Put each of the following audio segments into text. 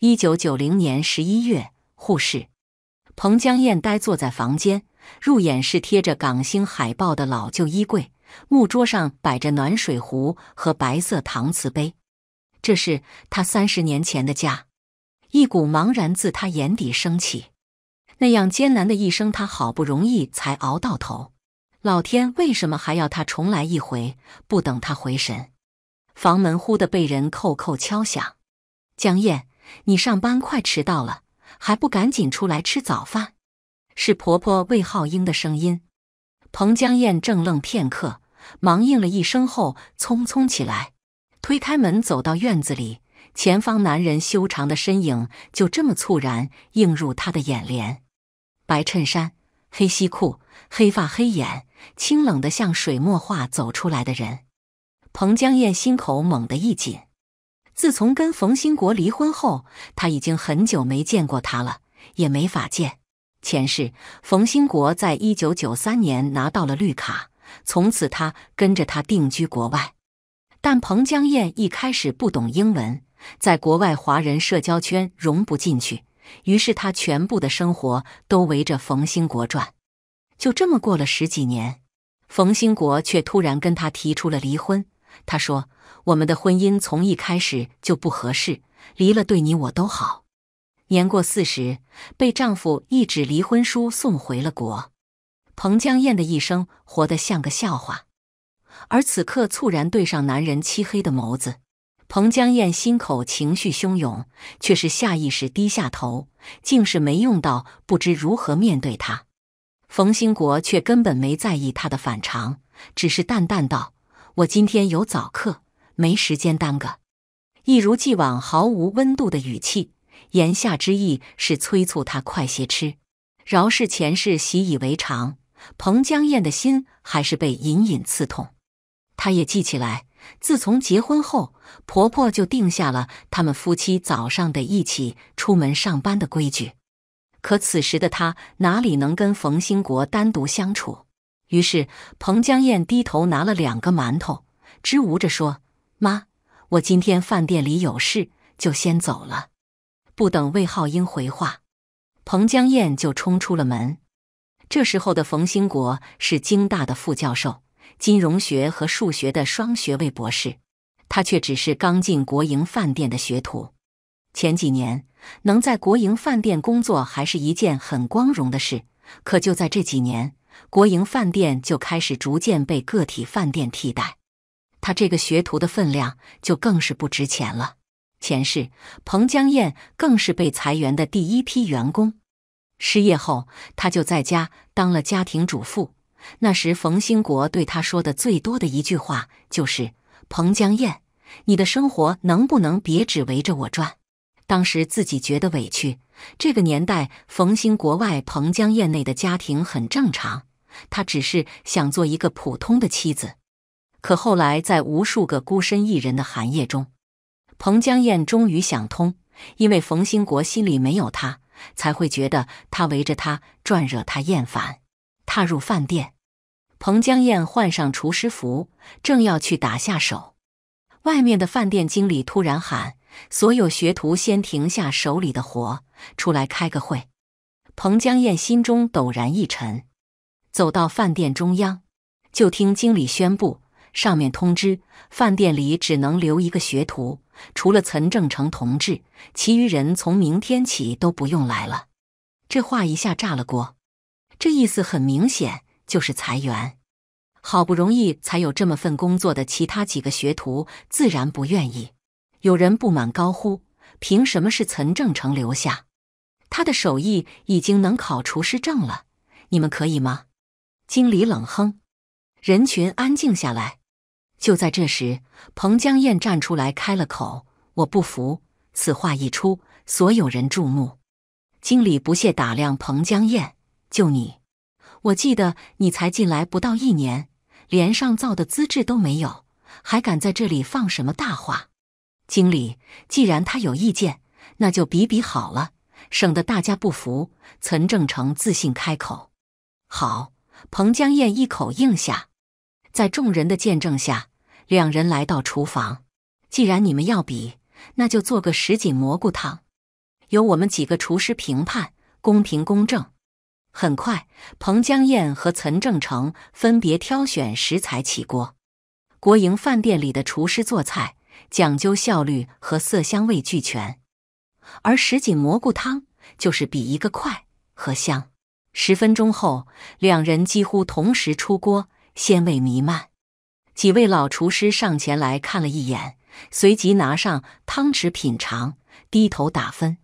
一九九零年十一月，护士彭江燕呆坐在房间，入眼是贴着港星海报的老旧衣柜，木桌上摆着暖水壶和白色搪瓷杯。这是他三十年前的家，一股茫然自他眼底升起。那样艰难的一生，他好不容易才熬到头，老天为什么还要他重来一回？不等他回神，房门忽的被人叩叩敲响，江燕。你上班快迟到了，还不赶紧出来吃早饭？是婆婆魏浩英的声音。彭江燕怔愣片刻，忙应了一声后，匆匆起来，推开门，走到院子里，前方男人修长的身影就这么猝然映入她的眼帘。白衬衫、黑西裤、黑发黑眼，清冷的像水墨画走出来的人。彭江燕心口猛地一紧。自从跟冯兴国离婚后，他已经很久没见过他了，也没法见。前世冯兴国在一九九三年拿到了绿卡，从此他跟着他定居国外。但彭江燕一开始不懂英文，在国外华人社交圈融不进去，于是他全部的生活都围着冯兴国转。就这么过了十几年，冯兴国却突然跟他提出了离婚。他说：“我们的婚姻从一开始就不合适，离了对你我都好。”年过四十，被丈夫一纸离婚书送回了国。彭江燕的一生活得像个笑话。而此刻猝然对上男人漆黑的眸子，彭江燕心口情绪汹涌，却是下意识低下头，竟是没用到不知如何面对他。冯兴国却根本没在意她的反常，只是淡淡道。我今天有早课，没时间耽搁。一如既往毫无温度的语气，言下之意是催促他快些吃。饶是前世习以为常，彭江燕的心还是被隐隐刺痛。她也记起来，自从结婚后，婆婆就定下了他们夫妻早上得一起出门上班的规矩。可此时的她哪里能跟冯兴国单独相处？于是，彭江燕低头拿了两个馒头，支吾着说：“妈，我今天饭店里有事，就先走了。”不等魏浩英回话，彭江燕就冲出了门。这时候的冯兴国是京大的副教授，金融学和数学的双学位博士，他却只是刚进国营饭店的学徒。前几年能在国营饭店工作还是一件很光荣的事，可就在这几年。国营饭店就开始逐渐被个体饭店替代，他这个学徒的分量就更是不值钱了。前世彭江燕更是被裁员的第一批员工，失业后他就在家当了家庭主妇。那时冯兴国对他说的最多的一句话就是：“彭江燕，你的生活能不能别只围着我转？”当时自己觉得委屈，这个年代冯兴国外彭江燕内的家庭很正常。她只是想做一个普通的妻子，可后来在无数个孤身一人的寒夜中，彭江燕终于想通，因为冯兴国心里没有她，才会觉得他围着她转，惹她厌烦。踏入饭店，彭江燕换上厨师服，正要去打下手，外面的饭店经理突然喊：“所有学徒先停下手里的活，出来开个会。”彭江燕心中陡然一沉。走到饭店中央，就听经理宣布：上面通知，饭店里只能留一个学徒，除了岑正成同志，其余人从明天起都不用来了。这话一下炸了锅，这意思很明显就是裁员。好不容易才有这么份工作的其他几个学徒自然不愿意，有人不满高呼：凭什么是岑正成留下？他的手艺已经能考厨师证了，你们可以吗？经理冷哼，人群安静下来。就在这时，彭江燕站出来开了口：“我不服。”此话一出，所有人注目。经理不屑打量彭江燕：“就你？我记得你才进来不到一年，连上灶的资质都没有，还敢在这里放什么大话？”经理，既然他有意见，那就比比好了，省得大家不服。岑正成自信开口：“好。”彭江燕一口应下，在众人的见证下，两人来到厨房。既然你们要比，那就做个什锦蘑菇汤，由我们几个厨师评判，公平公正。很快，彭江燕和岑正成分别挑选食材起锅。国营饭店里的厨师做菜讲究效率和色香味俱全，而什锦蘑菇汤就是比一个快和香。十分钟后，两人几乎同时出锅，鲜味弥漫。几位老厨师上前来看了一眼，随即拿上汤匙品尝，低头打分。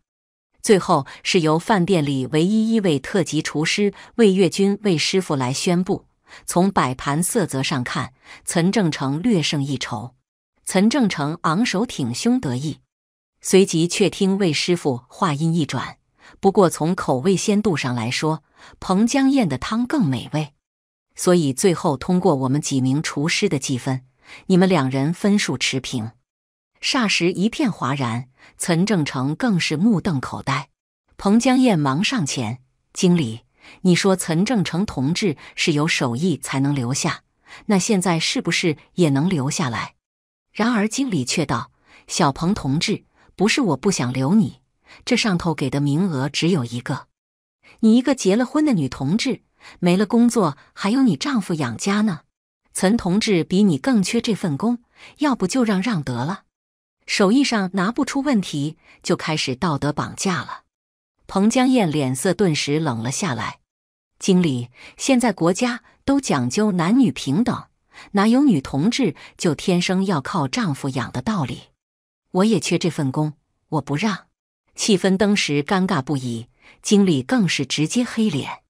最后是由饭店里唯一一位特级厨师魏月军魏师傅来宣布：从摆盘色泽上看，岑正成略胜一筹。岑正成昂首挺胸得意，随即却听魏师傅话音一转：不过从口味鲜度上来说，彭江燕的汤更美味，所以最后通过我们几名厨师的计分，你们两人分数持平。霎时一片哗然，岑正成更是目瞪口呆。彭江燕忙上前：“经理，你说岑正成同志是有手艺才能留下，那现在是不是也能留下来？”然而经理却道：“小彭同志，不是我不想留你，这上头给的名额只有一个。”你一个结了婚的女同志，没了工作，还有你丈夫养家呢。岑同志比你更缺这份工，要不就让让得了。手艺上拿不出问题，就开始道德绑架了。彭江燕脸色顿时冷了下来。经理，现在国家都讲究男女平等，哪有女同志就天生要靠丈夫养的道理？我也缺这份工，我不让。气氛登时尴尬不已。经理更是直接黑脸。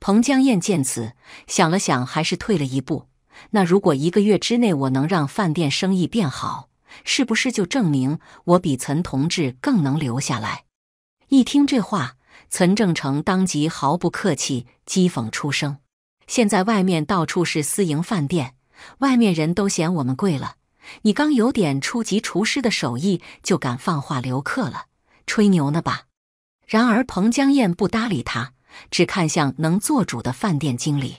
彭江燕见此，想了想，还是退了一步。那如果一个月之内我能让饭店生意变好，是不是就证明我比岑同志更能留下来？一听这话，岑正成当即毫不客气讥讽出声：“现在外面到处是私营饭店，外面人都嫌我们贵了。你刚有点初级厨师的手艺，就敢放话留客了，吹牛呢吧？”然而彭江燕不搭理他，只看向能做主的饭店经理。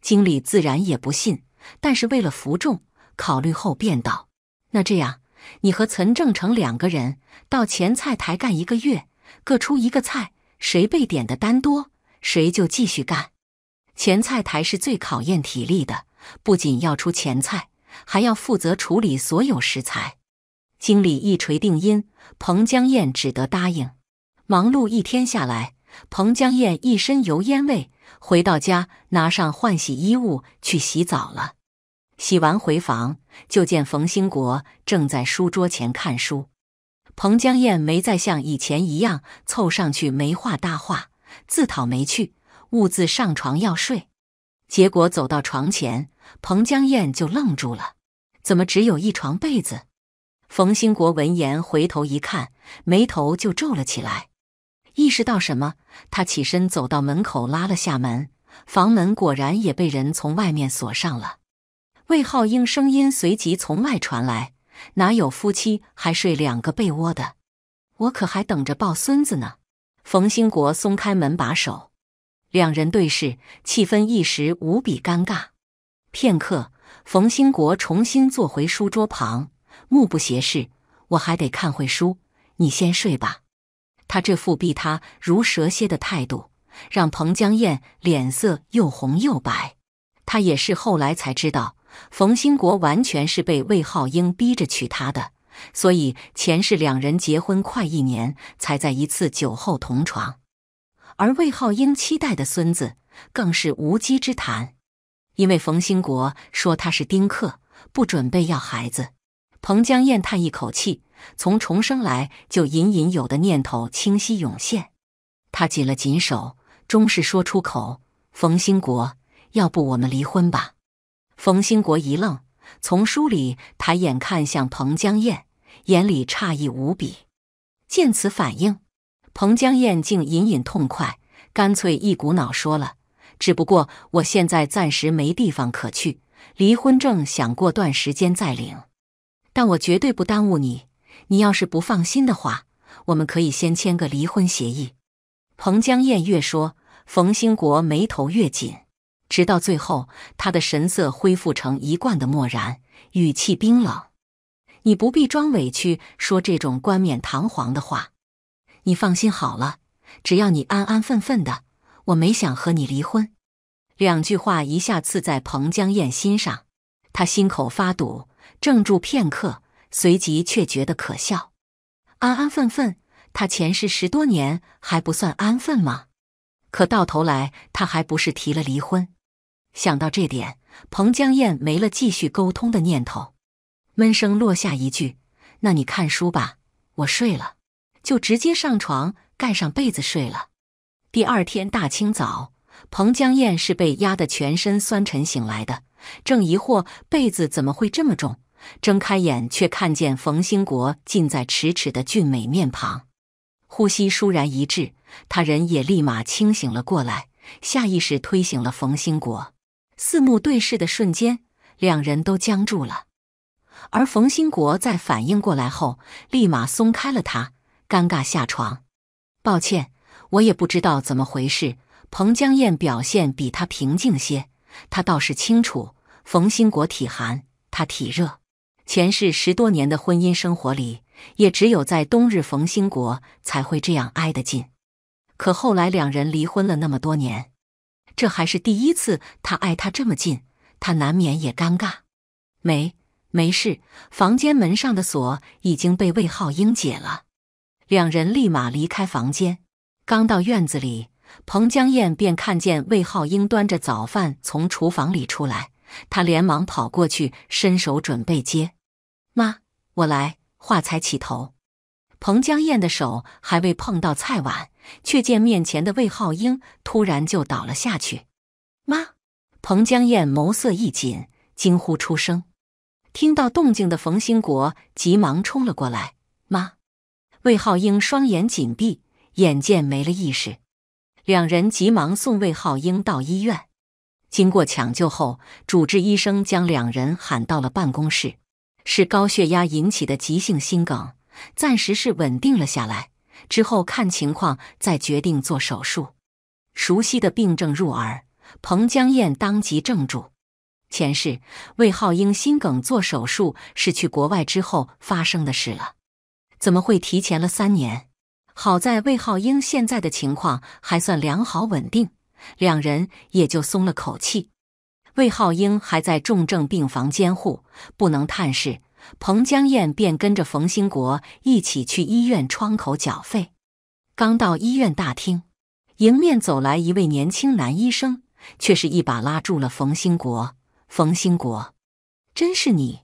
经理自然也不信，但是为了服众，考虑后便道：“那这样，你和岑正成两个人到前菜台干一个月，各出一个菜，谁被点的单多，谁就继续干。前菜台是最考验体力的，不仅要出前菜，还要负责处理所有食材。”经理一锤定音，彭江燕只得答应。忙碌一天下来，彭江燕一身油烟味，回到家拿上换洗衣物去洗澡了。洗完回房，就见冯兴国正在书桌前看书。彭江燕没再像以前一样凑上去没话搭话，自讨没趣，兀自上床要睡。结果走到床前，彭江燕就愣住了：怎么只有一床被子？冯兴国闻言回头一看，眉头就皱了起来。意识到什么？他起身走到门口，拉了下门，房门果然也被人从外面锁上了。魏浩英声音随即从外传来：“哪有夫妻还睡两个被窝的？我可还等着抱孙子呢。”冯兴国松开门把手，两人对视，气氛一时无比尴尬。片刻，冯兴国重新坐回书桌旁，目不斜视：“我还得看会书，你先睡吧。”他这副避他如蛇蝎的态度，让彭江燕脸色又红又白。他也是后来才知道，冯兴国完全是被魏浩英逼着娶她的，所以前世两人结婚快一年，才在一次酒后同床。而魏浩英期待的孙子，更是无稽之谈，因为冯兴国说他是丁克，不准备要孩子。彭江燕叹一口气。从重生来就隐隐有的念头清晰涌现，他紧了紧手，终是说出口：“冯兴国，要不我们离婚吧？”冯兴国一愣，从书里抬眼看向彭江燕，眼里诧异无比。见此反应，彭江燕竟隐隐痛快，干脆一股脑说了：“只不过我现在暂时没地方可去，离婚证想过段时间再领，但我绝对不耽误你。”你要是不放心的话，我们可以先签个离婚协议。彭江燕越说，冯兴国眉头越紧，直到最后，他的神色恢复成一贯的漠然，语气冰冷：“你不必装委屈，说这种冠冕堂皇的话。你放心好了，只要你安安分分的，我没想和你离婚。”两句话一下刺在彭江燕心上，他心口发堵，怔住片刻。随即却觉得可笑，安安分分，他前世十多年还不算安分吗？可到头来他还不是提了离婚。想到这点，彭江燕没了继续沟通的念头，闷声落下一句：“那你看书吧，我睡了。”就直接上床盖上被子睡了。第二天大清早，彭江燕是被压得全身酸沉醒来的，正疑惑被子怎么会这么重。睁开眼，却看见冯兴国近在咫尺的俊美面庞，呼吸倏然一滞，他人也立马清醒了过来，下意识推醒了冯兴国。四目对视的瞬间，两人都僵住了。而冯兴国在反应过来后，立马松开了他，尴尬下床，抱歉，我也不知道怎么回事。彭江燕表现比他平静些，他倒是清楚，冯兴国体寒，他体热。前世十多年的婚姻生活里，也只有在冬日冯兴国才会这样挨得近。可后来两人离婚了那么多年，这还是第一次他挨他这么近，他难免也尴尬。没没事，房间门上的锁已经被魏浩英解了。两人立马离开房间，刚到院子里，彭江燕便看见魏浩英端着早饭从厨房里出来。他连忙跑过去，伸手准备接。妈，我来。话才起头，彭江燕的手还未碰到菜碗，却见面前的魏浩英突然就倒了下去。妈！彭江燕眸色一紧，惊呼出声。听到动静的冯兴国急忙冲了过来。妈！魏浩英双眼紧闭，眼见没了意识，两人急忙送魏浩英到医院。经过抢救后，主治医生将两人喊到了办公室，是高血压引起的急性心梗，暂时是稳定了下来。之后看情况再决定做手术。熟悉的病症入耳，彭江燕当即怔住。前世魏浩英心梗做手术是去国外之后发生的事了，怎么会提前了三年？好在魏浩英现在的情况还算良好稳定。两人也就松了口气。魏浩英还在重症病房监护，不能探视。彭江燕便跟着冯兴国一起去医院窗口缴费。刚到医院大厅，迎面走来一位年轻男医生，却是一把拉住了冯兴国。冯兴国，真是你！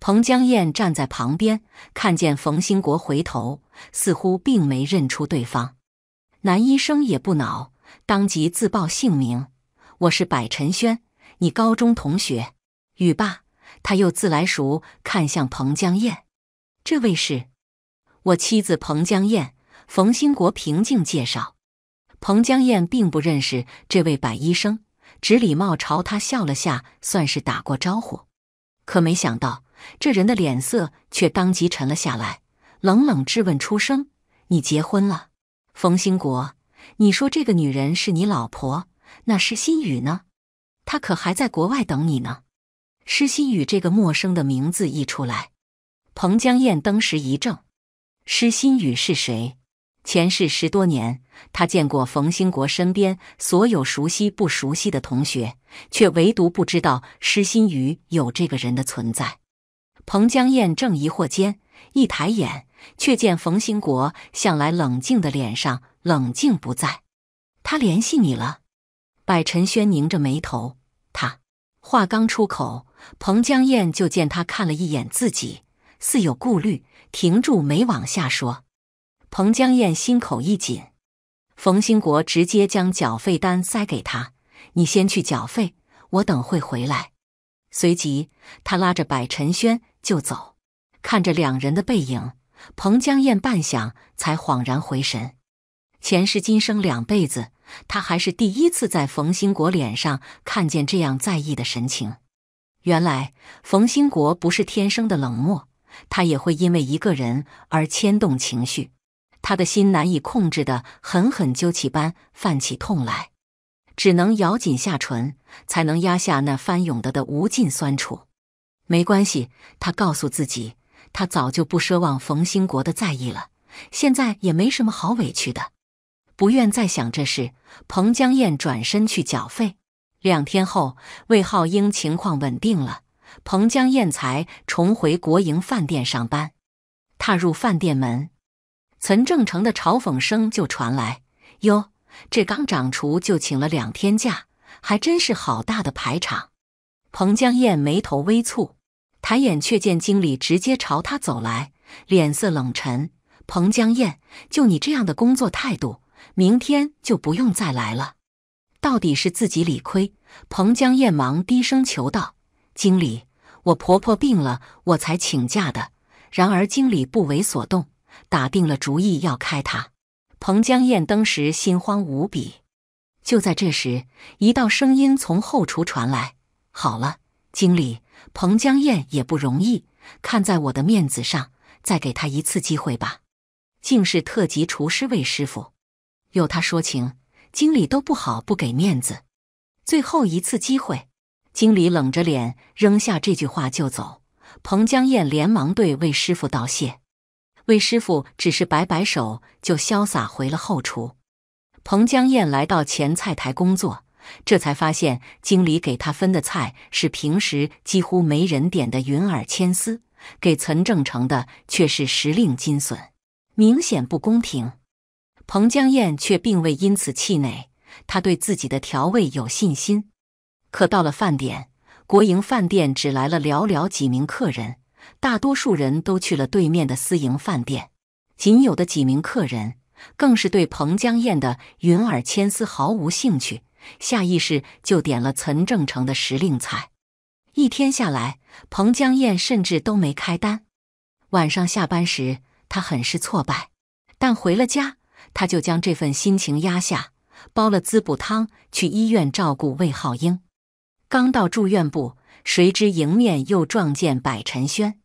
彭江燕站在旁边，看见冯兴国回头，似乎并没认出对方。男医生也不恼。当即自报姓名，我是柏辰轩，你高中同学。语罢，他又自来熟看向彭江燕，这位是我妻子彭江燕。冯兴国平静介绍。彭江燕并不认识这位百医生，只礼貌朝他笑了下，算是打过招呼。可没想到，这人的脸色却当即沉了下来，冷冷质问出声：“你结婚了？”冯兴国。你说这个女人是你老婆？那施心雨呢？她可还在国外等你呢。施心雨这个陌生的名字一出来，彭江燕登时一怔：施心雨是谁？前世十多年，他见过冯兴国身边所有熟悉不熟悉的同学，却唯独不知道施心雨有这个人的存在。彭江燕正疑惑间，一抬眼，却见冯兴国向来冷静的脸上。冷静不在，他联系你了。百辰轩拧着眉头，他话刚出口，彭江燕就见他看了一眼自己，似有顾虑，停住没往下说。彭江燕心口一紧，冯兴国直接将缴费单塞给他：“你先去缴费，我等会回来。”随即，他拉着百辰轩就走。看着两人的背影，彭江燕半晌才恍然回神。前世今生两辈子，他还是第一次在冯兴国脸上看见这样在意的神情。原来冯兴国不是天生的冷漠，他也会因为一个人而牵动情绪，他的心难以控制的狠狠揪起般泛起痛来，只能咬紧下唇才能压下那翻涌的的无尽酸楚。没关系，他告诉自己，他早就不奢望冯兴国的在意了，现在也没什么好委屈的。不愿再想这事，彭江燕转身去缴费。两天后，魏浩英情况稳定了，彭江燕才重回国营饭店上班。踏入饭店门，岑正成的嘲讽声就传来：“哟，这刚长厨就请了两天假，还真是好大的排场。”彭江燕眉头微蹙，抬眼却见经理直接朝他走来，脸色冷沉：“彭江燕，就你这样的工作态度。”明天就不用再来了，到底是自己理亏。彭江燕忙低声求道：“经理，我婆婆病了，我才请假的。”然而经理不为所动，打定了主意要开她。彭江燕当时心慌无比。就在这时，一道声音从后厨传来：“好了，经理，彭江燕也不容易，看在我的面子上，再给她一次机会吧。”竟是特级厨师魏师傅。有他说情，经理都不好不给面子。最后一次机会，经理冷着脸扔下这句话就走。彭江燕连忙对魏师傅道谢，魏师傅只是摆摆手，就潇洒回了后厨。彭江燕来到前菜台工作，这才发现经理给他分的菜是平时几乎没人点的云耳千丝，给岑正成的却是时令金笋，明显不公平。彭江燕却并未因此气馁，他对自己的调味有信心。可到了饭点，国营饭店只来了寥寥几名客人，大多数人都去了对面的私营饭店。仅有的几名客人更是对彭江燕的云耳千丝毫无兴趣，下意识就点了岑正成的时令菜。一天下来，彭江燕甚至都没开单。晚上下班时，他很是挫败，但回了家。他就将这份心情压下，煲了滋补汤去医院照顾魏浩英。刚到住院部，谁知迎面又撞见柏辰轩。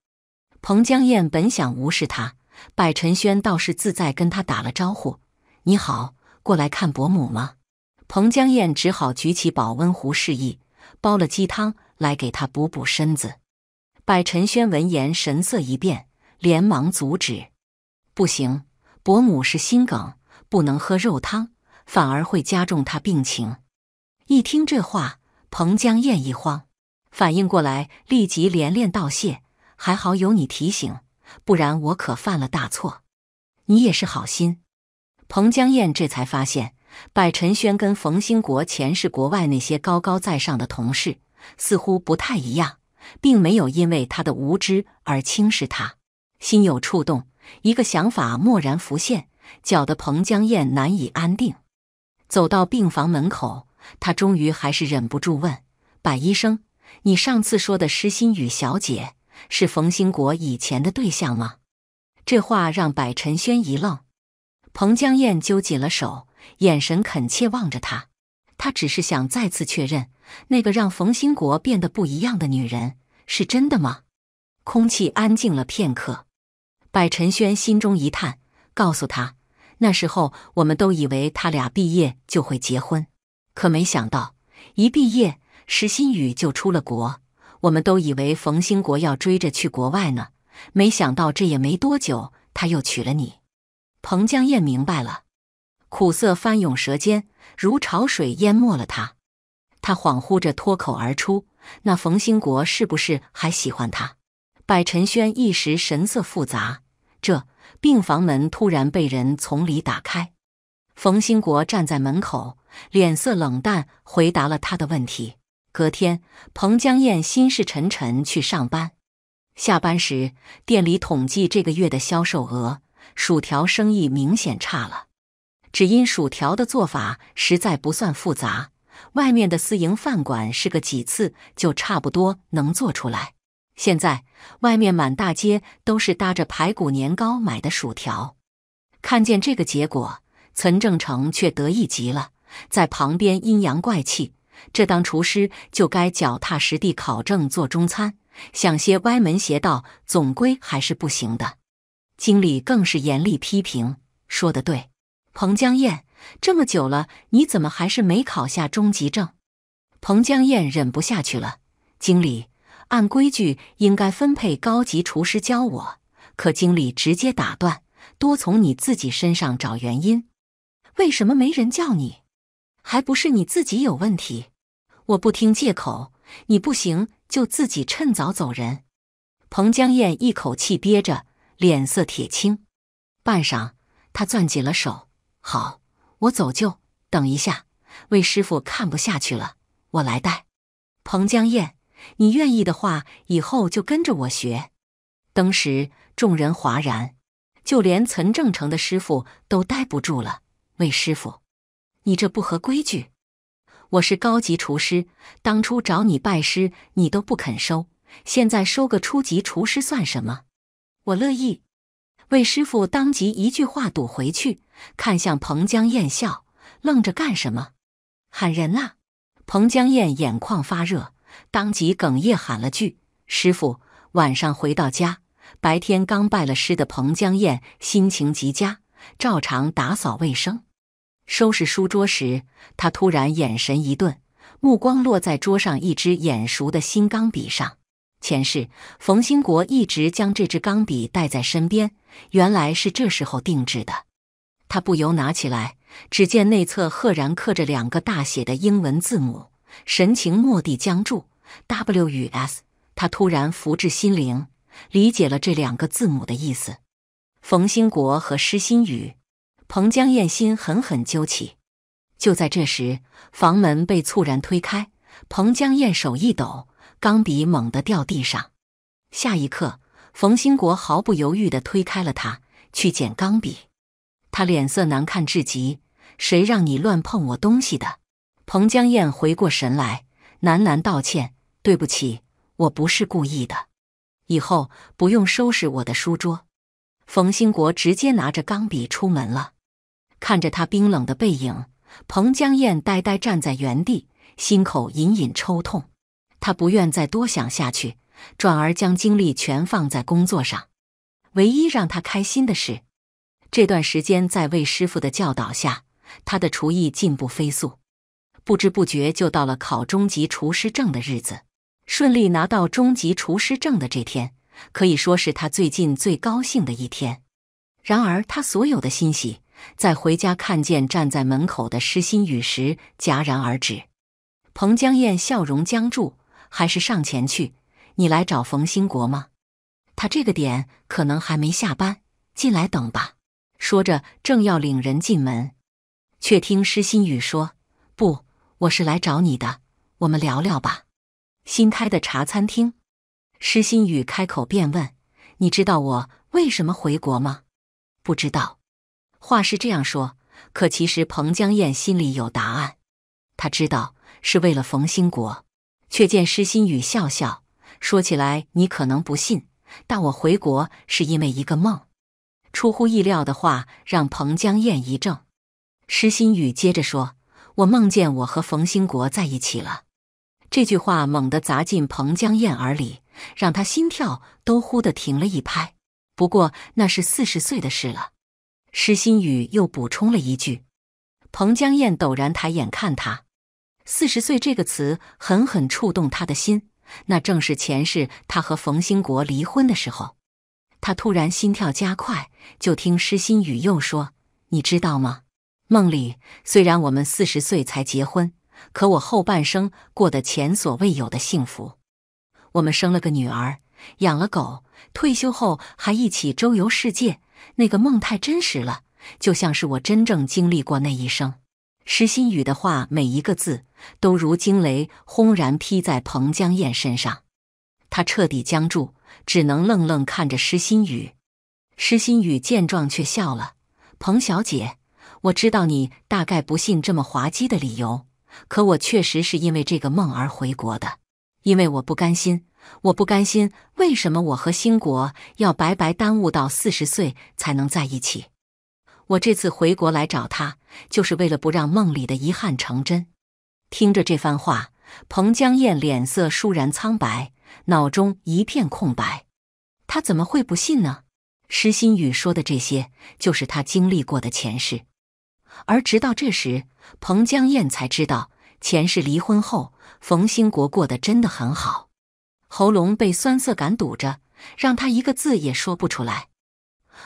彭江燕本想无视他，柏辰轩倒是自在，跟他打了招呼：“你好，过来看伯母吗？”彭江燕只好举起保温壶示意，煲了鸡汤来给他补补身子。柏辰轩闻言神色一变，连忙阻止：“不行。”伯母是心梗，不能喝肉汤，反而会加重她病情。一听这话，彭江燕一慌，反应过来，立即连连道谢：“还好有你提醒，不然我可犯了大错。”你也是好心。彭江燕这才发现，百辰轩跟冯兴国前世国外那些高高在上的同事似乎不太一样，并没有因为他的无知而轻视他，心有触动。一个想法蓦然浮现，搅得彭江燕难以安定。走到病房门口，她终于还是忍不住问：“柏医生，你上次说的施心雨小姐是冯兴国以前的对象吗？”这话让柏辰轩一愣。彭江燕揪紧了手，眼神恳切望着他。他只是想再次确认，那个让冯兴国变得不一样的女人是真的吗？空气安静了片刻。百辰轩心中一叹，告诉他：“那时候我们都以为他俩毕业就会结婚，可没想到一毕业石新宇就出了国。我们都以为冯兴国要追着去国外呢，没想到这也没多久，他又娶了你。”彭江燕明白了，苦涩翻涌舌尖，如潮水淹没了他。他恍惚着脱口而出：“那冯兴国是不是还喜欢他？”百辰轩一时神色复杂。这病房门突然被人从里打开，冯兴国站在门口，脸色冷淡，回答了他的问题。隔天，彭江燕心事沉沉去上班。下班时，店里统计这个月的销售额，薯条生意明显差了，只因薯条的做法实在不算复杂，外面的私营饭馆试个几次就差不多能做出来。现在外面满大街都是搭着排骨年糕买的薯条，看见这个结果，岑正成却得意极了，在旁边阴阳怪气：“这当厨师就该脚踏实地考证做中餐，想些歪门邪道总归还是不行的。”经理更是严厉批评：“说的对，彭江燕，这么久了，你怎么还是没考下中级证？”彭江燕忍不下去了，经理。按规矩应该分配高级厨师教我，可经理直接打断，多从你自己身上找原因。为什么没人叫你？还不是你自己有问题？我不听借口，你不行就自己趁早走人。彭江燕一口气憋着，脸色铁青。半晌，他攥紧了手。好，我走就。等一下，魏师傅看不下去了，我来带。彭江燕。你愿意的话，以后就跟着我学。当时众人哗然，就连岑正成的师傅都呆不住了。魏师傅，你这不合规矩。我是高级厨师，当初找你拜师你都不肯收，现在收个初级厨师算什么？我乐意。魏师傅当即一句话堵回去，看向彭江燕，笑，愣着干什么？喊人呐！彭江燕眼眶发热。当即哽咽喊了句：“师傅！”晚上回到家，白天刚拜了师的彭江燕心情极佳，照常打扫卫生。收拾书桌时，他突然眼神一顿，目光落在桌上一支眼熟的新钢笔上。前世冯兴国一直将这支钢笔带在身边，原来是这时候定制的。他不由拿起来，只见内侧赫然刻着两个大写的英文字母。神情蓦地僵住，W 与 S，他突然浮至心灵，理解了这两个字母的意思。冯兴国和施心宇，彭江燕心狠狠揪起。就在这时，房门被猝然推开，彭江燕手一抖，钢笔猛地掉地上。下一刻，冯兴国毫不犹豫地推开了他，去捡钢笔。他脸色难看至极，谁让你乱碰我东西的？彭江燕回过神来，喃喃道歉：“对不起，我不是故意的，以后不用收拾我的书桌。”冯兴国直接拿着钢笔出门了。看着他冰冷的背影，彭江燕呆呆站在原地，心口隐隐抽痛。他不愿再多想下去，转而将精力全放在工作上。唯一让他开心的是，这段时间在魏师傅的教导下，他的厨艺进步飞速。不知不觉就到了考中级厨师证的日子。顺利拿到中级厨师证的这天，可以说是他最近最高兴的一天。然而，他所有的欣喜，在回家看见站在门口的施心雨时戛然而止。彭江燕笑容僵住，还是上前去：“你来找冯兴国吗？他这个点可能还没下班，进来等吧。”说着，正要领人进门，却听施心雨说：“不。”我是来找你的，我们聊聊吧。新开的茶餐厅，施新宇开口便问：“你知道我为什么回国吗？”“不知道。”话是这样说，可其实彭江燕心里有答案。他知道是为了冯兴国，却见施新宇笑笑说：“起来，你可能不信，但我回国是因为一个梦。”出乎意料的话让彭江燕一怔，施新宇接着说。我梦见我和冯兴国在一起了，这句话猛地砸进彭江燕耳里，让她心跳都忽地停了一拍。不过那是四十岁的事了。施心雨又补充了一句，彭江燕陡然抬眼看他，“四十岁”这个词狠狠触动他的心，那正是前世他和冯兴国离婚的时候。他突然心跳加快，就听施心雨又说：“你知道吗？”梦里，虽然我们四十岁才结婚，可我后半生过得前所未有的幸福。我们生了个女儿，养了狗，退休后还一起周游世界。那个梦太真实了，就像是我真正经历过那一生。石新宇的话，每一个字都如惊雷轰然劈在彭江燕身上，他彻底僵住，只能愣愣看着石新宇。石新宇见状却笑了，彭小姐。我知道你大概不信这么滑稽的理由，可我确实是因为这个梦而回国的。因为我不甘心，我不甘心，为什么我和兴国要白白耽误到四十岁才能在一起？我这次回国来找他，就是为了不让梦里的遗憾成真。听着这番话，彭江燕脸色倏然苍白，脑中一片空白。他怎么会不信呢？石新宇说的这些，就是他经历过的前世。而直到这时，彭江燕才知道，前世离婚后，冯兴国过得真的很好。喉咙被酸涩感堵着，让他一个字也说不出来。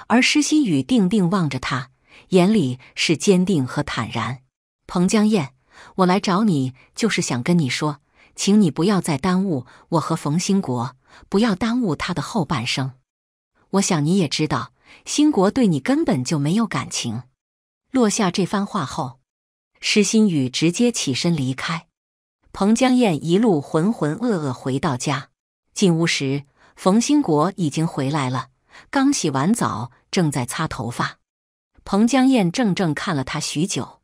而施心雨定定望着他，眼里是坚定和坦然。彭江燕，我来找你就是想跟你说，请你不要再耽误我和冯兴国，不要耽误他的后半生。我想你也知道，兴国对你根本就没有感情。落下这番话后，施新宇直接起身离开。彭江燕一路浑浑噩噩回到家，进屋时，冯兴国已经回来了，刚洗完澡，正在擦头发。彭江燕怔怔看了他许久，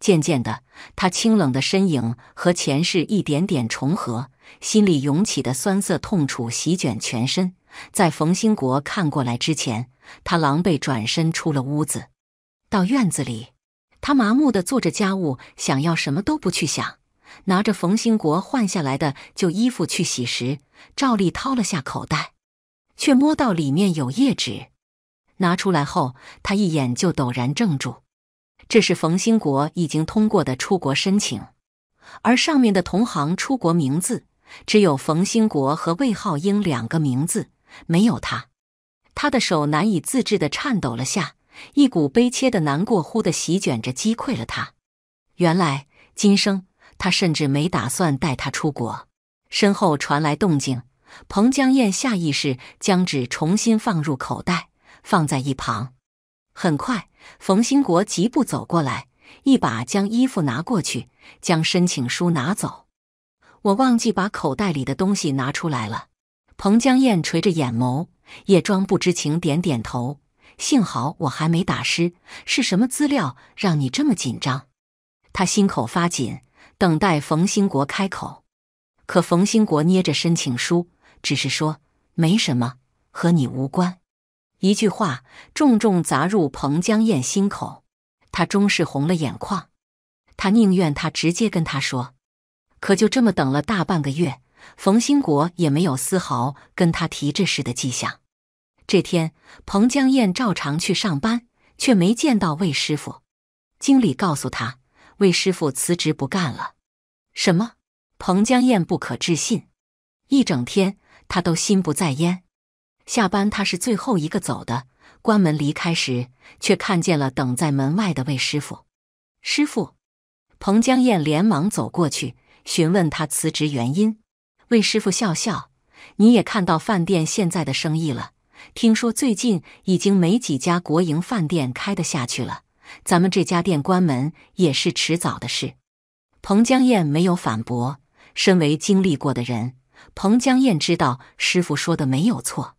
渐渐的，他清冷的身影和前世一点点重合，心里涌起的酸涩痛楚席卷全身。在冯兴国看过来之前，他狼狈转身出了屋子。到院子里，他麻木的做着家务，想要什么都不去想。拿着冯兴国换下来的旧衣服去洗时，照例掏了下口袋，却摸到里面有页纸。拿出来后，他一眼就陡然怔住。这是冯兴国已经通过的出国申请，而上面的同行出国名字只有冯兴国和魏浩英两个名字，没有他。他的手难以自制的颤抖了下。一股悲切的难过忽地席卷着，击溃了他。原来今生他甚至没打算带他出国。身后传来动静，彭江燕下意识将纸重新放入口袋，放在一旁。很快，冯兴国疾步走过来，一把将衣服拿过去，将申请书拿走。我忘记把口袋里的东西拿出来了。彭江燕垂着眼眸，也装不知情，点点头。幸好我还没打湿。是什么资料让你这么紧张？他心口发紧，等待冯兴国开口。可冯兴国捏着申请书，只是说没什么，和你无关。一句话重重砸入彭江燕心口，他终是红了眼眶。他宁愿他直接跟他说，可就这么等了大半个月，冯兴国也没有丝毫跟他提这事的迹象。这天，彭江燕照常去上班，却没见到魏师傅。经理告诉他，魏师傅辞职不干了。什么？彭江燕不可置信。一整天，他都心不在焉。下班，他是最后一个走的。关门离开时，却看见了等在门外的魏师傅。师傅，彭江燕连忙走过去询问他辞职原因。魏师傅笑笑：“你也看到饭店现在的生意了。”听说最近已经没几家国营饭店开得下去了，咱们这家店关门也是迟早的事。彭江燕没有反驳，身为经历过的人，彭江燕知道师傅说的没有错。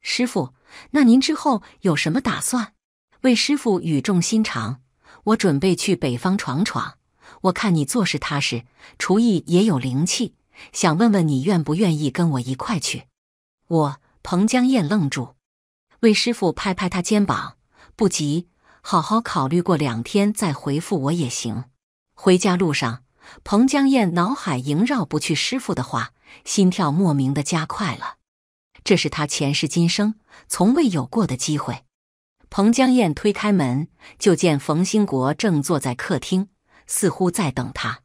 师傅，那您之后有什么打算？魏师傅语重心长：“我准备去北方闯闯，我看你做事踏实，厨艺也有灵气，想问问你愿不愿意跟我一块去？”我。彭江燕愣住，魏师傅拍拍他肩膀：“不急，好好考虑，过两天再回复我也行。”回家路上，彭江燕脑海萦绕不去师傅的话，心跳莫名的加快了。这是他前世今生从未有过的机会。彭江燕推开门，就见冯兴国正坐在客厅，似乎在等他。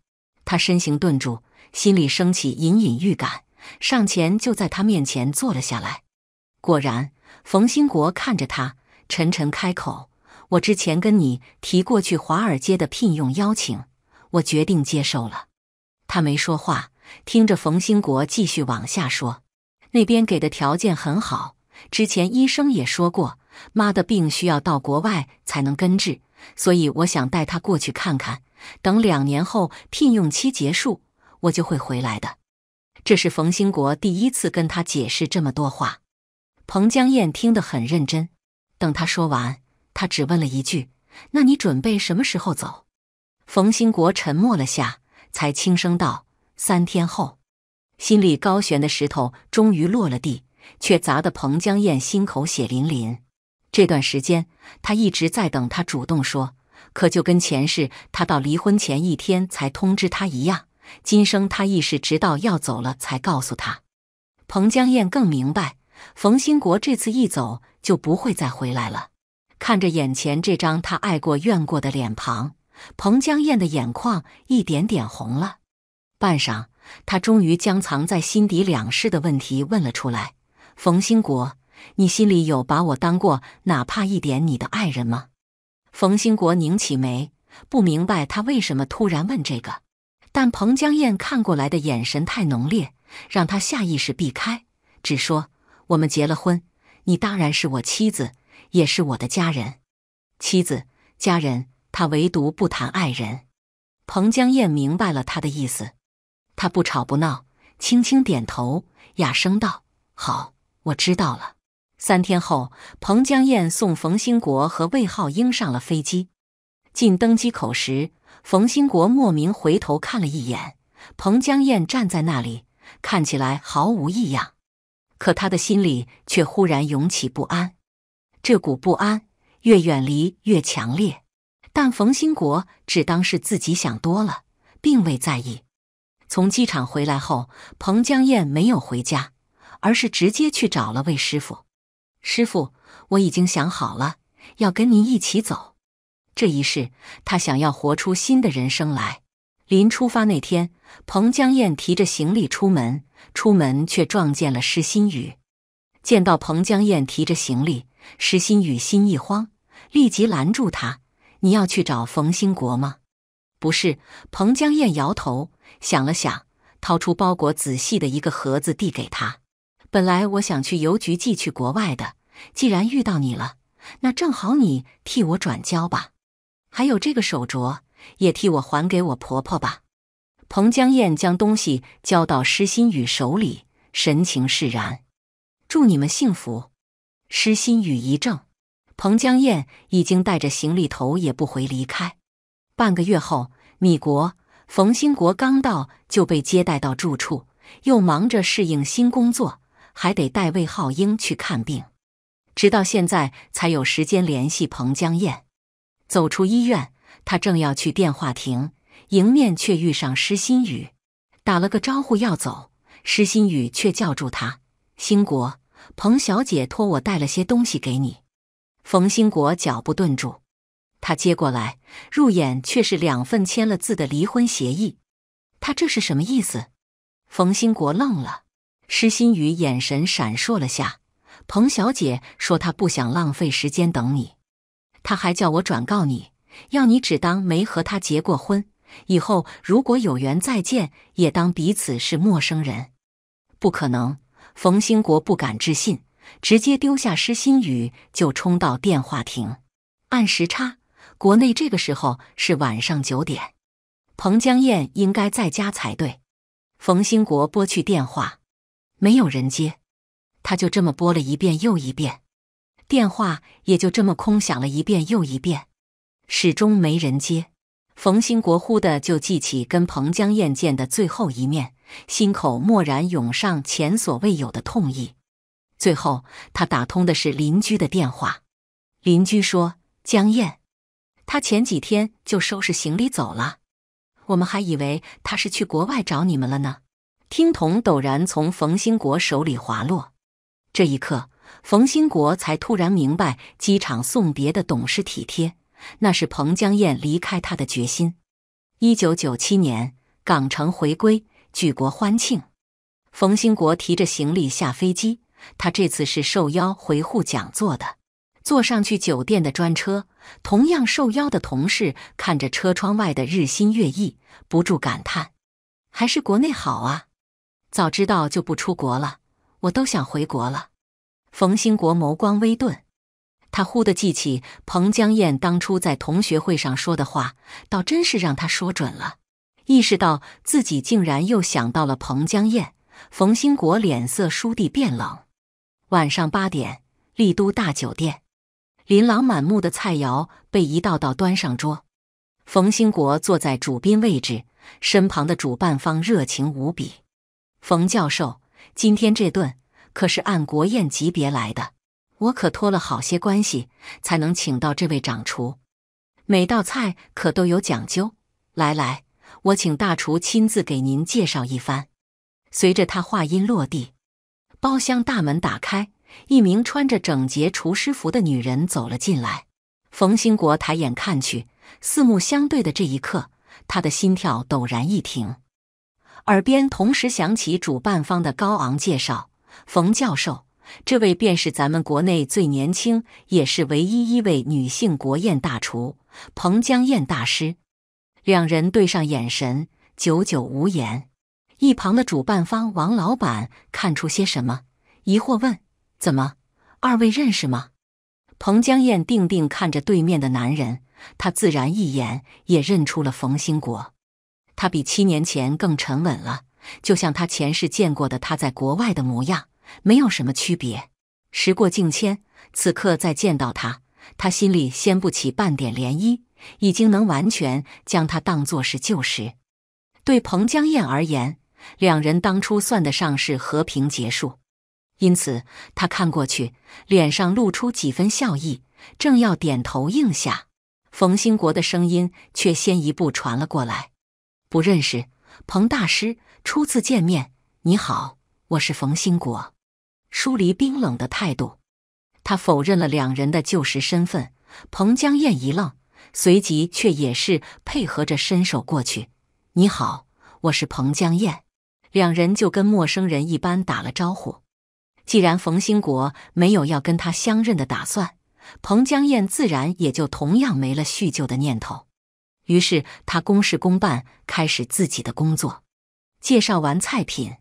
他身形顿住，心里升起隐隐预感，上前就在他面前坐了下来。果然，冯兴国看着他，沉沉开口：“我之前跟你提过去华尔街的聘用邀请，我决定接受了。”他没说话，听着冯兴国继续往下说：“那边给的条件很好，之前医生也说过，妈的病需要到国外才能根治，所以我想带她过去看看。等两年后聘用期结束，我就会回来的。”这是冯兴国第一次跟他解释这么多话。彭江燕听得很认真，等他说完，他只问了一句：“那你准备什么时候走？”冯兴国沉默了下，才轻声道：“三天后。”心里高悬的石头终于落了地，却砸得彭江燕心口血淋淋。这段时间，他一直在等他主动说，可就跟前世他到离婚前一天才通知他一样，今生他亦是直到要走了才告诉他。彭江燕更明白。冯兴国这次一走就不会再回来了。看着眼前这张他爱过、怨过的脸庞，彭江燕的眼眶一点点红了。半晌，他终于将藏在心底两世的问题问了出来：“冯兴国，你心里有把我当过哪怕一点你的爱人吗？”冯兴国拧起眉，不明白他为什么突然问这个，但彭江燕看过来的眼神太浓烈，让他下意识避开，只说。我们结了婚，你当然是我妻子，也是我的家人。妻子、家人，他唯独不谈爱人。彭江燕明白了他的意思，他不吵不闹，轻轻点头，哑声道：“好，我知道了。”三天后，彭江燕送冯兴国和魏浩英上了飞机。进登机口时，冯兴国莫名回头看了一眼，彭江燕站在那里，看起来毫无异样。可他的心里却忽然涌起不安，这股不安越远离越强烈。但冯兴国只当是自己想多了，并未在意。从机场回来后，彭江燕没有回家，而是直接去找了魏师傅。师傅，我已经想好了，要跟您一起走。这一世，他想要活出新的人生来。临出发那天，彭江燕提着行李出门。出门却撞见了石新宇，见到彭江燕提着行李，石新宇心一慌，立即拦住他：“你要去找冯兴国吗？”“不是。”彭江燕摇头，想了想，掏出包裹，仔细的一个盒子递给他：“本来我想去邮局寄去国外的，既然遇到你了，那正好你替我转交吧。还有这个手镯，也替我还给我婆婆吧。”彭江燕将东西交到施心宇手里，神情释然，祝你们幸福。施心宇一怔，彭江燕已经带着行李，头也不回离开。半个月后，米国冯兴国刚到就被接待到住处，又忙着适应新工作，还得带魏浩英去看病，直到现在才有时间联系彭江燕。走出医院，他正要去电话亭。迎面却遇上施心雨，打了个招呼要走，施心雨却叫住他：“兴国，彭小姐托我带了些东西给你。”冯兴国脚步顿住，他接过来，入眼却是两份签了字的离婚协议。他这是什么意思？冯兴国愣了。施心雨眼神闪烁了下，彭小姐说：“她不想浪费时间等你，她还叫我转告你，要你只当没和她结过婚。”以后如果有缘再见，也当彼此是陌生人。不可能，冯兴国不敢置信，直接丢下施心宇就冲到电话亭。按时差，国内这个时候是晚上九点，彭江燕应该在家才对。冯兴国拨去电话，没有人接，他就这么拨了一遍又一遍，电话也就这么空响了一遍又一遍，始终没人接。冯兴国忽地就记起跟彭江燕见的最后一面，心口蓦然涌上前所未有的痛意。最后，他打通的是邻居的电话。邻居说：“江燕，他前几天就收拾行李走了。我们还以为他是去国外找你们了呢。”听筒陡然从冯兴国手里滑落。这一刻，冯兴国才突然明白机场送别的懂事体贴。那是彭江燕离开他的决心。一九九七年，港城回归，举国欢庆。冯兴国提着行李下飞机，他这次是受邀回沪讲座的。坐上去酒店的专车，同样受邀的同事看着车窗外的日新月异，不住感叹：“还是国内好啊！早知道就不出国了，我都想回国了。”冯兴国眸光微顿。他忽地记起彭江燕当初在同学会上说的话，倒真是让他说准了。意识到自己竟然又想到了彭江燕，冯兴国脸色倏地变冷。晚上八点，丽都大酒店，琳琅满目的菜肴被一道道端上桌。冯兴国坐在主宾位置，身旁的主办方热情无比：“冯教授，今天这顿可是按国宴级别来的。”我可托了好些关系，才能请到这位掌厨。每道菜可都有讲究。来来，我请大厨亲自给您介绍一番。随着他话音落地，包厢大门打开，一名穿着整洁厨师服的女人走了进来。冯兴国抬眼看去，四目相对的这一刻，他的心跳陡然一停，耳边同时响起主办方的高昂介绍：“冯教授。”这位便是咱们国内最年轻，也是唯一一位女性国宴大厨彭江燕大师。两人对上眼神，久久无言。一旁的主办方王老板看出些什么，疑惑问：“怎么，二位认识吗？”彭江燕定定看着对面的男人，他自然一眼也认出了冯兴国。他比七年前更沉稳了，就像他前世见过的他在国外的模样。没有什么区别。时过境迁，此刻再见到他，他心里掀不起半点涟漪，已经能完全将他当作是旧时。对彭江燕而言，两人当初算得上是和平结束，因此他看过去，脸上露出几分笑意，正要点头应下，冯兴国的声音却先一步传了过来：“不认识，彭大师，初次见面，你好，我是冯兴国。”疏离冰冷的态度，他否认了两人的旧时身份。彭江燕一愣，随即却也是配合着伸手过去：“你好，我是彭江燕。”两人就跟陌生人一般打了招呼。既然冯兴国没有要跟他相认的打算，彭江燕自然也就同样没了叙旧的念头。于是他公事公办，开始自己的工作，介绍完菜品。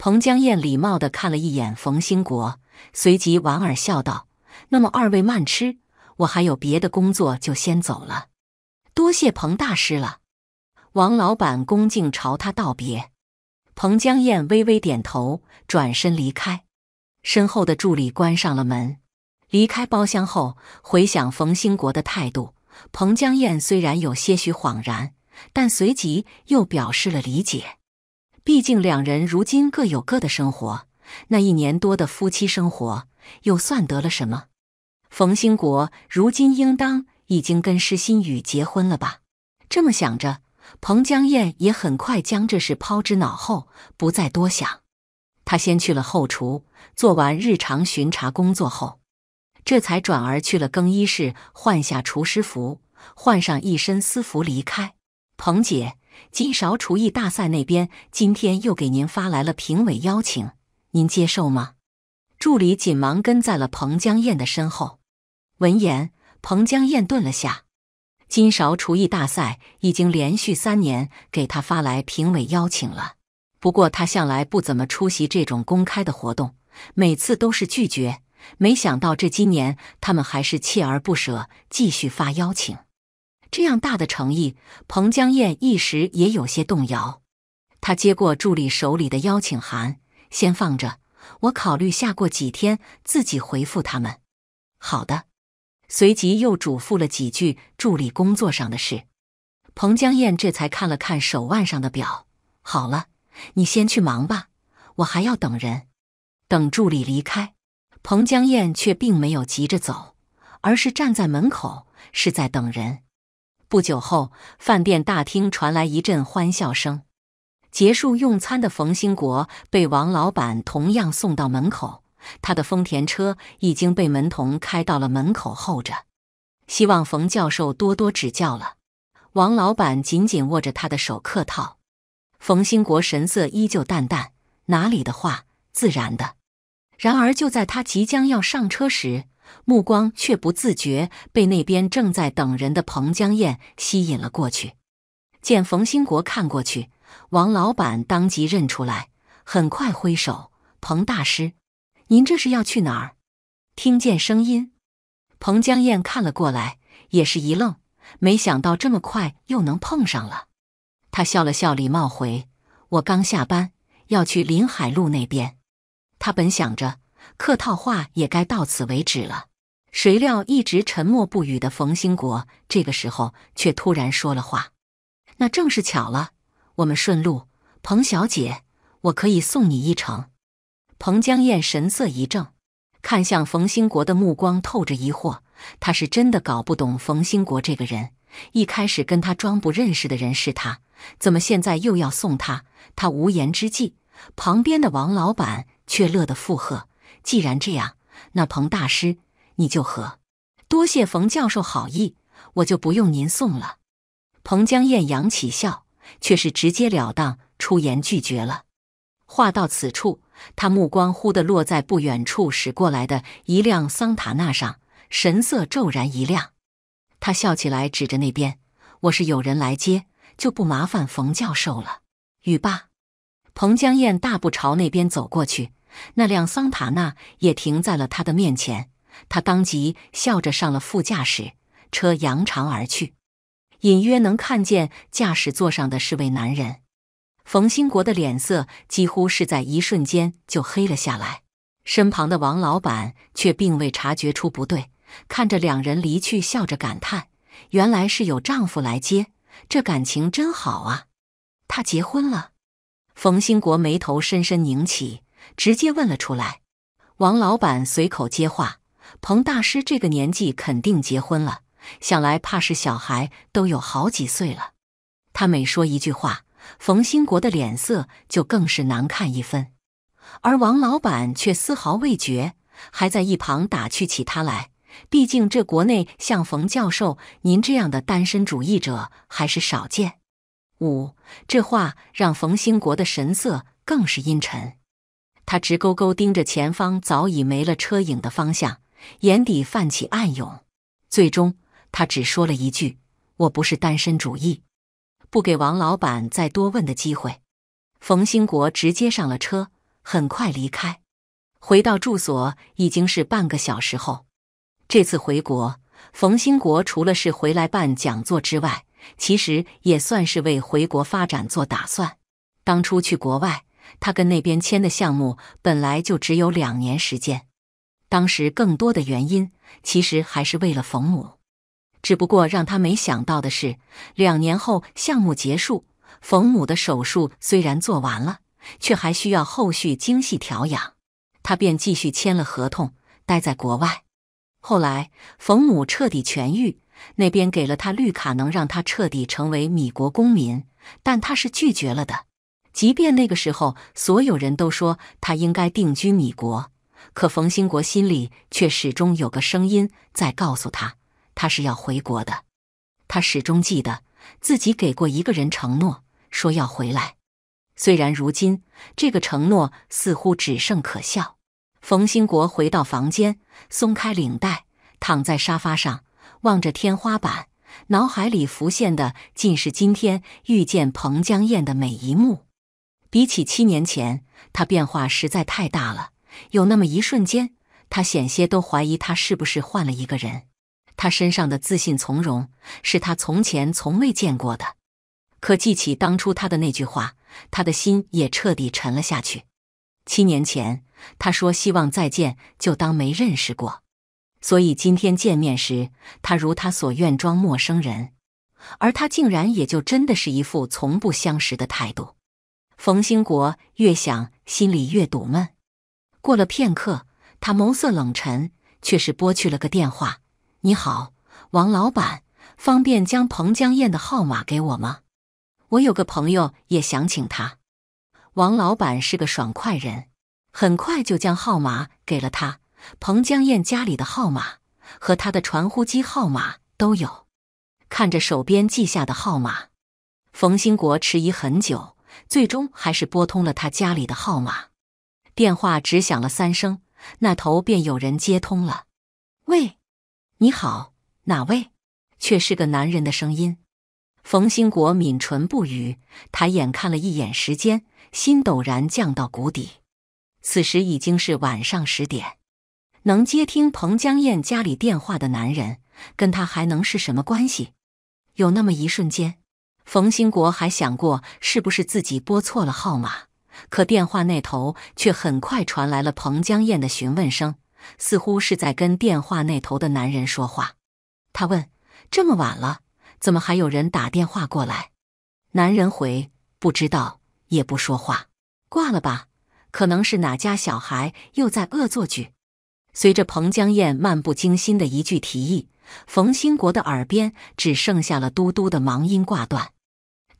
彭江燕礼貌的看了一眼冯兴国，随即莞尔笑道：“那么二位慢吃，我还有别的工作，就先走了。多谢彭大师了。”王老板恭敬朝他道别。彭江燕微微点头，转身离开。身后的助理关上了门。离开包厢后，回想冯兴国的态度，彭江燕虽然有些许恍然，但随即又表示了理解。毕竟两人如今各有各的生活，那一年多的夫妻生活又算得了什么？冯兴国如今应当已经跟施心雨结婚了吧？这么想着，彭江燕也很快将这事抛之脑后，不再多想。他先去了后厨，做完日常巡查工作后，这才转而去了更衣室，换下厨师服，换上一身私服离开。彭姐。金勺厨艺大赛那边今天又给您发来了评委邀请，您接受吗？助理紧忙跟在了彭江燕的身后。闻言，彭江燕顿了下。金勺厨艺大赛已经连续三年给他发来评委邀请了，不过他向来不怎么出席这种公开的活动，每次都是拒绝。没想到这今年他们还是锲而不舍继续发邀请。这样大的诚意，彭江燕一时也有些动摇。他接过助理手里的邀请函，先放着，我考虑下，过几天自己回复他们。好的。随即又嘱咐了几句助理工作上的事。彭江燕这才看了看手腕上的表，好了，你先去忙吧，我还要等人。等助理离开，彭江燕却并没有急着走，而是站在门口，是在等人。不久后，饭店大厅传来一阵欢笑声。结束用餐的冯兴国被王老板同样送到门口，他的丰田车已经被门童开到了门口候着。希望冯教授多多指教了。王老板紧紧握着他的手客套。冯兴国神色依旧淡淡：“哪里的话，自然的。”然而就在他即将要上车时。目光却不自觉被那边正在等人的彭江燕吸引了过去。见冯兴国看过去，王老板当即认出来，很快挥手：“彭大师，您这是要去哪儿？”听见声音，彭江燕看了过来，也是一愣，没想到这么快又能碰上了。他笑了笑，礼貌回：“我刚下班，要去林海路那边。”他本想着。客套话也该到此为止了。谁料一直沉默不语的冯兴国，这个时候却突然说了话：“那正是巧了，我们顺路，彭小姐，我可以送你一程。”彭江燕神色一怔，看向冯兴国的目光透着疑惑。他是真的搞不懂冯兴国这个人。一开始跟他装不认识的人是他，怎么现在又要送他？他无言之际，旁边的王老板却乐得附和。既然这样，那彭大师你就喝。多谢冯教授好意，我就不用您送了。彭江燕扬起笑，却是直截了当出言拒绝了。话到此处，他目光忽的落在不远处驶过来的一辆桑塔纳上，神色骤然一亮。他笑起来，指着那边：“我是有人来接，就不麻烦冯教授了。”语罢，彭江燕大步朝那边走过去。那辆桑塔纳也停在了他的面前，他当即笑着上了副驾驶，车扬长而去。隐约能看见驾驶座上的是位男人。冯兴国的脸色几乎是在一瞬间就黑了下来。身旁的王老板却并未察觉出不对，看着两人离去，笑着感叹：“原来是有丈夫来接，这感情真好啊！”他结婚了。冯兴国眉头深深拧起。直接问了出来，王老板随口接话：“彭大师这个年纪肯定结婚了，想来怕是小孩都有好几岁了。”他每说一句话，冯兴国的脸色就更是难看一分，而王老板却丝毫未觉，还在一旁打趣起他来。毕竟这国内像冯教授您这样的单身主义者还是少见。五这话让冯兴国的神色更是阴沉。他直勾勾盯着前方早已没了车影的方向，眼底泛起暗涌。最终，他只说了一句：“我不是单身主义。”不给王老板再多问的机会，冯兴国直接上了车，很快离开。回到住所已经是半个小时后。这次回国，冯兴国除了是回来办讲座之外，其实也算是为回国发展做打算。当初去国外。他跟那边签的项目本来就只有两年时间，当时更多的原因其实还是为了冯母，只不过让他没想到的是，两年后项目结束，冯母的手术虽然做完了，却还需要后续精细调养，他便继续签了合同，待在国外。后来冯母彻底痊愈，那边给了他绿卡，能让他彻底成为米国公民，但他是拒绝了的。即便那个时候，所有人都说他应该定居米国，可冯兴国心里却始终有个声音在告诉他，他是要回国的。他始终记得自己给过一个人承诺，说要回来。虽然如今这个承诺似乎只剩可笑。冯兴国回到房间，松开领带，躺在沙发上，望着天花板，脑海里浮现的尽是今天遇见彭江燕的每一幕。比起七年前，他变化实在太大了。有那么一瞬间，他险些都怀疑他是不是换了一个人。他身上的自信从容是他从前从未见过的。可记起当初他的那句话，他的心也彻底沉了下去。七年前，他说希望再见就当没认识过，所以今天见面时，他如他所愿装陌生人，而他竟然也就真的是一副从不相识的态度。冯兴国越想，心里越堵闷。过了片刻，他眸色冷沉，却是拨去了个电话。“你好，王老板，方便将彭江燕的号码给我吗？我有个朋友也想请他。”王老板是个爽快人，很快就将号码给了他。彭江燕家里的号码和他的传呼机号码都有。看着手边记下的号码，冯兴国迟疑很久。最终还是拨通了他家里的号码，电话只响了三声，那头便有人接通了。喂，你好，哪位？却是个男人的声音。冯兴国抿唇不语，抬眼看了一眼时间，心陡然降到谷底。此时已经是晚上十点，能接听彭江燕家里电话的男人，跟他还能是什么关系？有那么一瞬间。冯兴国还想过是不是自己拨错了号码，可电话那头却很快传来了彭江燕的询问声，似乎是在跟电话那头的男人说话。他问：“这么晚了，怎么还有人打电话过来？”男人回：“不知道，也不说话。”挂了吧，可能是哪家小孩又在恶作剧。随着彭江燕漫不经心的一句提议，冯兴国的耳边只剩下了嘟嘟的忙音，挂断。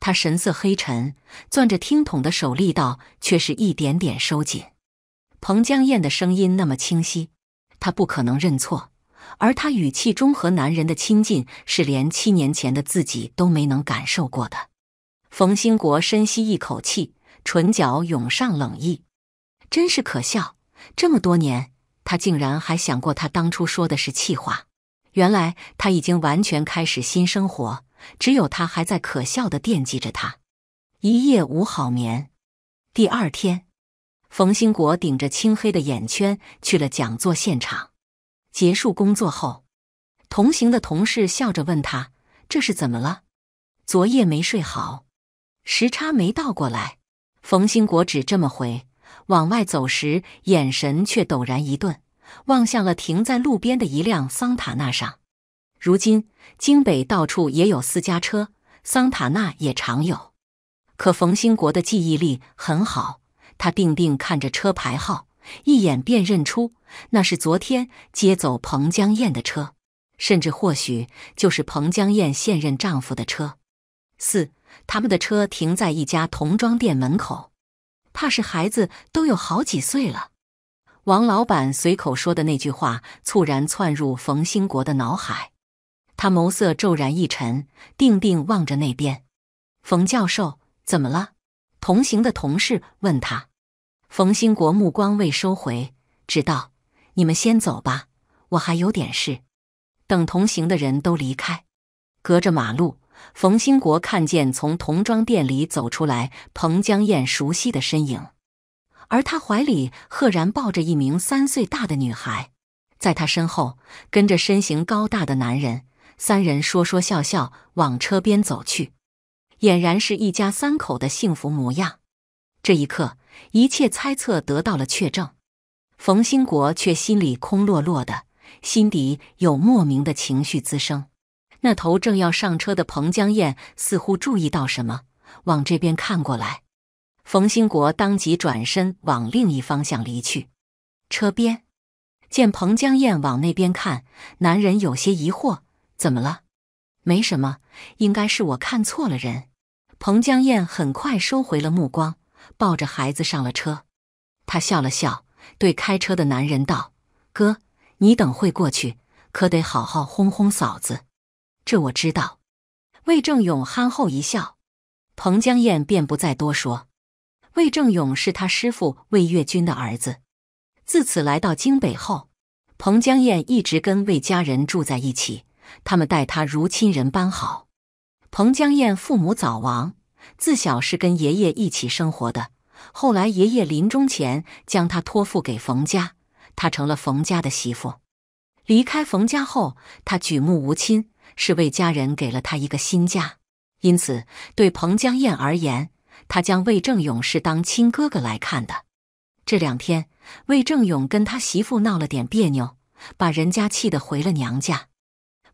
他神色黑沉，攥着听筒的手力道却是一点点收紧。彭江燕的声音那么清晰，他不可能认错。而他语气中和男人的亲近，是连七年前的自己都没能感受过的。冯兴国深吸一口气，唇角涌上冷意。真是可笑，这么多年，他竟然还想过他当初说的是气话。原来他已经完全开始新生活。只有他还在可笑的惦记着他，一夜无好眠。第二天，冯兴国顶着青黑的眼圈去了讲座现场。结束工作后，同行的同事笑着问他：“这是怎么了？昨夜没睡好，时差没倒过来。”冯兴国只这么回，往外走时，眼神却陡然一顿，望向了停在路边的一辆桑塔纳上。如今，京北到处也有私家车，桑塔纳也常有。可冯兴国的记忆力很好，他定定看着车牌号，一眼便认出那是昨天接走彭江燕的车，甚至或许就是彭江燕现任丈夫的车。四，他们的车停在一家童装店门口，怕是孩子都有好几岁了。王老板随口说的那句话，猝然窜入冯兴国的脑海。他眸色骤然一沉，定定望着那边。冯教授怎么了？同行的同事问他。冯兴国目光未收回，只道：“你们先走吧，我还有点事。”等同行的人都离开，隔着马路，冯兴国看见从童装店里走出来彭江燕熟悉的身影，而他怀里赫然抱着一名三岁大的女孩，在他身后跟着身形高大的男人。三人说说笑笑往车边走去，俨然是一家三口的幸福模样。这一刻，一切猜测得到了确证。冯兴国却心里空落落的，心底有莫名的情绪滋生。那头正要上车的彭江燕似乎注意到什么，往这边看过来。冯兴国当即转身往另一方向离去。车边，见彭江燕往那边看，男人有些疑惑。怎么了？没什么，应该是我看错了人。彭江燕很快收回了目光，抱着孩子上了车。她笑了笑，对开车的男人道：“哥，你等会过去，可得好好哄哄嫂子。”这我知道。魏正勇憨厚一笑，彭江燕便不再多说。魏正勇是他师父魏月军的儿子。自此来到京北后，彭江燕一直跟魏家人住在一起。他们待他如亲人般好。彭江燕父母早亡，自小是跟爷爷一起生活的。后来爷爷临终前将她托付给冯家，她成了冯家的媳妇。离开冯家后，她举目无亲，是魏家人给了她一个新家。因此，对彭江燕而言，他将魏正勇是当亲哥哥来看的。这两天，魏正勇跟他媳妇闹了点别扭，把人家气得回了娘家。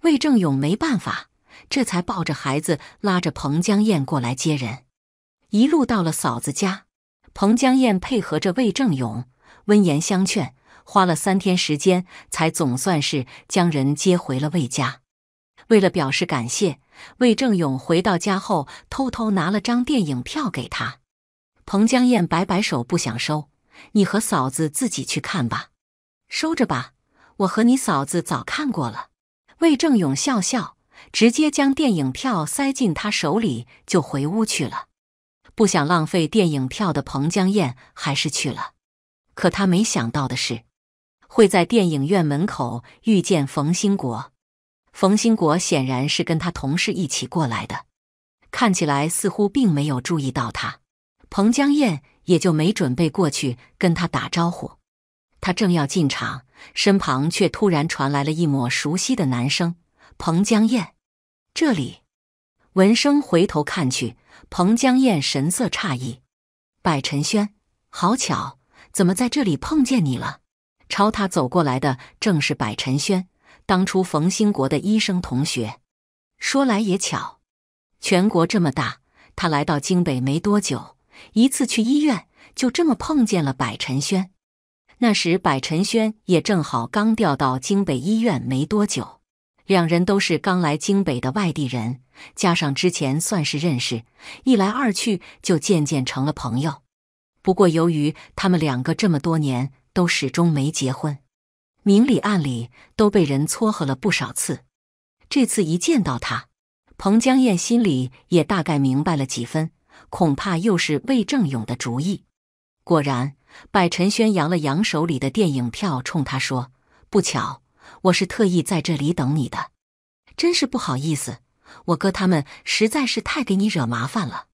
魏正勇没办法，这才抱着孩子拉着彭江燕过来接人，一路到了嫂子家。彭江燕配合着魏正勇，温言相劝，花了三天时间，才总算是将人接回了魏家。为了表示感谢，魏正勇回到家后偷偷拿了张电影票给他。彭江燕摆摆手，不想收：“你和嫂子自己去看吧，收着吧，我和你嫂子早看过了。”魏正勇笑笑，直接将电影票塞进他手里，就回屋去了。不想浪费电影票的彭江燕还是去了，可他没想到的是，会在电影院门口遇见冯兴国。冯兴国显然是跟他同事一起过来的，看起来似乎并没有注意到他，彭江燕也就没准备过去跟他打招呼。他正要进场，身旁却突然传来了一抹熟悉的男声：“彭江燕，这里。”闻声回头看去，彭江燕神色诧异：“百辰轩，好巧，怎么在这里碰见你了？”朝他走过来的正是百辰轩，当初冯兴国的医生同学。说来也巧，全国这么大，他来到京北没多久，一次去医院，就这么碰见了百辰轩。那时，柏辰轩也正好刚调到京北医院没多久，两人都是刚来京北的外地人，加上之前算是认识，一来二去就渐渐成了朋友。不过，由于他们两个这么多年都始终没结婚，明里暗里都被人撮合了不少次。这次一见到他，彭江燕心里也大概明白了几分，恐怕又是魏正勇的主意。果然。百辰轩扬了扬手里的电影票，冲他说：“不巧，我是特意在这里等你的，真是不好意思。我哥他们实在是太给你惹麻烦了。”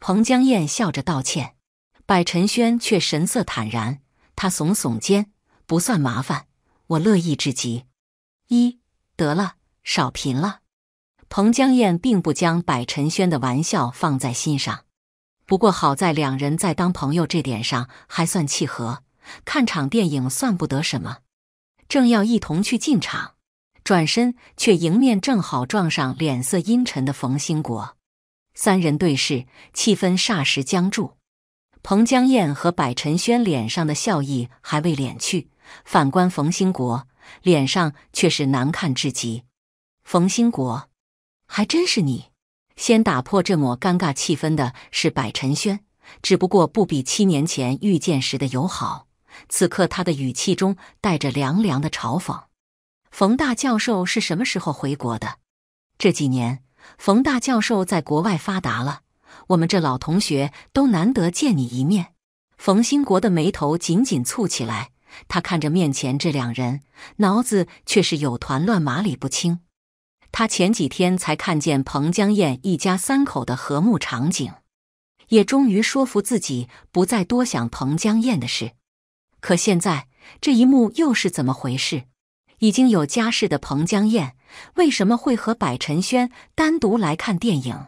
彭江燕笑着道歉，百辰轩却神色坦然，他耸耸肩：“不算麻烦，我乐意至极。”一得了，少贫了。彭江燕并不将百辰轩的玩笑放在心上。不过好在两人在当朋友这点上还算契合，看场电影算不得什么。正要一同去进场，转身却迎面正好撞上脸色阴沉的冯兴国。三人对视，气氛霎时僵住。彭江燕和柏辰轩脸上的笑意还未敛去，反观冯兴国脸上却是难看至极。冯兴国，还真是你。先打破这抹尴尬气氛的是百辰轩，只不过不比七年前遇见时的友好。此刻他的语气中带着凉凉的嘲讽。冯大教授是什么时候回国的？这几年，冯大教授在国外发达了，我们这老同学都难得见你一面。冯兴国的眉头紧紧蹙起来，他看着面前这两人，脑子却是有团乱麻理不清。他前几天才看见彭江燕一家三口的和睦场景，也终于说服自己不再多想彭江燕的事。可现在这一幕又是怎么回事？已经有家世的彭江燕为什么会和百辰轩单独来看电影？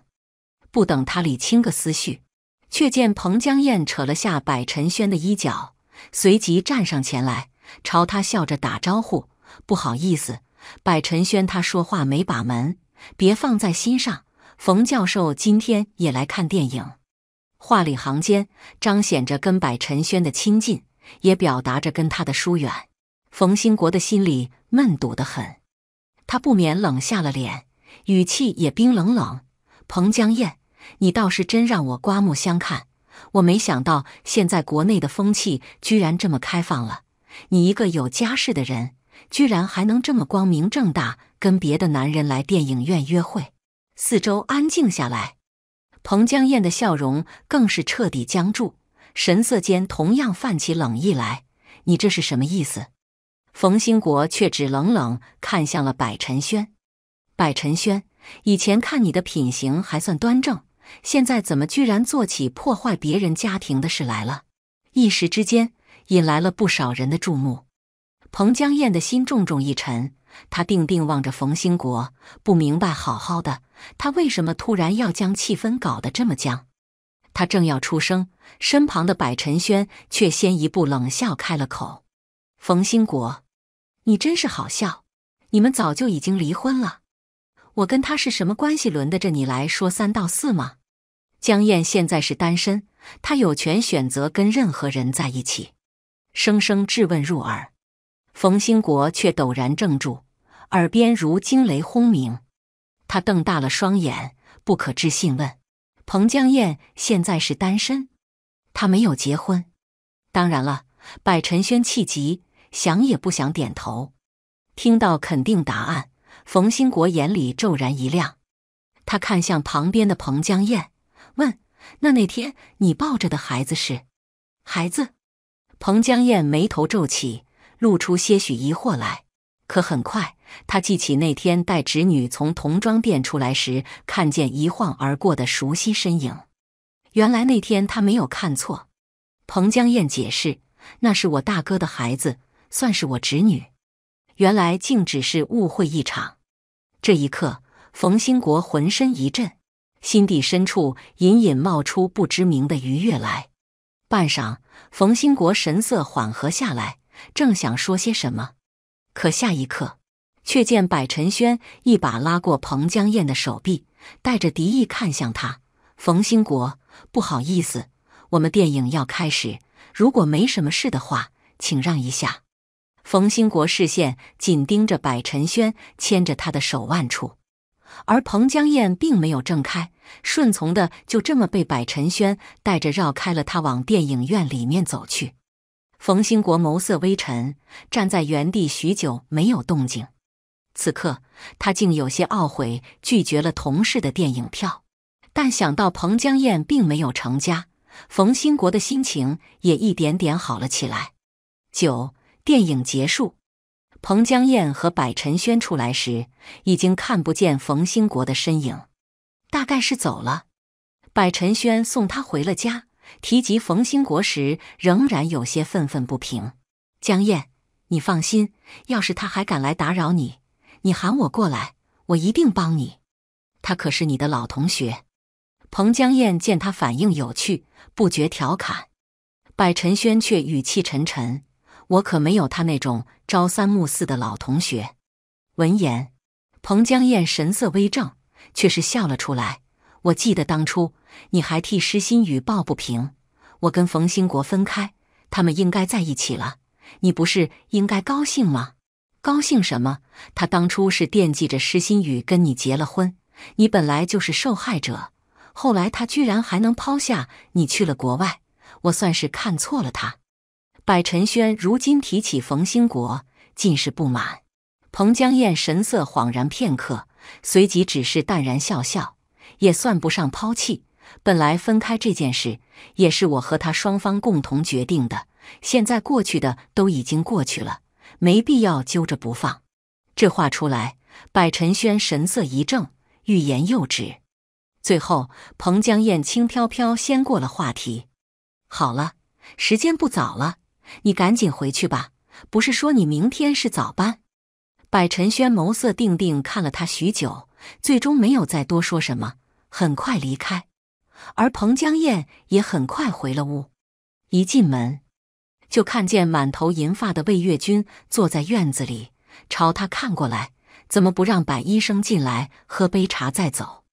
不等他理清个思绪，却见彭江燕扯了下百辰轩的衣角，随即站上前来，朝他笑着打招呼：“不好意思。”柏陈轩，他说话没把门，别放在心上。冯教授今天也来看电影，话里行间彰显着跟柏陈轩的亲近，也表达着跟他的疏远。冯兴国的心里闷堵得很，他不免冷下了脸，语气也冰冷冷。彭江燕，你倒是真让我刮目相看，我没想到现在国内的风气居然这么开放了。你一个有家室的人。居然还能这么光明正大跟别的男人来电影院约会？四周安静下来，彭江燕的笑容更是彻底僵住，神色间同样泛起冷意来。你这是什么意思？冯兴国却只冷冷看向了百辰轩。百辰轩，以前看你的品行还算端正，现在怎么居然做起破坏别人家庭的事来了？一时之间引来了不少人的注目。彭江燕的心重重一沉，她定定望着冯兴国，不明白好好的他为什么突然要将气氛搞得这么僵。他正要出声，身旁的百辰轩却先一步冷笑开了口：“冯兴国，你真是好笑！你们早就已经离婚了，我跟他是什么关系？轮得着你来说三道四吗？”江燕现在是单身，她有权选择跟任何人在一起。声声质问入耳。冯兴国却陡然怔住，耳边如惊雷轰鸣。他瞪大了双眼，不可置信问：“彭江燕现在是单身？他没有结婚？”当然了，百陈轩气急，想也不想点头。听到肯定答案，冯兴国眼里骤然一亮。他看向旁边的彭江燕，问：“那那天你抱着的孩子是孩子？”彭江燕眉头皱起。露出些许疑惑来，可很快他记起那天带侄女从童装店出来时，看见一晃而过的熟悉身影。原来那天他没有看错。彭江燕解释：“那是我大哥的孩子，算是我侄女。”原来竟只是误会一场。这一刻，冯兴国浑身一震，心底深处隐隐冒出不知名的愉悦来。半晌，冯兴国神色缓和下来。正想说些什么，可下一刻，却见百辰轩一把拉过彭江燕的手臂，带着敌意看向他。冯兴国，不好意思，我们电影要开始，如果没什么事的话，请让一下。冯兴国视线紧盯着百辰轩牵着他的手腕处，而彭江燕并没有挣开，顺从的就这么被百辰轩带着绕开了，他往电影院里面走去。冯兴国眸色微沉，站在原地许久没有动静。此刻，他竟有些懊悔拒绝了同事的电影票，但想到彭江燕并没有成家，冯兴国的心情也一点点好了起来。九电影结束，彭江燕和百辰轩出来时，已经看不见冯兴国的身影，大概是走了。百辰轩送他回了家。提及冯兴国时，仍然有些愤愤不平。江燕，你放心，要是他还敢来打扰你，你喊我过来，我一定帮你。他可是你的老同学。彭江燕见他反应有趣，不觉调侃。柏陈轩却语气沉沉：“我可没有他那种朝三暮四的老同学。”闻言，彭江燕神色微怔，却是笑了出来。我记得当初你还替施心雨抱不平，我跟冯兴国分开，他们应该在一起了，你不是应该高兴吗？高兴什么？他当初是惦记着施心雨跟你结了婚，你本来就是受害者，后来他居然还能抛下你去了国外，我算是看错了他。百辰轩如今提起冯兴国，尽是不满。彭江燕神色恍然片刻，随即只是淡然笑笑。也算不上抛弃，本来分开这件事也是我和他双方共同决定的。现在过去的都已经过去了，没必要揪着不放。这话出来，百辰轩神色一正，欲言又止。最后，彭江燕轻飘飘先过了话题。好了，时间不早了，你赶紧回去吧。不是说你明天是早班？百辰轩眸色定定看了他许久，最终没有再多说什么。很快离开，而彭江燕也很快回了屋。一进门，就看见满头银发的魏月君坐在院子里，朝他看过来。怎么不让柏医生进来喝杯茶再走？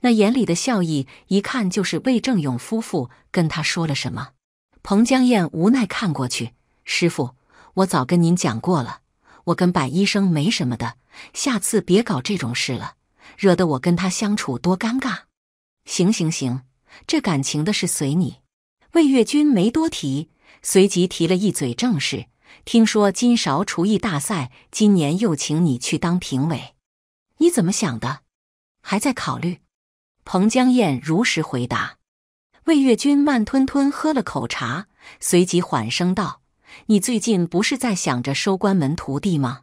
那眼里的笑意，一看就是魏正勇夫妇跟他说了什么。彭江燕无奈看过去：“师傅，我早跟您讲过了，我跟柏医生没什么的，下次别搞这种事了。”惹得我跟他相处多尴尬，行行行，这感情的事随你。魏月君没多提，随即提了一嘴正事：听说金勺厨艺大赛今年又请你去当评委，你怎么想的？还在考虑。彭江燕如实回答。魏月君慢吞吞喝了口茶，随即缓声道：“你最近不是在想着收关门徒弟吗？”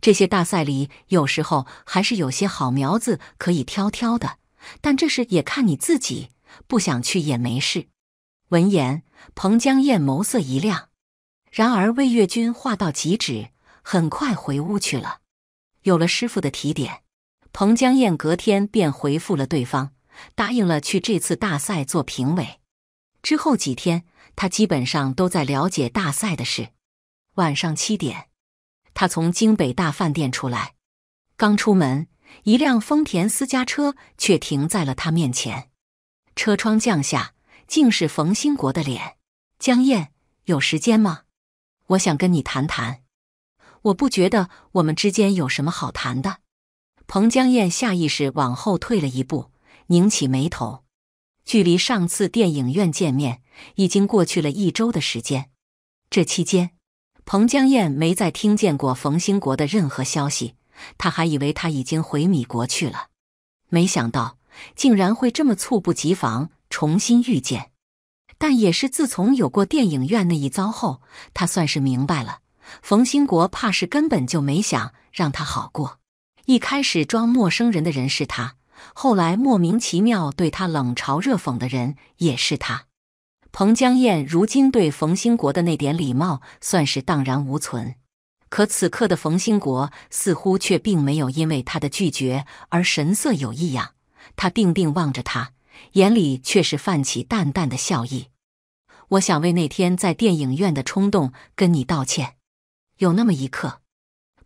这些大赛里，有时候还是有些好苗子可以挑挑的，但这事也看你自己，不想去也没事。闻言，彭江燕眸色一亮。然而魏月君话到极止，很快回屋去了。有了师傅的提点，彭江燕隔天便回复了对方，答应了去这次大赛做评委。之后几天，他基本上都在了解大赛的事。晚上七点。他从京北大饭店出来，刚出门，一辆丰田私家车却停在了他面前。车窗降下，竟是冯兴国的脸。江燕，有时间吗？我想跟你谈谈。我不觉得我们之间有什么好谈的。彭江燕下意识往后退了一步，拧起眉头。距离上次电影院见面已经过去了一周的时间，这期间……彭江燕没再听见过冯兴国的任何消息，她还以为他已经回米国去了，没想到竟然会这么猝不及防重新遇见。但也是自从有过电影院那一遭后，他算是明白了，冯兴国怕是根本就没想让他好过。一开始装陌生人的人是他，后来莫名其妙对他冷嘲热讽的人也是他。彭江燕如今对冯兴国的那点礼貌算是荡然无存，可此刻的冯兴国似乎却并没有因为他的拒绝而神色有异样。他定定望着他，眼里却是泛起淡淡的笑意。我想为那天在电影院的冲动跟你道歉。有那么一刻，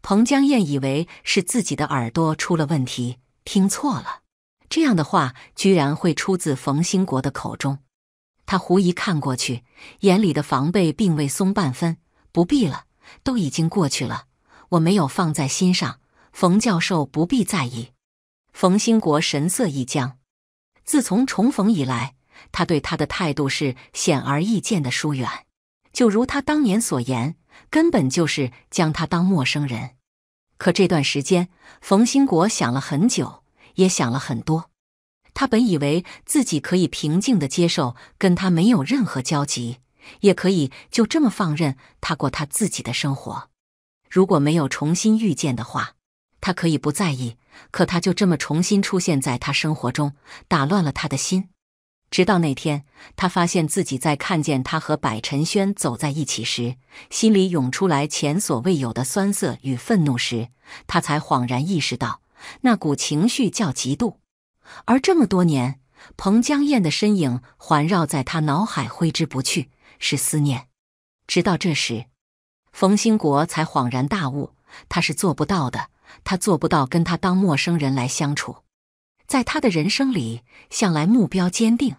彭江燕以为是自己的耳朵出了问题，听错了。这样的话，居然会出自冯兴国的口中。他狐疑看过去，眼里的防备并未松半分。不必了，都已经过去了，我没有放在心上。冯教授不必在意。冯兴国神色一僵，自从重逢以来，他对他的态度是显而易见的疏远，就如他当年所言，根本就是将他当陌生人。可这段时间，冯兴国想了很久，也想了很多。他本以为自己可以平静的接受，跟他没有任何交集，也可以就这么放任他过他自己的生活。如果没有重新遇见的话，他可以不在意。可他就这么重新出现在他生活中，打乱了他的心。直到那天，他发现自己在看见他和百辰轩走在一起时，心里涌出来前所未有的酸涩与愤怒时，他才恍然意识到，那股情绪叫嫉妒。而这么多年，彭江燕的身影环绕在他脑海，挥之不去，是思念。直到这时，冯兴国才恍然大悟，他是做不到的，他做不到跟他当陌生人来相处。在他的人生里，向来目标坚定，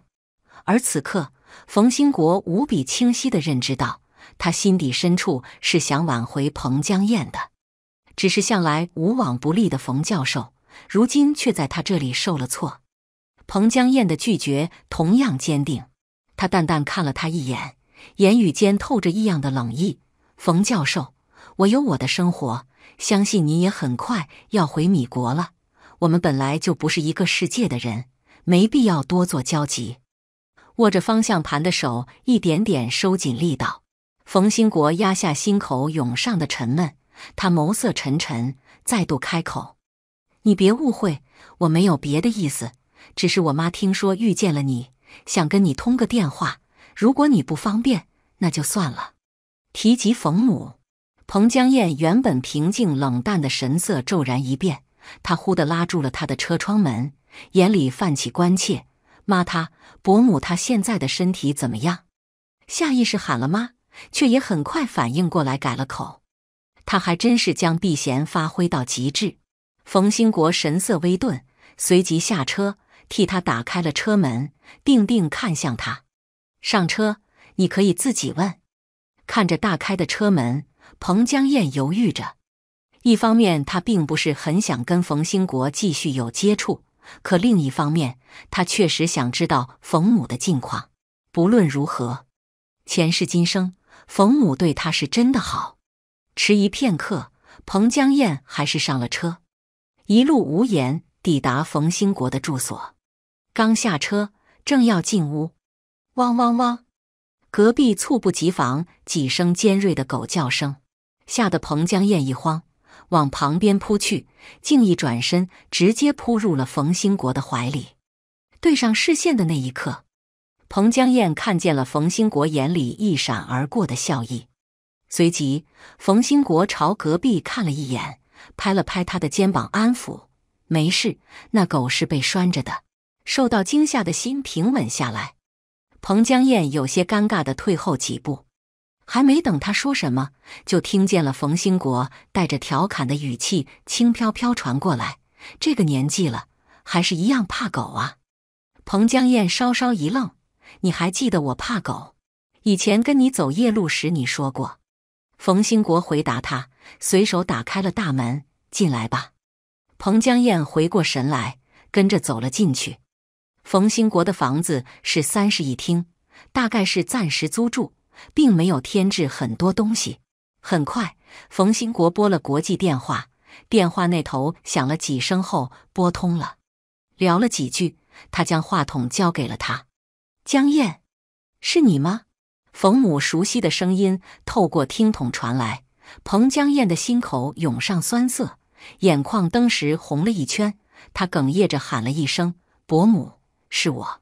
而此刻，冯兴国无比清晰地认知到，他心底深处是想挽回彭江燕的，只是向来无往不利的冯教授。如今却在他这里受了挫，彭江燕的拒绝同样坚定。他淡淡看了他一眼，言语间透着异样的冷意。冯教授，我有我的生活，相信你也很快要回米国了。我们本来就不是一个世界的人，没必要多做交集。握着方向盘的手一点点收紧力道，冯兴国压下心口涌上的沉闷，他眸色沉沉，再度开口。你别误会，我没有别的意思，只是我妈听说遇见了你，想跟你通个电话。如果你不方便，那就算了。提及冯母，彭江燕原本平静冷淡的神色骤然一变，她忽地拉住了他的车窗门，眼里泛起关切。妈，他伯母她现在的身体怎么样？下意识喊了妈，却也很快反应过来，改了口。他还真是将避嫌发挥到极致。冯兴国神色微顿，随即下车，替他打开了车门，定定看向他，上车，你可以自己问。看着大开的车门，彭江燕犹豫着，一方面他并不是很想跟冯兴国继续有接触，可另一方面他确实想知道冯母的近况。不论如何，前世今生，冯母对他是真的好。迟疑片刻，彭江燕还是上了车。一路无言抵达冯兴国的住所，刚下车正要进屋，汪汪汪！隔壁猝不及防几声尖锐的狗叫声，吓得彭江燕一慌，往旁边扑去，竟一转身直接扑入了冯兴国的怀里。对上视线的那一刻，彭江燕看见了冯兴国眼里一闪而过的笑意。随即，冯兴国朝隔壁看了一眼。拍了拍他的肩膀，安抚：“没事，那狗是被拴着的，受到惊吓的心平稳下来。”彭江燕有些尴尬的退后几步，还没等他说什么，就听见了冯兴国带着调侃的语气轻飘飘传过来：“这个年纪了，还是一样怕狗啊？”彭江燕稍稍一愣：“你还记得我怕狗？以前跟你走夜路时你说过。”冯兴国回答他，随手打开了大门。进来吧，彭江燕回过神来，跟着走了进去。冯兴国的房子是三室一厅，大概是暂时租住，并没有添置很多东西。很快，冯兴国拨了国际电话，电话那头响了几声后拨通了，聊了几句，他将话筒交给了他。江燕，是你吗？冯母熟悉的声音透过听筒传来，彭江燕的心口涌上酸涩。眼眶登时红了一圈，他哽咽着喊了一声：“伯母，是我。”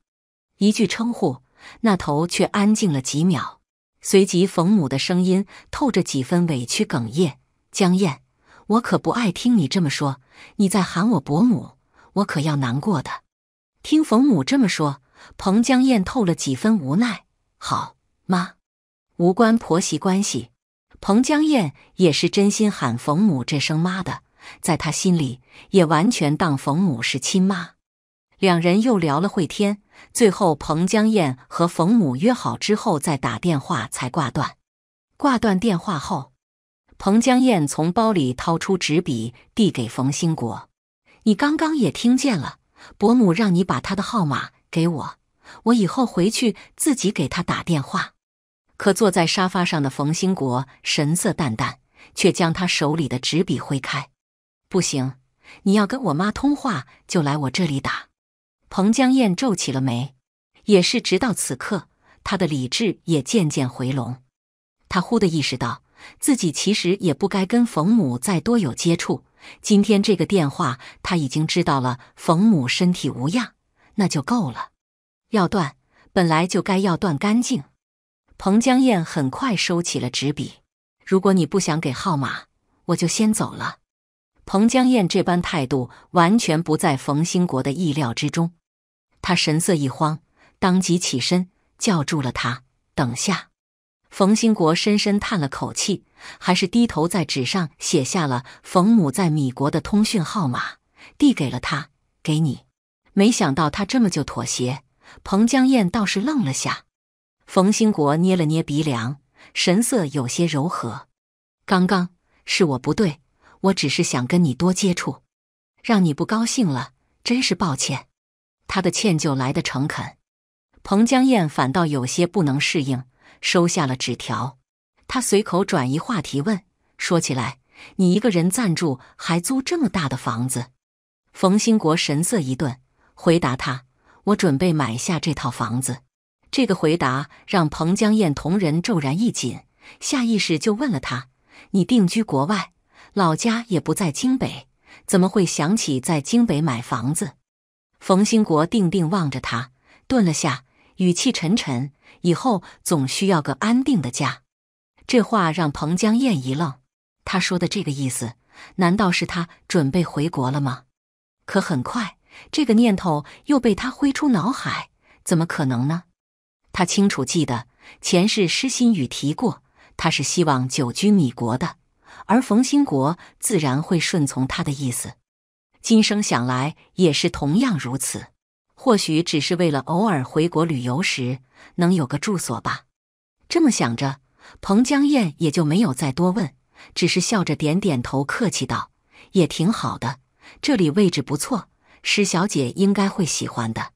一句称呼，那头却安静了几秒，随即冯母的声音透着几分委屈哽咽：“江燕，我可不爱听你这么说，你再喊我伯母，我可要难过的。”听冯母这么说，彭江燕透了几分无奈：“好，妈，无关婆媳关系。”彭江燕也是真心喊冯母这声妈的。在他心里，也完全当冯母是亲妈。两人又聊了会天，最后彭江燕和冯母约好之后再打电话才挂断。挂断电话后，彭江燕从包里掏出纸笔，递给冯兴国：“你刚刚也听见了，伯母让你把她的号码给我，我以后回去自己给她打电话。”可坐在沙发上的冯兴国神色淡淡，却将他手里的纸笔挥开。不行，你要跟我妈通话就来我这里打。彭江燕皱起了眉，也是直到此刻，她的理智也渐渐回笼。她忽地意识到，自己其实也不该跟冯母再多有接触。今天这个电话，他已经知道了冯母身体无恙，那就够了。要断，本来就该要断干净。彭江燕很快收起了纸笔。如果你不想给号码，我就先走了。彭江燕这般态度完全不在冯兴国的意料之中，他神色一慌，当即起身叫住了他：“等下。”冯兴国深深叹了口气，还是低头在纸上写下了冯母在米国的通讯号码，递给了他：“给你。”没想到他这么就妥协，彭江燕倒是愣了下。冯兴国捏了捏鼻梁，神色有些柔和：“刚刚是我不对。”我只是想跟你多接触，让你不高兴了，真是抱歉。他的歉疚来的诚恳，彭江燕反倒有些不能适应，收下了纸条。他随口转移话题问：“说起来，你一个人暂住，还租这么大的房子？”冯兴国神色一顿，回答他：“我准备买下这套房子。”这个回答让彭江燕瞳仁骤然一紧，下意识就问了他：“你定居国外？”老家也不在京北，怎么会想起在京北买房子？冯兴国定定望着他，顿了下，语气沉沉：“以后总需要个安定的家。”这话让彭江燕一愣。他说的这个意思，难道是他准备回国了吗？可很快，这个念头又被他挥出脑海。怎么可能呢？他清楚记得，前世施心宇提过，他是希望久居米国的。而冯兴国自然会顺从他的意思，今生想来也是同样如此，或许只是为了偶尔回国旅游时能有个住所吧。这么想着，彭江燕也就没有再多问，只是笑着点点头，客气道：“也挺好的，这里位置不错，施小姐应该会喜欢的。”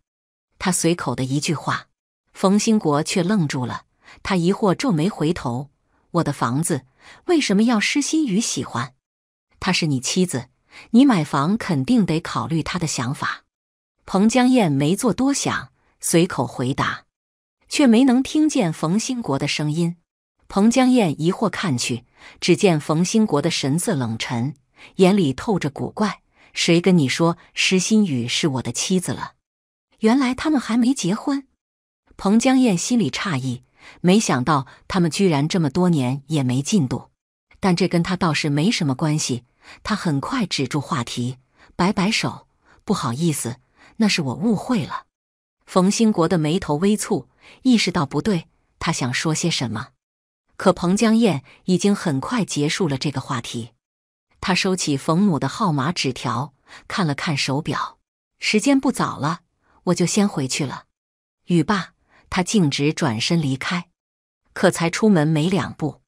他随口的一句话，冯兴国却愣住了，他疑惑皱眉回头：“我的房子？”为什么要失心雨喜欢？她是你妻子，你买房肯定得考虑她的想法。彭江燕没做多想，随口回答，却没能听见冯兴国的声音。彭江燕疑惑看去，只见冯兴国的神色冷沉，眼里透着古怪。谁跟你说施心雨是我的妻子了？原来他们还没结婚。彭江燕心里诧异。没想到他们居然这么多年也没进度，但这跟他倒是没什么关系。他很快止住话题，摆摆手：“不好意思，那是我误会了。”冯兴国的眉头微蹙，意识到不对，他想说些什么，可彭江燕已经很快结束了这个话题。他收起冯母的号码纸条，看了看手表，时间不早了，我就先回去了。雨罢。他径直转身离开，可才出门没两步，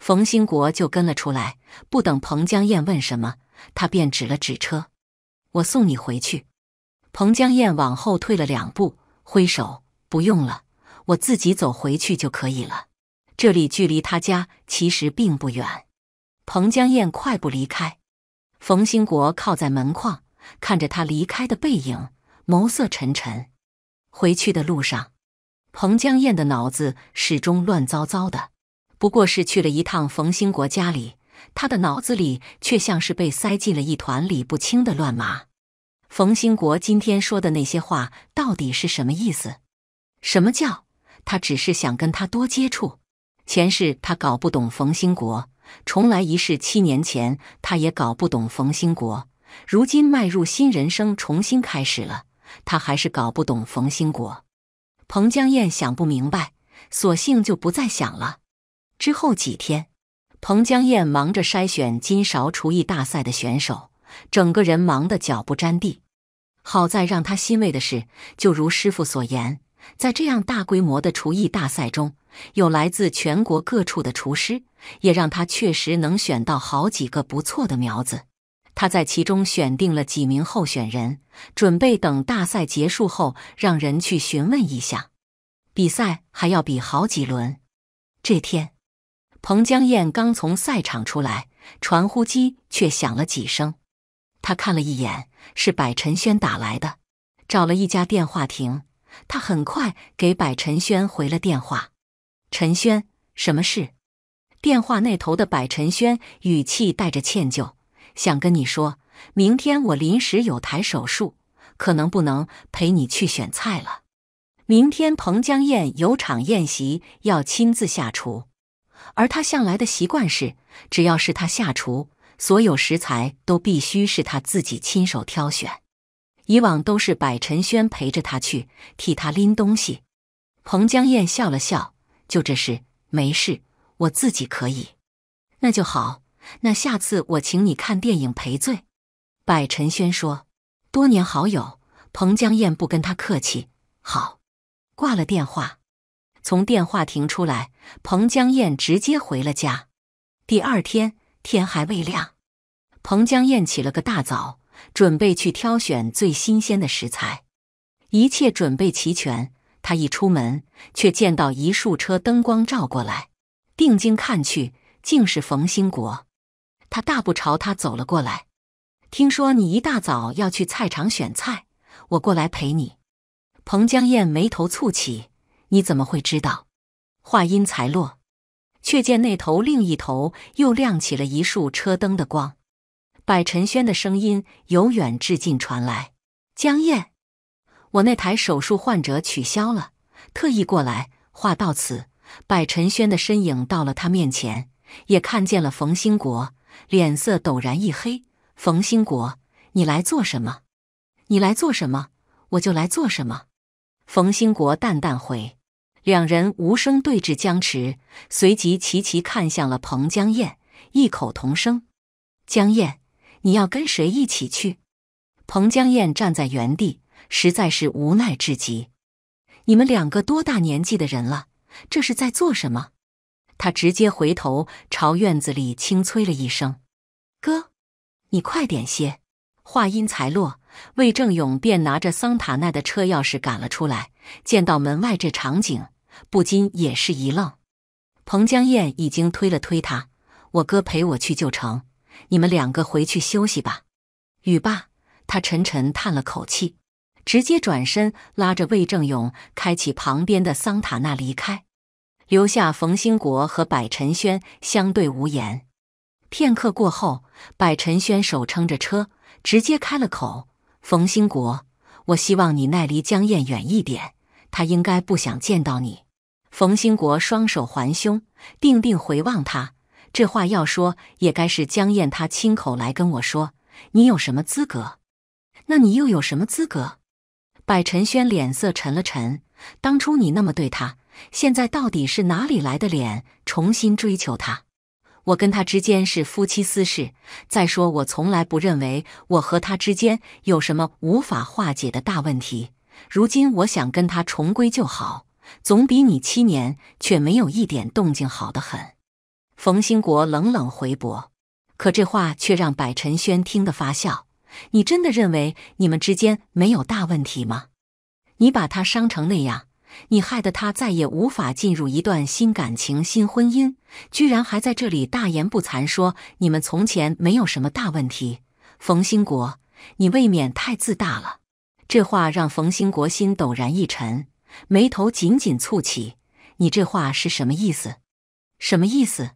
冯兴国就跟了出来。不等彭江燕问什么，他便指了指车：“我送你回去。”彭江燕往后退了两步，挥手：“不用了，我自己走回去就可以了。”这里距离他家其实并不远。彭江燕快步离开，冯兴国靠在门框，看着他离开的背影，眸色沉沉。回去的路上。彭江燕的脑子始终乱糟糟的，不过是去了一趟冯兴国家里，她的脑子里却像是被塞进了一团理不清的乱麻。冯兴国今天说的那些话到底是什么意思？什么叫他只是想跟他多接触？前世他搞不懂冯兴国，重来一世七年前他也搞不懂冯兴国，如今迈入新人生重新开始了，他还是搞不懂冯兴国。彭江燕想不明白，索性就不再想了。之后几天，彭江燕忙着筛选金勺厨艺大赛的选手，整个人忙得脚不沾地。好在让他欣慰的是，就如师傅所言，在这样大规模的厨艺大赛中，有来自全国各处的厨师，也让他确实能选到好几个不错的苗子。他在其中选定了几名候选人，准备等大赛结束后让人去询问一下。比赛还要比好几轮。这天，彭江燕刚从赛场出来，传呼机却响了几声。他看了一眼，是柏辰轩打来的，找了一家电话亭，他很快给柏辰轩回了电话。陈轩，什么事？电话那头的柏辰轩语气带着歉疚。想跟你说，明天我临时有台手术，可能不能陪你去选菜了。明天彭江燕有场宴席要亲自下厨，而他向来的习惯是，只要是他下厨，所有食材都必须是他自己亲手挑选。以往都是百辰轩陪着他去，替他拎东西。彭江燕笑了笑，就这事没事，我自己可以。那就好。那下次我请你看电影赔罪。”百辰轩说，“多年好友，彭江燕不跟他客气。”好，挂了电话，从电话亭出来，彭江燕直接回了家。第二天天还未亮，彭江燕起了个大早，准备去挑选最新鲜的食材。一切准备齐全，他一出门，却见到一束车灯光照过来，定睛看去，竟是冯兴国。他大步朝他走了过来。听说你一大早要去菜场选菜，我过来陪你。彭江燕眉头蹙起，你怎么会知道？话音才落，却见那头另一头又亮起了一束车灯的光，百辰轩的声音由远至近传来：“江燕，我那台手术患者取消了，特意过来。”话到此，百辰轩的身影到了他面前，也看见了冯兴国。脸色陡然一黑，冯兴国，你来做什么？你来做什么，我就来做什么。冯兴国淡淡回，两人无声对峙僵持，随即齐齐看向了彭江燕，异口同声：“江燕，你要跟谁一起去？”彭江燕站在原地，实在是无奈至极。你们两个多大年纪的人了，这是在做什么？他直接回头朝院子里轻催了一声：“哥，你快点些。”话音才落，魏正勇便拿着桑塔纳的车钥匙赶了出来。见到门外这场景，不禁也是一愣。彭江燕已经推了推他：“我哥陪我去就成，你们两个回去休息吧。”语罢，他沉沉叹了口气，直接转身拉着魏正勇开启旁边的桑塔纳离开。留下冯兴国和百陈轩相对无言，片刻过后，百陈轩手撑着车，直接开了口：“冯兴国，我希望你耐离江燕远一点，他应该不想见到你。”冯兴国双手环胸，定定回望他，这话要说也该是江燕她亲口来跟我说，你有什么资格？那你又有什么资格？百陈轩脸色沉了沉，当初你那么对他。现在到底是哪里来的脸重新追求他？我跟他之间是夫妻私事。再说，我从来不认为我和他之间有什么无法化解的大问题。如今我想跟他重归就好，总比你七年却没有一点动静好得很。冯兴国冷冷回驳，可这话却让百辰轩听得发笑。你真的认为你们之间没有大问题吗？你把他伤成那样！你害得他再也无法进入一段新感情、新婚姻，居然还在这里大言不惭说你们从前没有什么大问题。冯兴国，你未免太自大了。这话让冯兴国心陡然一沉，眉头紧紧蹙起。你这话是什么意思？什么意思？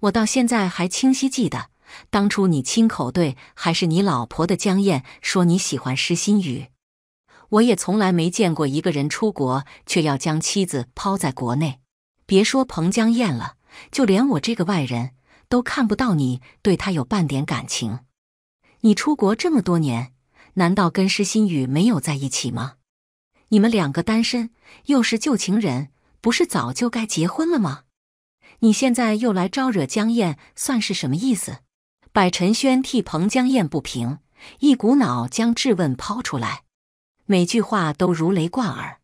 我到现在还清晰记得，当初你亲口对还是你老婆的江燕说你喜欢施心雨。我也从来没见过一个人出国却要将妻子抛在国内。别说彭江燕了，就连我这个外人都看不到你对她有半点感情。你出国这么多年，难道跟施心雨没有在一起吗？你们两个单身又是旧情人，不是早就该结婚了吗？你现在又来招惹江燕，算是什么意思？百陈轩替彭江燕不平，一股脑将质问抛出来。每句话都如雷贯耳，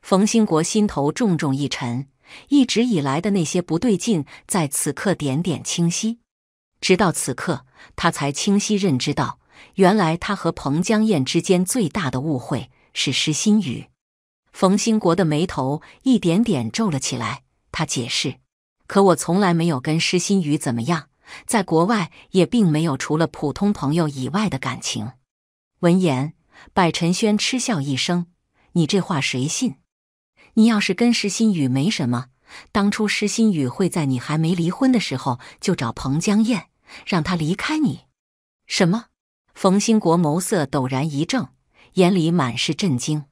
冯兴国心头重重一沉。一直以来的那些不对劲，在此刻点点清晰。直到此刻，他才清晰认知到，原来他和彭江燕之间最大的误会是施心雨。冯兴国的眉头一点点皱了起来。他解释：“可我从来没有跟施心雨怎么样，在国外也并没有除了普通朋友以外的感情。”闻言。百陈轩嗤笑一声：“你这话谁信？你要是跟石新宇没什么，当初石新宇会在你还没离婚的时候就找彭江燕，让她离开你？”什么？冯兴国眸色陡然一正，眼里满是震惊。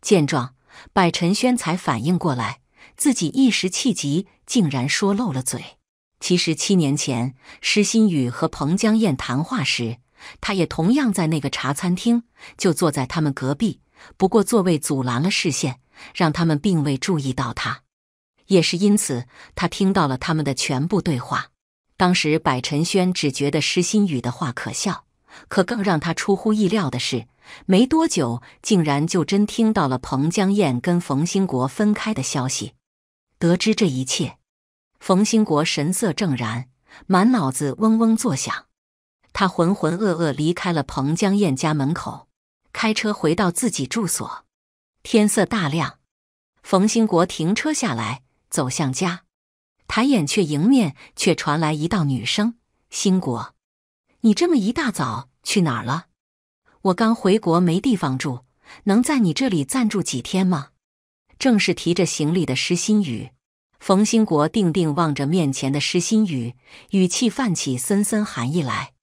见状，百陈轩才反应过来，自己一时气急，竟然说漏了嘴。其实七年前，石新宇和彭江燕谈话时。他也同样在那个茶餐厅，就坐在他们隔壁。不过座位阻拦了视线，让他们并未注意到他。也是因此，他听到了他们的全部对话。当时，柏辰轩只觉得施心雨的话可笑，可更让他出乎意料的是，没多久竟然就真听到了彭江燕跟冯兴国分开的消息。得知这一切，冯兴国神色正然，满脑子嗡嗡作响。他浑浑噩噩离开了彭江燕家门口，开车回到自己住所。天色大亮，冯兴国停车下来，走向家，抬眼却迎面却传来一道女声：“兴国，你这么一大早去哪儿了？我刚回国，没地方住，能在你这里暂住几天吗？”正是提着行李的石新宇。冯兴国定定望着面前的石新宇，语气泛起森森寒意来。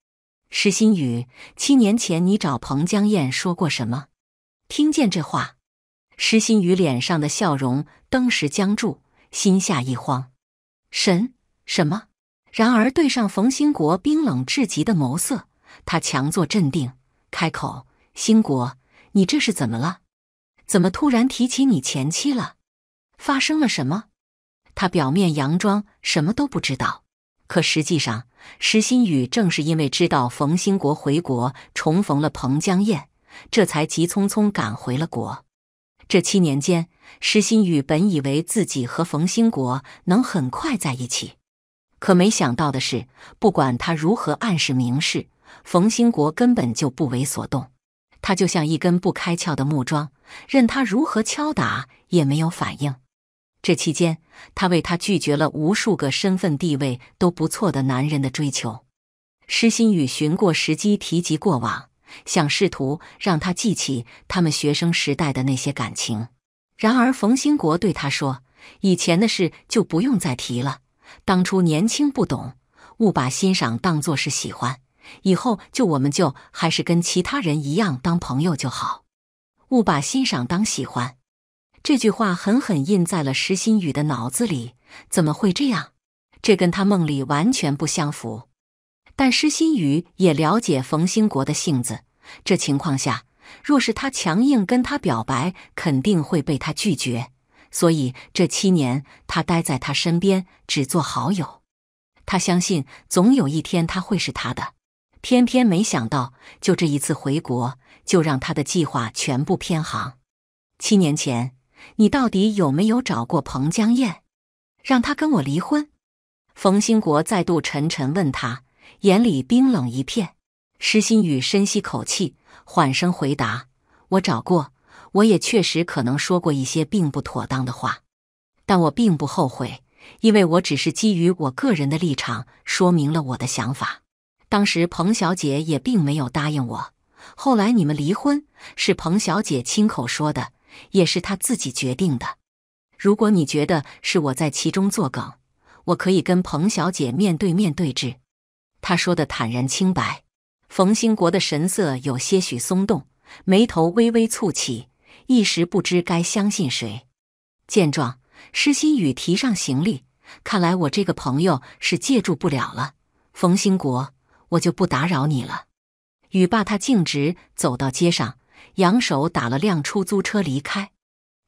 石新宇，七年前你找彭江燕说过什么？听见这话，石新宇脸上的笑容登时僵住，心下一慌。神什么？然而对上冯兴国冰冷至极的眸色，他强作镇定，开口：“兴国，你这是怎么了？怎么突然提起你前妻了？发生了什么？”他表面佯装什么都不知道。可实际上，石新宇正是因为知道冯兴国回国重逢了彭江燕，这才急匆匆赶回了国。这七年间，石新宇本以为自己和冯兴国能很快在一起，可没想到的是，不管他如何暗示明示，冯兴国根本就不为所动。他就像一根不开窍的木桩，任他如何敲打也没有反应。这期间，她为他拒绝了无数个身份地位都不错的男人的追求。施心雨寻过时机提及过往，想试图让他记起他们学生时代的那些感情。然而，冯兴国对他说：“以前的事就不用再提了。当初年轻不懂，误把欣赏当做是喜欢。以后就我们就还是跟其他人一样当朋友就好，勿把欣赏当喜欢。”这句话狠狠印在了石新宇的脑子里。怎么会这样？这跟他梦里完全不相符。但石新宇也了解冯兴国的性子，这情况下，若是他强硬跟他表白，肯定会被他拒绝。所以这七年，他待在他身边，只做好友。他相信总有一天他会是他的，偏偏没想到，就这一次回国，就让他的计划全部偏航。七年前。你到底有没有找过彭江燕，让她跟我离婚？冯兴国再度沉沉问他，眼里冰冷一片。施心雨深吸口气，缓声回答：“我找过，我也确实可能说过一些并不妥当的话，但我并不后悔，因为我只是基于我个人的立场说明了我的想法。当时彭小姐也并没有答应我，后来你们离婚是彭小姐亲口说的。”也是他自己决定的。如果你觉得是我在其中作梗，我可以跟彭小姐面对面对质。他说的坦然清白。冯兴国的神色有些许松动，眉头微微蹙起，一时不知该相信谁。见状，施心雨提上行李，看来我这个朋友是借助不了了。冯兴国，我就不打扰你了。雨爸，他径直走到街上。扬手打了辆出租车离开，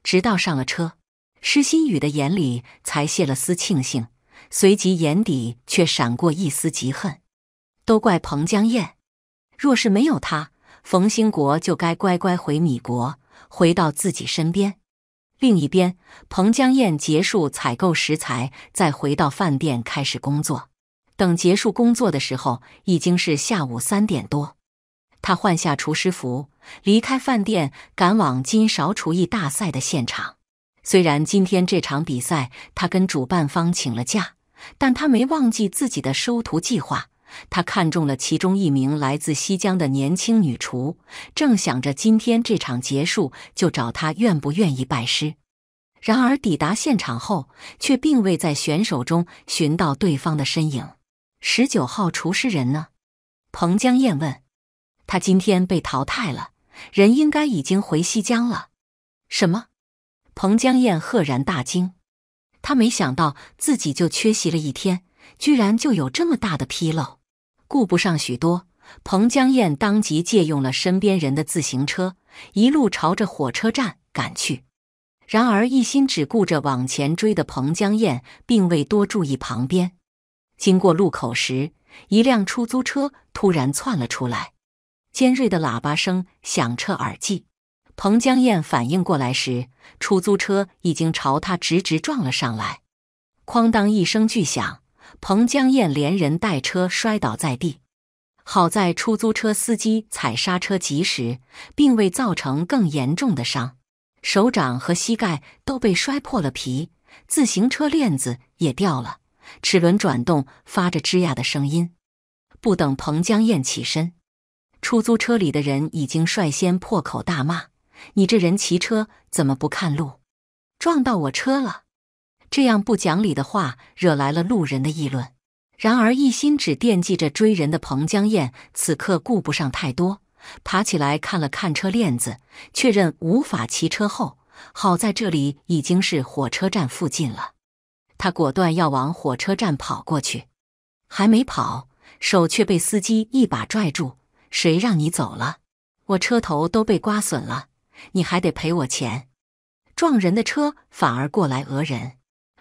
直到上了车，施心雨的眼里才泄了丝庆幸，随即眼底却闪过一丝嫉恨。都怪彭江燕，若是没有他，冯兴国就该乖乖回米国，回到自己身边。另一边，彭江燕结束采购食材，再回到饭店开始工作。等结束工作的时候，已经是下午三点多，他换下厨师服。离开饭店，赶往金勺厨艺大赛的现场。虽然今天这场比赛他跟主办方请了假，但他没忘记自己的收徒计划。他看中了其中一名来自西江的年轻女厨，正想着今天这场结束就找她愿不愿意拜师。然而抵达现场后，却并未在选手中寻到对方的身影。十九号厨师人呢？彭江燕问。他今天被淘汰了。人应该已经回西江了。什么？彭江燕赫然大惊，他没想到自己就缺席了一天，居然就有这么大的纰漏。顾不上许多，彭江燕当即借用了身边人的自行车，一路朝着火车站赶去。然而，一心只顾着往前追的彭江燕，并未多注意旁边。经过路口时，一辆出租车突然窜了出来。尖锐的喇叭声响彻耳际，彭江燕反应过来时，出租车已经朝她直直撞了上来，哐当一声巨响，彭江燕连人带车摔倒在地。好在出租车司机踩刹车及时，并未造成更严重的伤，手掌和膝盖都被摔破了皮，自行车链子也掉了，齿轮转动发着吱呀的声音。不等彭江燕起身。出租车里的人已经率先破口大骂：“你这人骑车怎么不看路？撞到我车了！”这样不讲理的话惹来了路人的议论。然而，一心只惦记着追人的彭江燕此刻顾不上太多，爬起来看了看车链子，确认无法骑车后，好在这里已经是火车站附近了，他果断要往火车站跑过去。还没跑，手却被司机一把拽住。谁让你走了？我车头都被刮损了，你还得赔我钱。撞人的车反而过来讹人。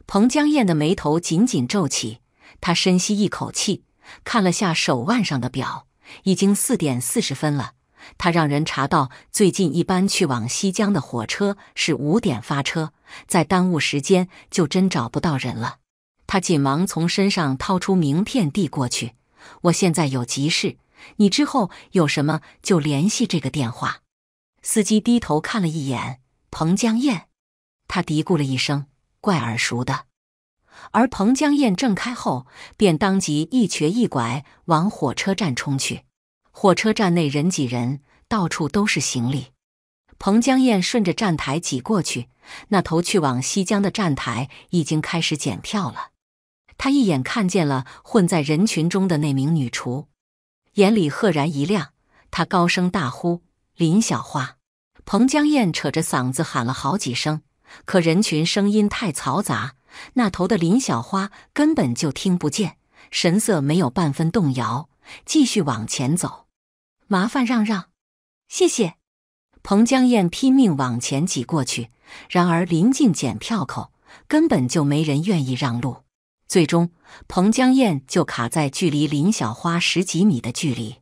彭江燕的眉头紧紧皱起，她深吸一口气，看了下手腕上的表，已经四点四十分了。他让人查到最近一班去往西江的火车是五点发车，再耽误时间就真找不到人了。他紧忙从身上掏出名片递过去，我现在有急事。你之后有什么就联系这个电话。司机低头看了一眼彭江燕，他嘀咕了一声，怪耳熟的。而彭江燕挣开后，便当即一瘸一拐往火车站冲去。火车站内人挤人，到处都是行李。彭江燕顺着站台挤过去，那头去往西江的站台已经开始检票了。他一眼看见了混在人群中的那名女厨。眼里赫然一亮，他高声大呼：“林小花！”彭江燕扯着嗓子喊了好几声，可人群声音太嘈杂，那头的林小花根本就听不见，神色没有半分动摇，继续往前走。麻烦让让，谢谢！彭江燕拼命往前挤过去，然而临近检票口，根本就没人愿意让路。最终，彭江燕就卡在距离林小花十几米的距离，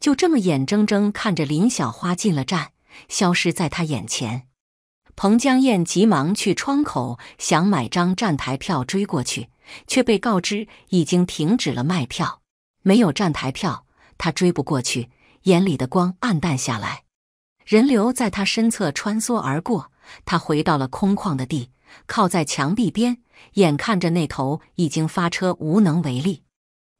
就这么眼睁睁看着林小花进了站，消失在她眼前。彭江燕急忙去窗口想买张站台票追过去，却被告知已经停止了卖票，没有站台票，他追不过去，眼里的光暗淡下来。人流在他身侧穿梭而过，他回到了空旷的地，靠在墙壁边。眼看着那头已经发车，无能为力。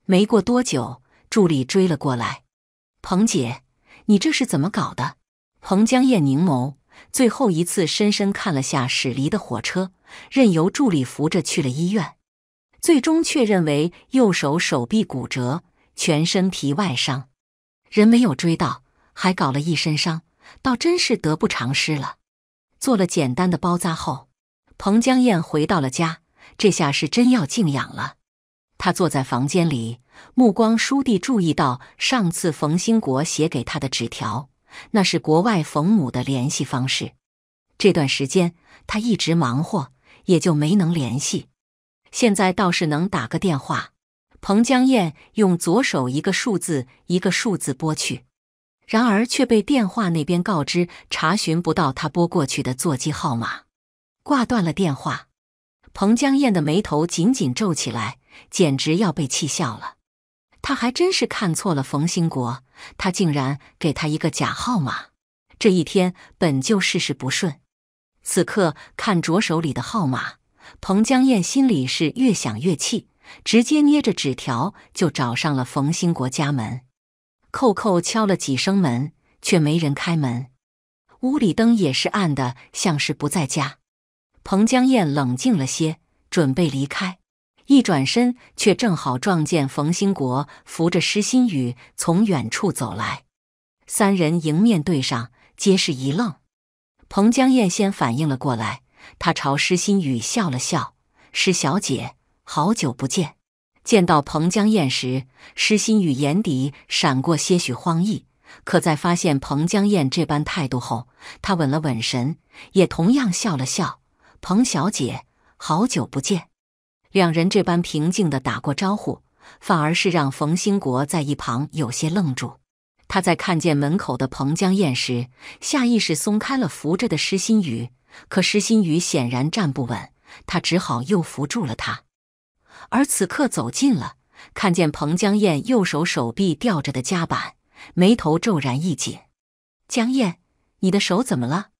没过多久，助理追了过来。“彭姐，你这是怎么搞的？”彭江燕凝眸，最后一次深深看了下驶离的火车，任由助理扶着去了医院。最终确认为右手手臂骨折，全身皮外伤。人没有追到，还搞了一身伤，倒真是得不偿失了。做了简单的包扎后，彭江燕回到了家。这下是真要静养了。他坐在房间里，目光疏地注意到上次冯兴国写给他的纸条，那是国外冯母的联系方式。这段时间他一直忙活，也就没能联系。现在倒是能打个电话。彭江燕用左手一个数字一个数字拨去，然而却被电话那边告知查询不到他拨过去的座机号码，挂断了电话。彭江燕的眉头紧紧皱起来，简直要被气笑了。他还真是看错了冯兴国，他竟然给他一个假号码。这一天本就事事不顺，此刻看着手里的号码，彭江燕心里是越想越气，直接捏着纸条就找上了冯兴国家门。扣扣敲了几声门，却没人开门，屋里灯也是暗的，像是不在家。彭江燕冷静了些，准备离开，一转身却正好撞见冯兴国扶着施心雨从远处走来，三人迎面对上，皆是一愣。彭江燕先反应了过来，他朝施心雨笑了笑：“施小姐，好久不见。”见到彭江燕时，施心雨眼底闪过些许慌意，可在发现彭江燕这般态度后，他稳了稳神，也同样笑了笑。彭小姐，好久不见。两人这般平静的打过招呼，反而是让冯兴国在一旁有些愣住。他在看见门口的彭江燕时，下意识松开了扶着的施心雨，可施心雨显然站不稳，他只好又扶住了他。而此刻走近了，看见彭江燕右手手臂吊着的夹板，眉头骤然一紧。江燕，你的手怎么了？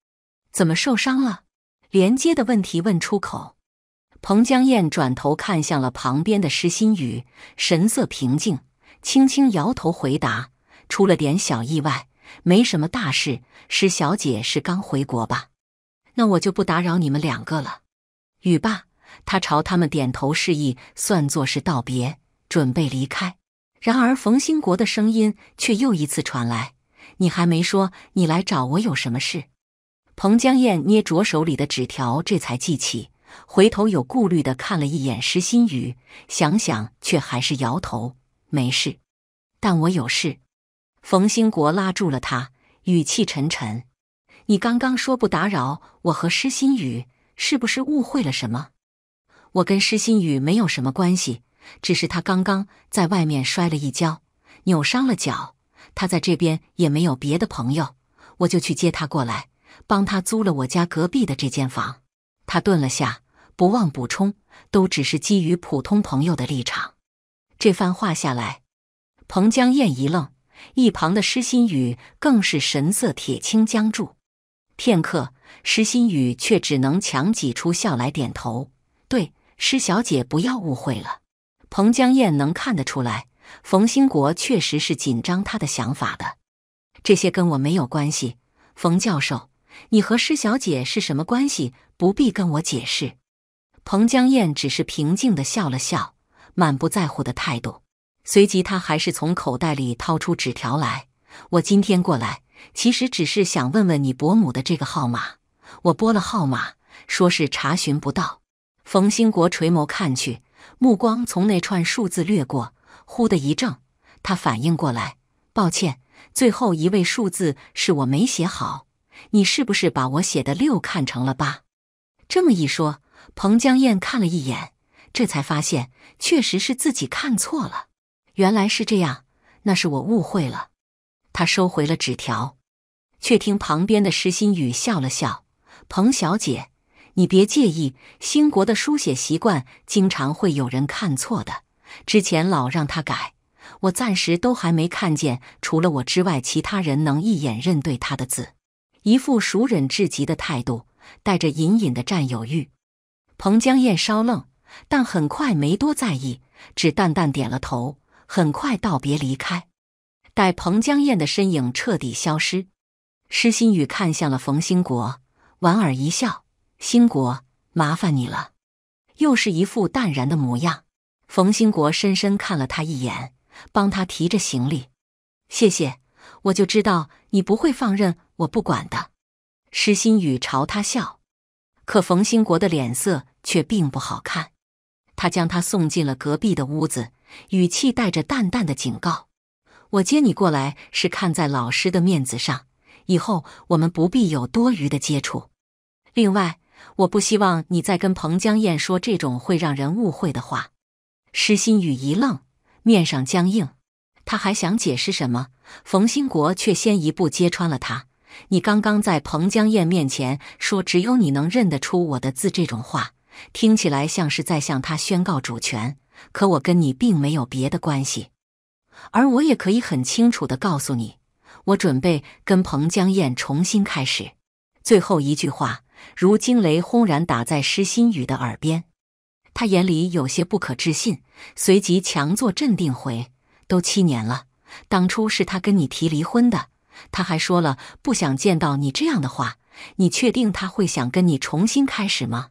怎么受伤了？连接的问题问出口，彭江燕转头看向了旁边的施心雨，神色平静，轻轻摇头回答：“出了点小意外，没什么大事。”施小姐是刚回国吧？那我就不打扰你们两个了。语罢，她朝他们点头示意，算作是道别，准备离开。然而，冯兴国的声音却又一次传来：“你还没说，你来找我有什么事？”彭江燕捏着手里的纸条，这才记起，回头有顾虑的看了一眼石心雨，想想却还是摇头：“没事，但我有事。”冯兴国拉住了他，语气沉沉：“你刚刚说不打扰我和石心雨，是不是误会了什么？我跟石心雨没有什么关系，只是他刚刚在外面摔了一跤，扭伤了脚，他在这边也没有别的朋友，我就去接他过来。”帮他租了我家隔壁的这间房，他顿了下，不忘补充：“都只是基于普通朋友的立场。”这番话下来，彭江燕一愣，一旁的施心宇更是神色铁青，僵住。片刻，施心宇却只能强挤出笑来，点头：“对，施小姐不要误会了。”彭江燕能看得出来，冯兴国确实是紧张他的想法的。这些跟我没有关系，冯教授。你和施小姐是什么关系？不必跟我解释。彭江燕只是平静地笑了笑，满不在乎的态度。随即，她还是从口袋里掏出纸条来。我今天过来，其实只是想问问你伯母的这个号码。我拨了号码，说是查询不到。冯兴国垂眸看去，目光从那串数字掠过，忽的一怔。他反应过来，抱歉，最后一位数字是我没写好。你是不是把我写的六看成了八？这么一说，彭江燕看了一眼，这才发现确实是自己看错了。原来是这样，那是我误会了。她收回了纸条，却听旁边的石新宇笑了笑：“彭小姐，你别介意，兴国的书写习惯经常会有人看错的。之前老让他改，我暂时都还没看见除了我之外，其他人能一眼认对他的字。”一副熟忍至极的态度，带着隐隐的占有欲。彭江燕稍愣，但很快没多在意，只淡淡点了头，很快道别离开。待彭江燕的身影彻底消失，施心宇看向了冯兴国，莞尔一笑：“兴国，麻烦你了。”又是一副淡然的模样。冯兴国深深看了他一眼，帮他提着行李：“谢谢。”我就知道你不会放任我不管的，施心宇朝他笑，可冯兴国的脸色却并不好看。他将他送进了隔壁的屋子，语气带着淡淡的警告：“我接你过来是看在老师的面子上，以后我们不必有多余的接触。另外，我不希望你再跟彭江燕说这种会让人误会的话。”施心宇一愣，面上僵硬。他还想解释什么，冯兴国却先一步揭穿了他。你刚刚在彭江燕面前说“只有你能认得出我的字”这种话，听起来像是在向他宣告主权。可我跟你并没有别的关系，而我也可以很清楚的告诉你，我准备跟彭江燕重新开始。最后一句话如惊雷轰然打在施心雨的耳边，他眼里有些不可置信，随即强作镇定回。都七年了，当初是他跟你提离婚的，他还说了不想见到你这样的话，你确定他会想跟你重新开始吗？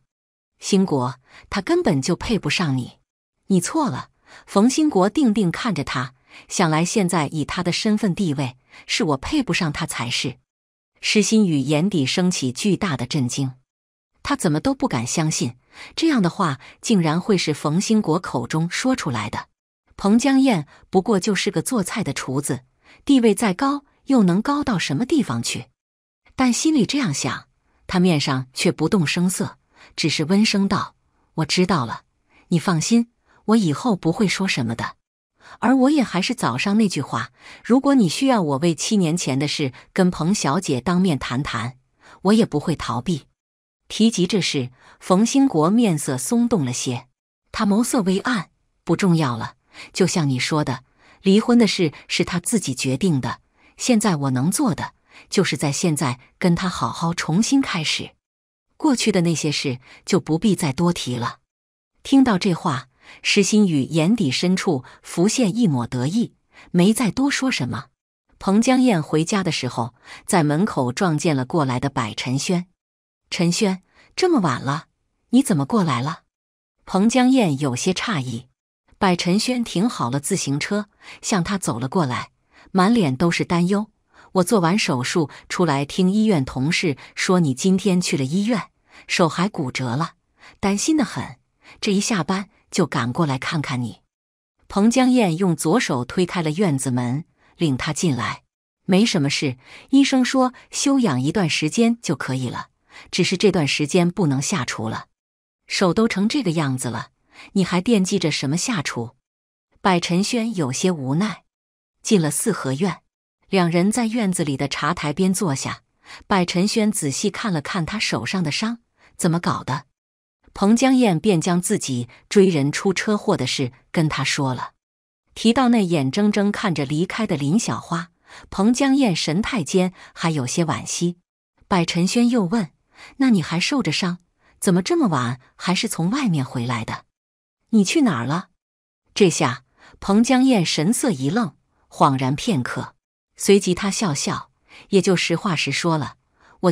兴国，他根本就配不上你，你错了。冯兴国定定看着他，想来现在以他的身份地位，是我配不上他才是。施心雨眼底升起巨大的震惊，他怎么都不敢相信这样的话竟然会是冯兴国口中说出来的。彭江燕不过就是个做菜的厨子，地位再高又能高到什么地方去？但心里这样想，他面上却不动声色，只是温声道：“我知道了，你放心，我以后不会说什么的。而我也还是早上那句话，如果你需要我为七年前的事跟彭小姐当面谈谈，我也不会逃避。”提及这事，冯兴国面色松动了些，他眸色微暗，不重要了。就像你说的，离婚的事是他自己决定的。现在我能做的，就是在现在跟他好好重新开始，过去的那些事就不必再多提了。听到这话，石新雨眼底深处浮现一抹得意，没再多说什么。彭江燕回家的时候，在门口撞见了过来的柏陈轩。陈轩，这么晚了，你怎么过来了？彭江燕有些诧异。柏辰轩停好了自行车，向他走了过来，满脸都是担忧。我做完手术出来，听医院同事说你今天去了医院，手还骨折了，担心的很。这一下班就赶过来看看你。彭江燕用左手推开了院子门，领他进来。没什么事，医生说休养一段时间就可以了，只是这段时间不能下厨了，手都成这个样子了。你还惦记着什么下厨？百辰轩有些无奈。进了四合院，两人在院子里的茶台边坐下。百辰轩仔细看了看他手上的伤，怎么搞的？彭江燕便将自己追人出车祸的事跟他说了。提到那眼睁睁看着离开的林小花，彭江燕神态间还有些惋惜。百辰轩又问：“那你还受着伤，怎么这么晚还是从外面回来的？”你去哪儿了？这下彭江燕神色一愣，恍然片刻，随即她笑笑，也就实话实说了：“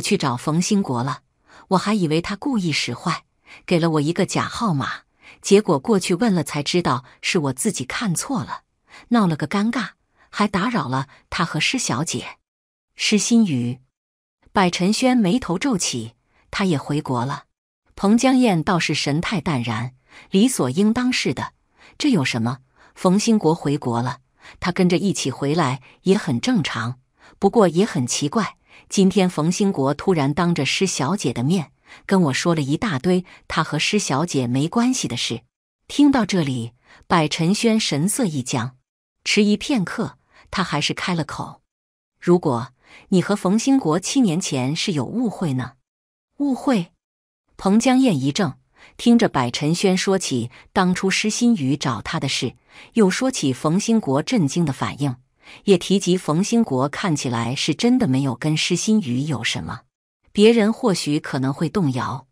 我去找冯兴国了。我还以为他故意使坏，给了我一个假号码，结果过去问了才知道是我自己看错了，闹了个尴尬，还打扰了他和施小姐。”施心雨、百辰轩眉头皱起，他也回国了。彭江燕倒是神态淡然。理所应当似的，这有什么？冯兴国回国了，他跟着一起回来也很正常。不过也很奇怪，今天冯兴国突然当着施小姐的面跟我说了一大堆他和施小姐没关系的事。听到这里，百陈轩神色一僵，迟疑片刻，他还是开了口：“如果你和冯兴国七年前是有误会呢？”误会？彭江燕一怔。听着，百辰轩说起当初施心宇找他的事，又说起冯兴国震惊的反应，也提及冯兴国看起来是真的没有跟施心宇有什么。别人或许可能会动摇，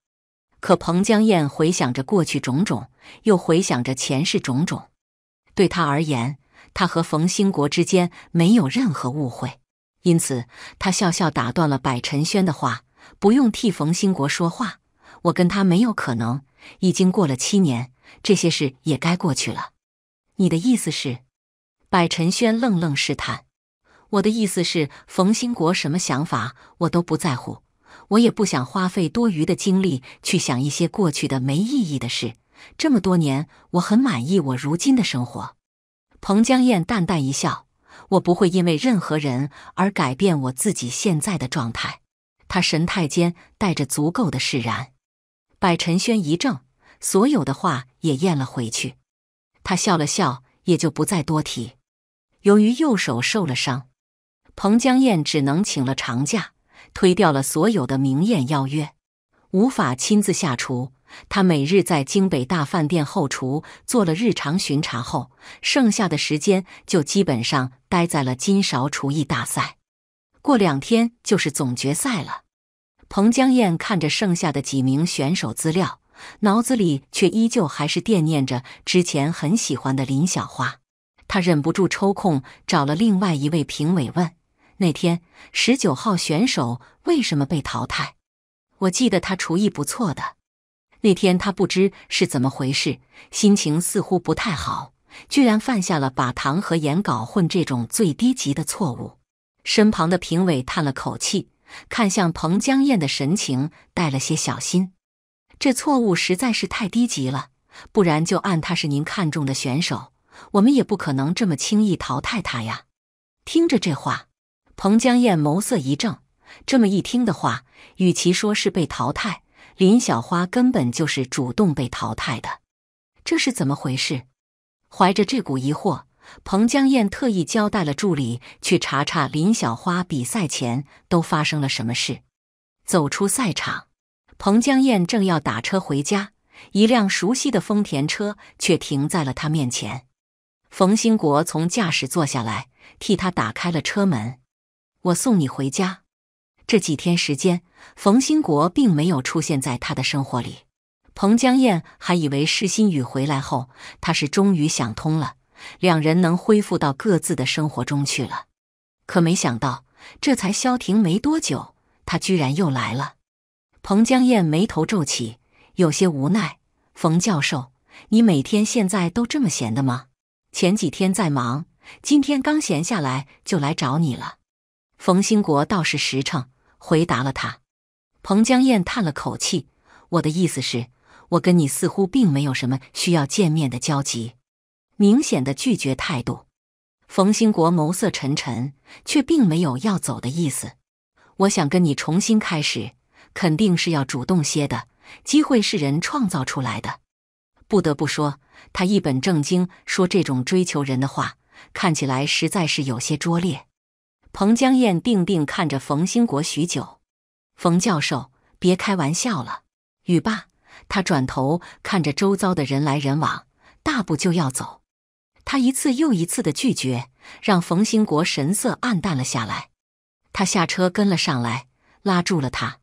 可彭江燕回想着过去种种，又回想着前世种种，对他而言，他和冯兴国之间没有任何误会。因此，他笑笑打断了百辰轩的话：“不用替冯兴国说话。”我跟他没有可能，已经过了七年，这些事也该过去了。你的意思是？百辰轩愣愣试探。我的意思是，冯兴国什么想法我都不在乎，我也不想花费多余的精力去想一些过去的没意义的事。这么多年，我很满意我如今的生活。彭江燕淡淡一笑，我不会因为任何人而改变我自己现在的状态。她神态间带着足够的释然。百陈轩一怔，所有的话也咽了回去。他笑了笑，也就不再多提。由于右手受了伤，彭江燕只能请了长假，推掉了所有的明宴邀约，无法亲自下厨。他每日在京北大饭店后厨做了日常巡查后，剩下的时间就基本上待在了金勺厨艺大赛。过两天就是总决赛了。彭江燕看着剩下的几名选手资料，脑子里却依旧还是惦念着之前很喜欢的林小花。他忍不住抽空找了另外一位评委问：“那天十九号选手为什么被淘汰？我记得他厨艺不错的。那天他不知是怎么回事，心情似乎不太好，居然犯下了把糖和盐搞混这种最低级的错误。”身旁的评委叹了口气。看向彭江燕的神情带了些小心，这错误实在是太低级了，不然就按他是您看中的选手，我们也不可能这么轻易淘汰他呀。听着这话，彭江燕眸色一正。这么一听的话，与其说是被淘汰，林小花根本就是主动被淘汰的，这是怎么回事？怀着这股疑惑。彭江燕特意交代了助理去查查林小花比赛前都发生了什么事。走出赛场，彭江燕正要打车回家，一辆熟悉的丰田车却停在了她面前。冯兴国从驾驶座下来，替她打开了车门：“我送你回家。”这几天时间，冯兴国并没有出现在她的生活里。彭江燕还以为施心雨回来后，他是终于想通了。两人能恢复到各自的生活中去了，可没想到，这才消停没多久，他居然又来了。彭江燕眉头皱起，有些无奈：“冯教授，你每天现在都这么闲的吗？前几天在忙，今天刚闲下来就来找你了。”冯兴国倒是实诚，回答了他。彭江燕叹了口气：“我的意思是，我跟你似乎并没有什么需要见面的交集。”明显的拒绝态度，冯兴国眸色沉沉，却并没有要走的意思。我想跟你重新开始，肯定是要主动些的。机会是人创造出来的。不得不说，他一本正经说这种追求人的话，看起来实在是有些拙劣。彭江燕定定看着冯兴国许久，冯教授，别开玩笑了。语罢，他转头看着周遭的人来人往，大步就要走。他一次又一次的拒绝，让冯兴国神色暗淡了下来。他下车跟了上来，拉住了他。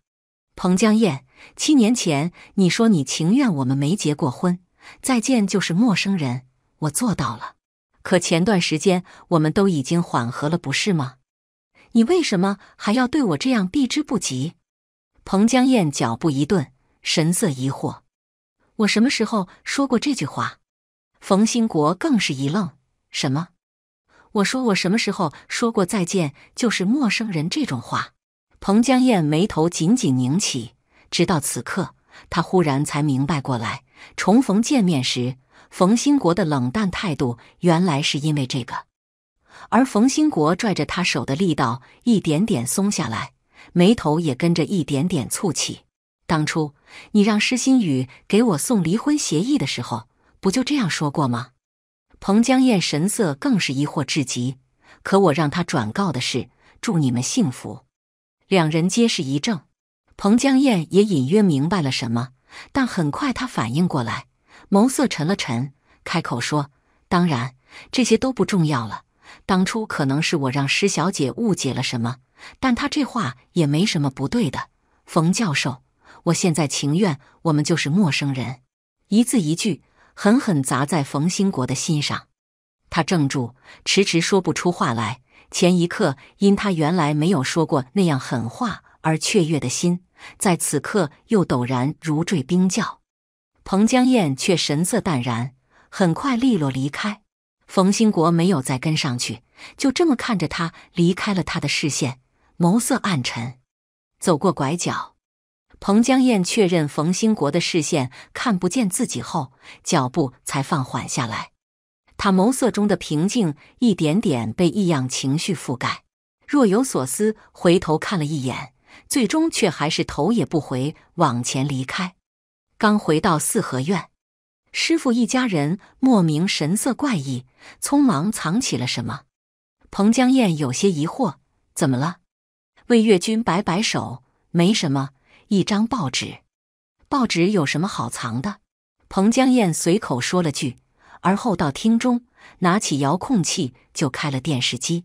彭江燕，七年前你说你情愿我们没结过婚，再见就是陌生人，我做到了。可前段时间我们都已经缓和了，不是吗？你为什么还要对我这样避之不及？彭江燕脚步一顿，神色疑惑。我什么时候说过这句话？冯兴国更是一愣：“什么？我说我什么时候说过再见就是陌生人这种话？”彭江燕眉头紧紧拧起，直到此刻，他忽然才明白过来：重逢见面时，冯兴国的冷淡态度，原来是因为这个。而冯兴国拽着他手的力道一点点松下来，眉头也跟着一点点蹙起。当初你让施心宇给我送离婚协议的时候。不就这样说过吗？彭江燕神色更是疑惑至极。可我让他转告的是祝你们幸福。两人皆是一怔，彭江燕也隐约明白了什么，但很快他反应过来，眸色沉了沉，开口说：“当然，这些都不重要了。当初可能是我让施小姐误解了什么，但她这话也没什么不对的。冯教授，我现在情愿我们就是陌生人。”一字一句。狠狠砸在冯兴国的心上，他怔住，迟迟说不出话来。前一刻因他原来没有说过那样狠话而雀跃的心，在此刻又陡然如坠冰窖。彭江燕却神色淡然，很快利落离开。冯兴国没有再跟上去，就这么看着他离开了他的视线，眸色暗沉，走过拐角。彭江燕确认冯兴国的视线看不见自己后，脚步才放缓下来。他眸色中的平静一点点被异样情绪覆盖，若有所思回头看了一眼，最终却还是头也不回往前离开。刚回到四合院，师傅一家人莫名神色怪异，匆忙藏起了什么。彭江燕有些疑惑：“怎么了？”魏月君摆摆手：“没什么。”一张报纸，报纸有什么好藏的？彭江燕随口说了句，而后到厅中拿起遥控器就开了电视机。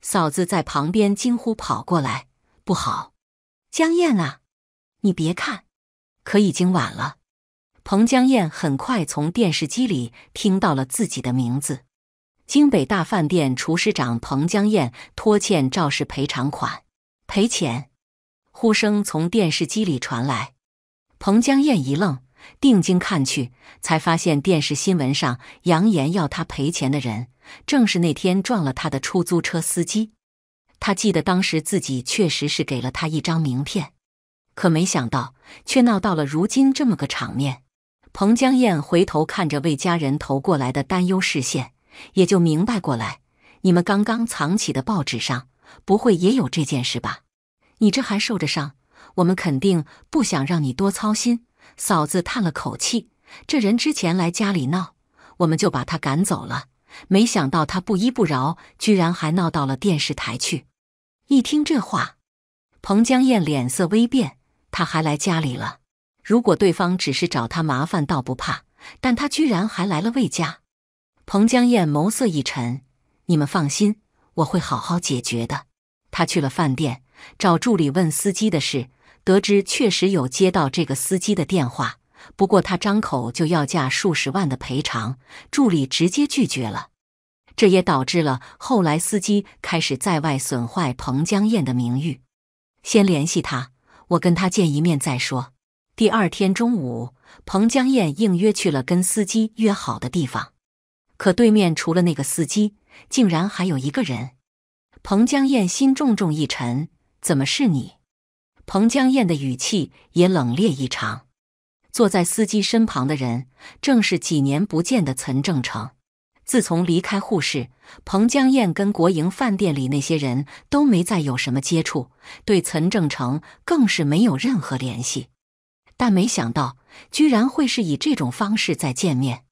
嫂子在旁边惊呼，跑过来：“不好，江燕啊，你别看，可已经晚了。”彭江燕很快从电视机里听到了自己的名字：京北大饭店厨师长彭江燕拖欠肇事赔偿款赔钱。呼声从电视机里传来，彭江燕一愣，定睛看去，才发现电视新闻上扬言要他赔钱的人，正是那天撞了他的出租车司机。他记得当时自己确实是给了他一张名片，可没想到却闹到了如今这么个场面。彭江燕回头看着为家人投过来的担忧视线，也就明白过来：你们刚刚藏起的报纸上，不会也有这件事吧？你这还受着伤，我们肯定不想让你多操心。嫂子叹了口气：“这人之前来家里闹，我们就把他赶走了。没想到他不依不饶，居然还闹到了电视台去。”一听这话，彭江燕脸色微变：“他还来家里了？如果对方只是找他麻烦，倒不怕；但他居然还来了魏家。”彭江燕眸色一沉：“你们放心，我会好好解决的。”他去了饭店。找助理问司机的事，得知确实有接到这个司机的电话，不过他张口就要价数十万的赔偿，助理直接拒绝了。这也导致了后来司机开始在外损坏彭江燕的名誉。先联系他，我跟他见一面再说。第二天中午，彭江燕应约去了跟司机约好的地方，可对面除了那个司机，竟然还有一个人。彭江燕心重重一沉。怎么是你？彭江燕的语气也冷冽异常。坐在司机身旁的人正是几年不见的岑正成。自从离开沪市，彭江燕跟国营饭店里那些人都没再有什么接触，对岑正成更是没有任何联系。但没想到，居然会是以这种方式再见面。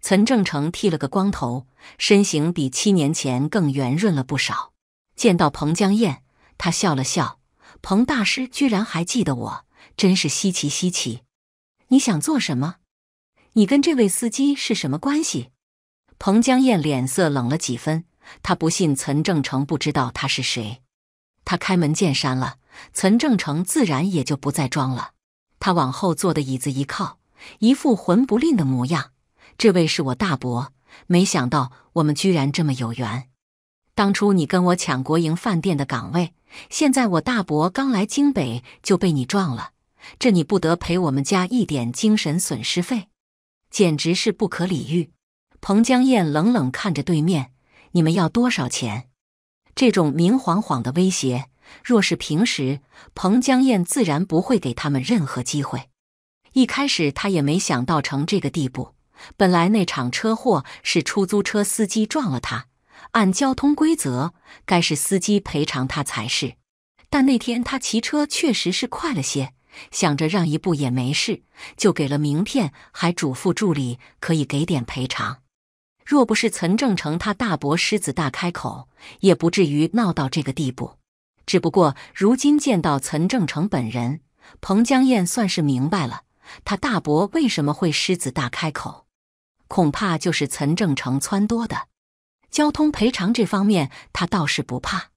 岑正成剃了个光头，身形比七年前更圆润了不少。见到彭江燕。他笑了笑，彭大师居然还记得我，真是稀奇稀奇。你想做什么？你跟这位司机是什么关系？彭江燕脸色冷了几分，他不信岑正成不知道他是谁。他开门见山了，岑正成自然也就不再装了。他往后坐的椅子一靠，一副魂不吝的模样。这位是我大伯，没想到我们居然这么有缘。当初你跟我抢国营饭店的岗位。现在我大伯刚来京北就被你撞了，这你不得赔我们家一点精神损失费？简直是不可理喻！彭江燕冷冷看着对面，你们要多少钱？这种明晃晃的威胁，若是平时，彭江燕自然不会给他们任何机会。一开始他也没想到成这个地步，本来那场车祸是出租车司机撞了他。按交通规则，该是司机赔偿他才是。但那天他骑车确实是快了些，想着让一步也没事，就给了名片，还嘱咐助理可以给点赔偿。若不是岑正成他大伯狮子大开口，也不至于闹到这个地步。只不过如今见到岑正成本人，彭江燕算是明白了，他大伯为什么会狮子大开口，恐怕就是岑正成撺掇的。交通赔偿这方面，他倒是不怕，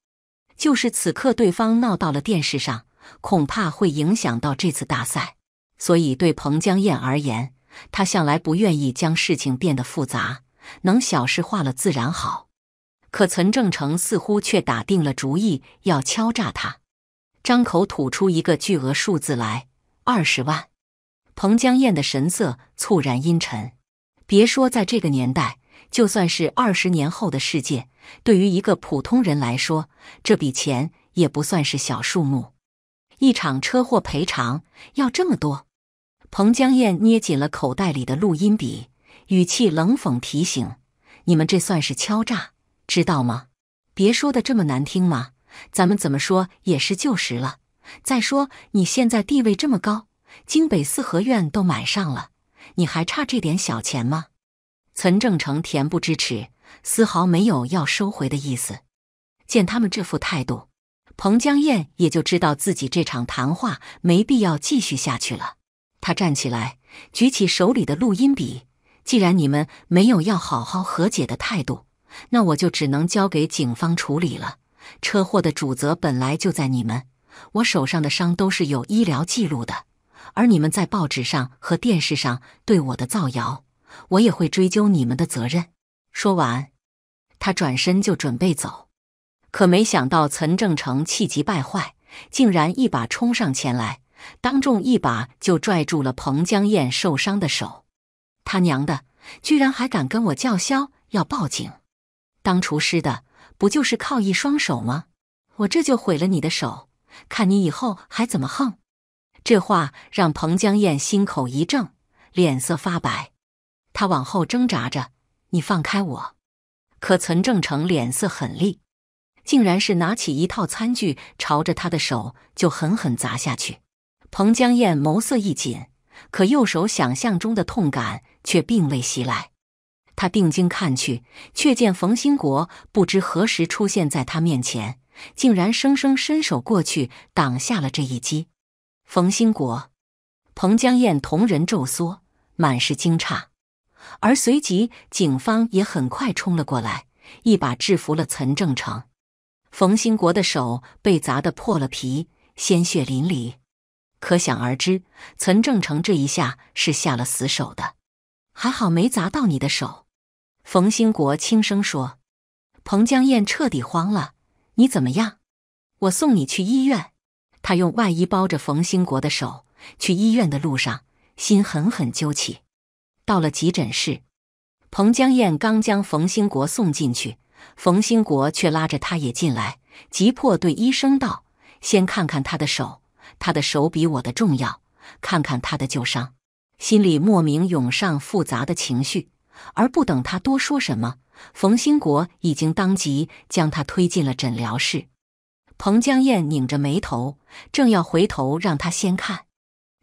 就是此刻对方闹到了电视上，恐怕会影响到这次大赛。所以对彭江燕而言，他向来不愿意将事情变得复杂，能小事化了自然好。可岑正成似乎却打定了主意要敲诈他，张口吐出一个巨额数字来二十万。彭江燕的神色猝然阴沉，别说在这个年代。就算是二十年后的世界，对于一个普通人来说，这笔钱也不算是小数目。一场车祸赔偿要这么多，彭江燕捏紧了口袋里的录音笔，语气冷讽提醒：“你们这算是敲诈，知道吗？别说的这么难听嘛，咱们怎么说也是旧时了。再说你现在地位这么高，京北四合院都买上了，你还差这点小钱吗？”岑正成恬不知耻，丝毫没有要收回的意思。见他们这副态度，彭江燕也就知道自己这场谈话没必要继续下去了。他站起来，举起手里的录音笔：“既然你们没有要好好和解的态度，那我就只能交给警方处理了。车祸的主责本来就在你们，我手上的伤都是有医疗记录的，而你们在报纸上和电视上对我的造谣。”我也会追究你们的责任。说完，他转身就准备走，可没想到岑正成气急败坏，竟然一把冲上前来，当众一把就拽住了彭江燕受伤的手。他娘的，居然还敢跟我叫嚣要报警！当厨师的不就是靠一双手吗？我这就毁了你的手，看你以后还怎么横！这话让彭江燕心口一怔，脸色发白。他往后挣扎着，你放开我！可岑正成脸色狠厉，竟然是拿起一套餐具，朝着他的手就狠狠砸下去。彭江燕眸色一紧，可右手想象中的痛感却并未袭来。他定睛看去，却见冯兴国不知何时出现在他面前，竟然生生伸手过去挡下了这一击。冯兴国，彭江燕瞳仁骤缩，满是惊诧。而随即，警方也很快冲了过来，一把制服了岑正成。冯兴国的手被砸得破了皮，鲜血淋漓，可想而知，岑正成这一下是下了死手的。还好没砸到你的手，冯兴国轻声说。彭江燕彻底慌了：“你怎么样？我送你去医院。”他用外衣包着冯兴国的手。去医院的路上，心狠狠揪起。到了急诊室，彭江燕刚将冯兴国送进去，冯兴国却拉着他也进来，急迫对医生道：“先看看他的手，他的手比我的重要。看看他的旧伤。”心里莫名涌上复杂的情绪，而不等他多说什么，冯兴国已经当即将他推进了诊疗室。彭江燕拧着眉头，正要回头让他先看，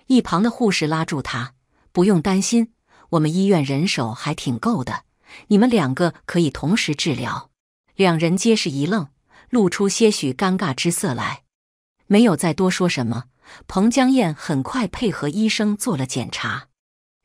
一旁的护士拉住他：“不用担心。”我们医院人手还挺够的，你们两个可以同时治疗。两人皆是一愣，露出些许尴尬之色来，没有再多说什么。彭江燕很快配合医生做了检查，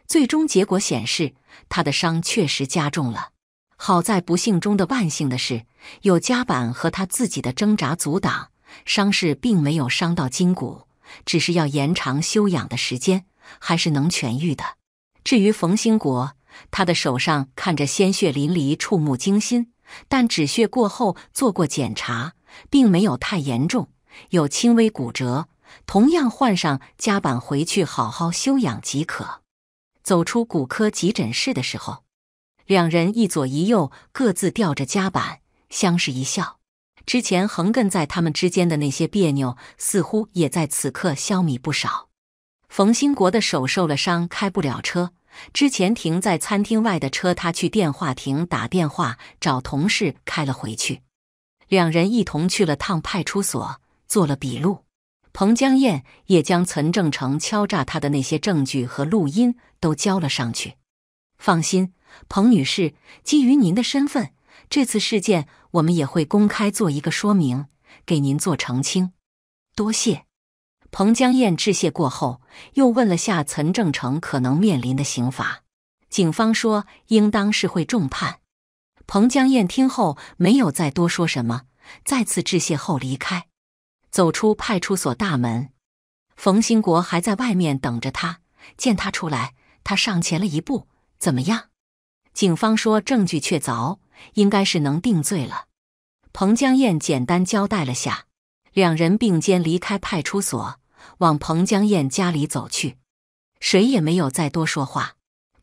最终结果显示她的伤确实加重了。好在不幸中的万幸的是，有夹板和她自己的挣扎阻挡，伤势并没有伤到筋骨，只是要延长休养的时间，还是能痊愈的。至于冯兴国，他的手上看着鲜血淋漓，触目惊心，但止血过后做过检查，并没有太严重，有轻微骨折，同样换上夹板回去好好休养即可。走出骨科急诊室的时候，两人一左一右各自吊着夹板，相视一笑，之前横亘在他们之间的那些别扭，似乎也在此刻消弭不少。冯兴国的手受了伤，开不了车。之前停在餐厅外的车，他去电话亭打电话找同事开了回去。两人一同去了趟派出所，做了笔录。彭江燕也将岑正成敲诈她的那些证据和录音都交了上去。放心，彭女士，基于您的身份，这次事件我们也会公开做一个说明，给您做澄清。多谢。彭江燕致谢过后，又问了下岑正成可能面临的刑罚。警方说，应当是会重判。彭江燕听后没有再多说什么，再次致谢后离开。走出派出所大门，冯兴国还在外面等着他。见他出来，他上前了一步：“怎么样？警方说证据确凿，应该是能定罪了。”彭江燕简单交代了下。两人并肩离开派出所，往彭江燕家里走去，谁也没有再多说话。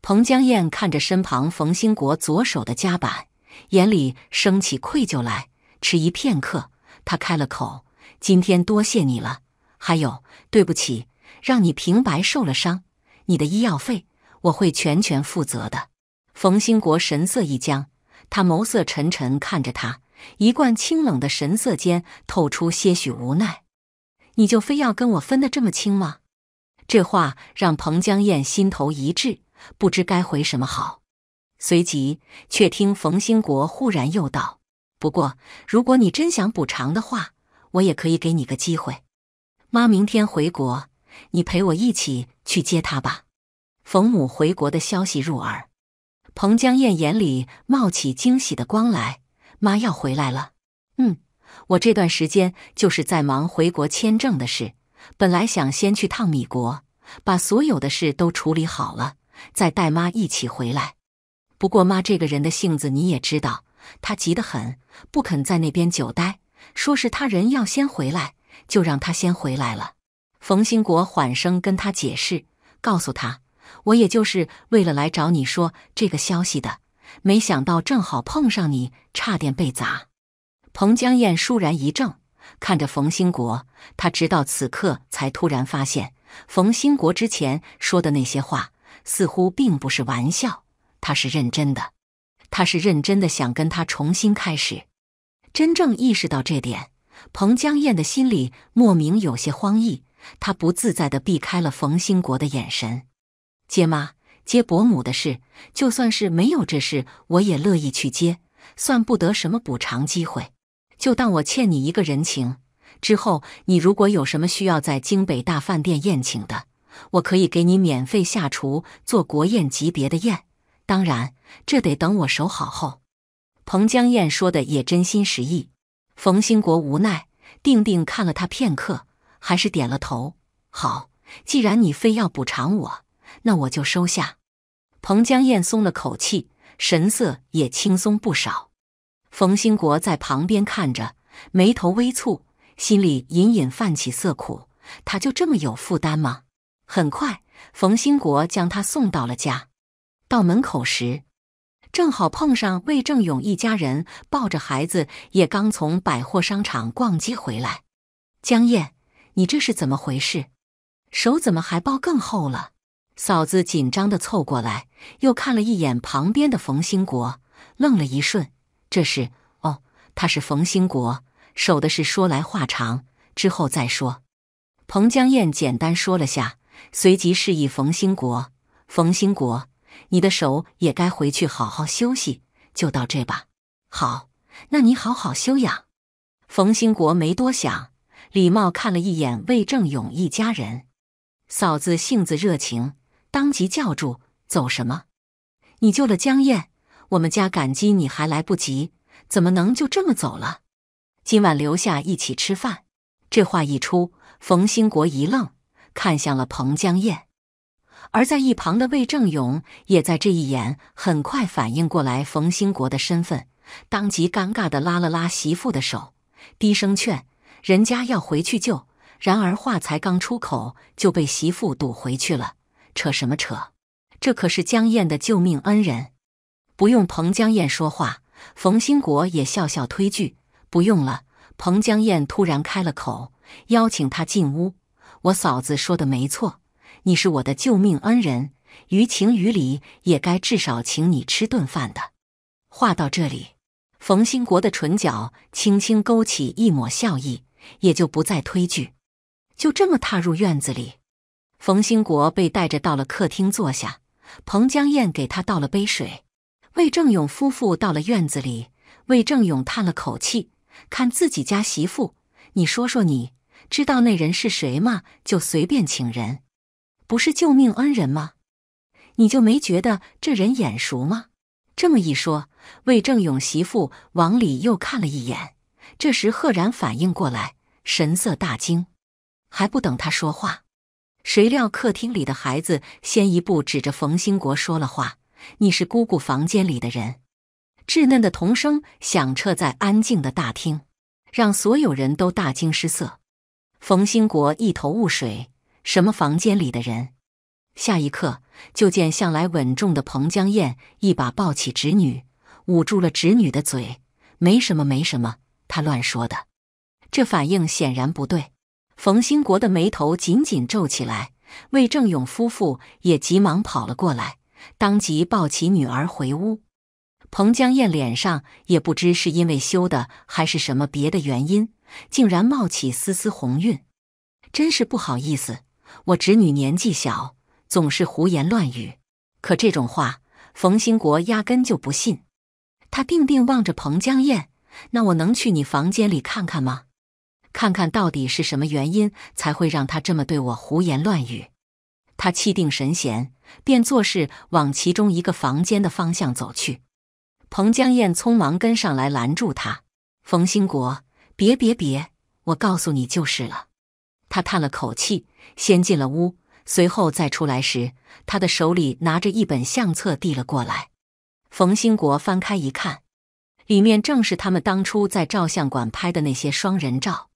彭江燕看着身旁冯兴国左手的夹板，眼里升起愧疚来，迟疑片刻，他开了口：“今天多谢你了，还有对不起，让你平白受了伤，你的医药费我会全权负责的。”冯兴国神色一僵，他眸色沉沉看着他。一贯清冷的神色间透出些许无奈，你就非要跟我分得这么清吗？这话让彭江燕心头一滞，不知该回什么好。随即，却听冯兴国忽然又道：“不过，如果你真想补偿的话，我也可以给你个机会。妈明天回国，你陪我一起去接她吧。”冯母回国的消息入耳，彭江燕眼里冒起惊喜的光来。妈要回来了。嗯，我这段时间就是在忙回国签证的事，本来想先去趟米国，把所有的事都处理好了，再带妈一起回来。不过妈这个人的性子你也知道，她急得很，不肯在那边久待，说是他人要先回来，就让她先回来了。冯兴国缓声跟她解释，告诉她，我也就是为了来找你说这个消息的。没想到正好碰上你，差点被砸。彭江燕倏然一怔，看着冯兴国，她直到此刻才突然发现，冯兴国之前说的那些话似乎并不是玩笑，他是认真的，他是认真的想跟他重新开始。真正意识到这点，彭江燕的心里莫名有些慌意，她不自在的避开了冯兴国的眼神。接妈。接伯母的事，就算是没有这事，我也乐意去接，算不得什么补偿机会，就当我欠你一个人情。之后你如果有什么需要在京北大饭店宴请的，我可以给你免费下厨做国宴级别的宴，当然这得等我守好后。彭江燕说的也真心实意，冯兴国无奈，定定看了他片刻，还是点了头。好，既然你非要补偿我。那我就收下，彭江燕松了口气，神色也轻松不少。冯兴国在旁边看着，眉头微蹙，心里隐隐泛起色苦。他就这么有负担吗？很快，冯兴国将他送到了家。到门口时，正好碰上魏正勇一家人抱着孩子也刚从百货商场逛街回来。江燕，你这是怎么回事？手怎么还包更厚了？嫂子紧张地凑过来，又看了一眼旁边的冯兴国，愣了一瞬。这是哦，他是冯兴国，手的事说来话长，之后再说。彭江燕简单说了下，随即示意冯兴国：“冯兴国，你的手也该回去好好休息，就到这吧。”好，那你好好休养。冯兴国没多想，礼貌看了一眼魏正勇一家人。嫂子性子热情。当即叫住，走什么？你救了江燕，我们家感激你还来不及，怎么能就这么走了？今晚留下一起吃饭。这话一出，冯兴国一愣，看向了彭江燕，而在一旁的魏正勇也在这一眼，很快反应过来冯兴国的身份，当即尴尬的拉了拉媳妇的手，低声劝人家要回去救。然而话才刚出口，就被媳妇堵回去了。扯什么扯？这可是江燕的救命恩人，不用彭江燕说话，冯兴国也笑笑推拒。不用了，彭江燕突然开了口，邀请他进屋。我嫂子说的没错，你是我的救命恩人，于情于理也该至少请你吃顿饭的。话到这里，冯兴国的唇角轻轻勾起一抹笑意，也就不再推拒，就这么踏入院子里。冯兴国被带着到了客厅坐下，彭江燕给他倒了杯水。魏正勇夫妇到了院子里，魏正勇叹了口气：“看自己家媳妇，你说说，你知道那人是谁吗？就随便请人，不是救命恩人吗？你就没觉得这人眼熟吗？”这么一说，魏正勇媳妇往里又看了一眼，这时赫然反应过来，神色大惊。还不等他说话。谁料，客厅里的孩子先一步指着冯兴国说了话：“你是姑姑房间里的人。”稚嫩的童声响彻在安静的大厅，让所有人都大惊失色。冯兴国一头雾水：“什么房间里的人？”下一刻，就见向来稳重的彭江燕一把抱起侄女，捂住了侄女的嘴：“没什么，没什么，他乱说的。”这反应显然不对。冯兴国的眉头紧紧皱起来，魏正勇夫妇也急忙跑了过来，当即抱起女儿回屋。彭江燕脸上也不知是因为羞的还是什么别的原因，竟然冒起丝丝红晕，真是不好意思。我侄女年纪小，总是胡言乱语，可这种话，冯兴国压根就不信。他定定望着彭江燕：“那我能去你房间里看看吗？”看看到底是什么原因才会让他这么对我胡言乱语？他气定神闲，便做事往其中一个房间的方向走去。彭江燕匆忙跟上来拦住他：“冯兴国，别别别，我告诉你就是了。”他叹了口气，先进了屋，随后再出来时，他的手里拿着一本相册递了过来。冯兴国翻开一看，里面正是他们当初在照相馆拍的那些双人照。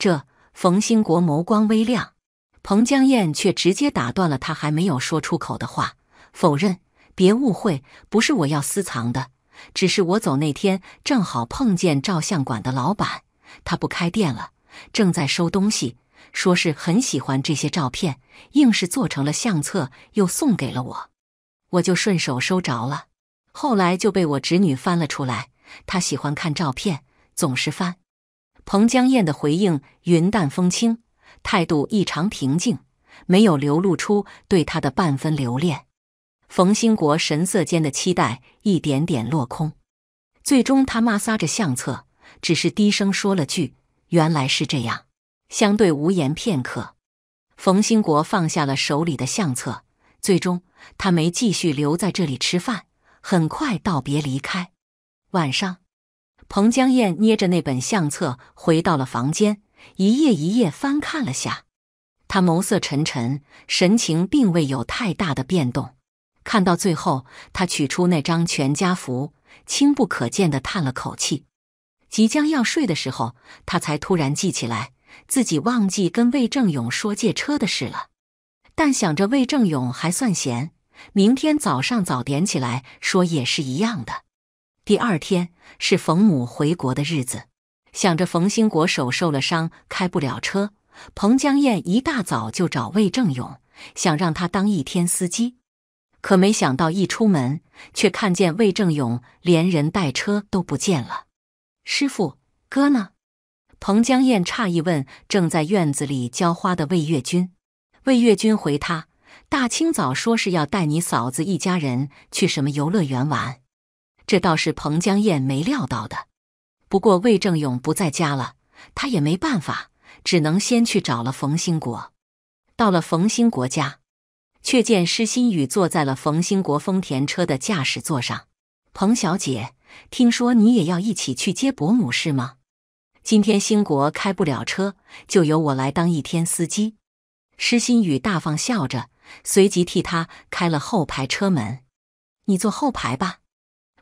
这冯兴国眸光微亮，彭江燕却直接打断了他还没有说出口的话，否认：“别误会，不是我要私藏的，只是我走那天正好碰见照相馆的老板，他不开店了，正在收东西，说是很喜欢这些照片，硬是做成了相册，又送给了我，我就顺手收着了。后来就被我侄女翻了出来，她喜欢看照片，总是翻。”彭江燕的回应云淡风轻，态度异常平静，没有流露出对他的半分留恋。冯兴国神色间的期待一点点落空，最终他抹挲着相册，只是低声说了句：“原来是这样。”相对无言片刻，冯兴国放下了手里的相册，最终他没继续留在这里吃饭，很快道别离开。晚上。彭江燕捏着那本相册回到了房间，一页一页翻看了下。他眸色沉沉，神情并未有太大的变动。看到最后，他取出那张全家福，轻不可见的叹了口气。即将要睡的时候，他才突然记起来自己忘记跟魏正勇说借车的事了。但想着魏正勇还算闲，明天早上早点起来说也是一样的。第二天是冯母回国的日子，想着冯兴国手受了伤，开不了车，彭江燕一大早就找魏正勇，想让他当一天司机，可没想到一出门，却看见魏正勇连人带车都不见了。师傅，哥呢？彭江燕诧异问正在院子里浇花的魏月君。魏月君回他：大清早说是要带你嫂子一家人去什么游乐园玩。这倒是彭江燕没料到的，不过魏正勇不在家了，他也没办法，只能先去找了冯兴国。到了冯兴国家，却见施心雨坐在了冯兴国丰田车的驾驶座上。彭小姐，听说你也要一起去接伯母是吗？今天兴国开不了车，就由我来当一天司机。施心雨大方笑着，随即替他开了后排车门：“你坐后排吧。”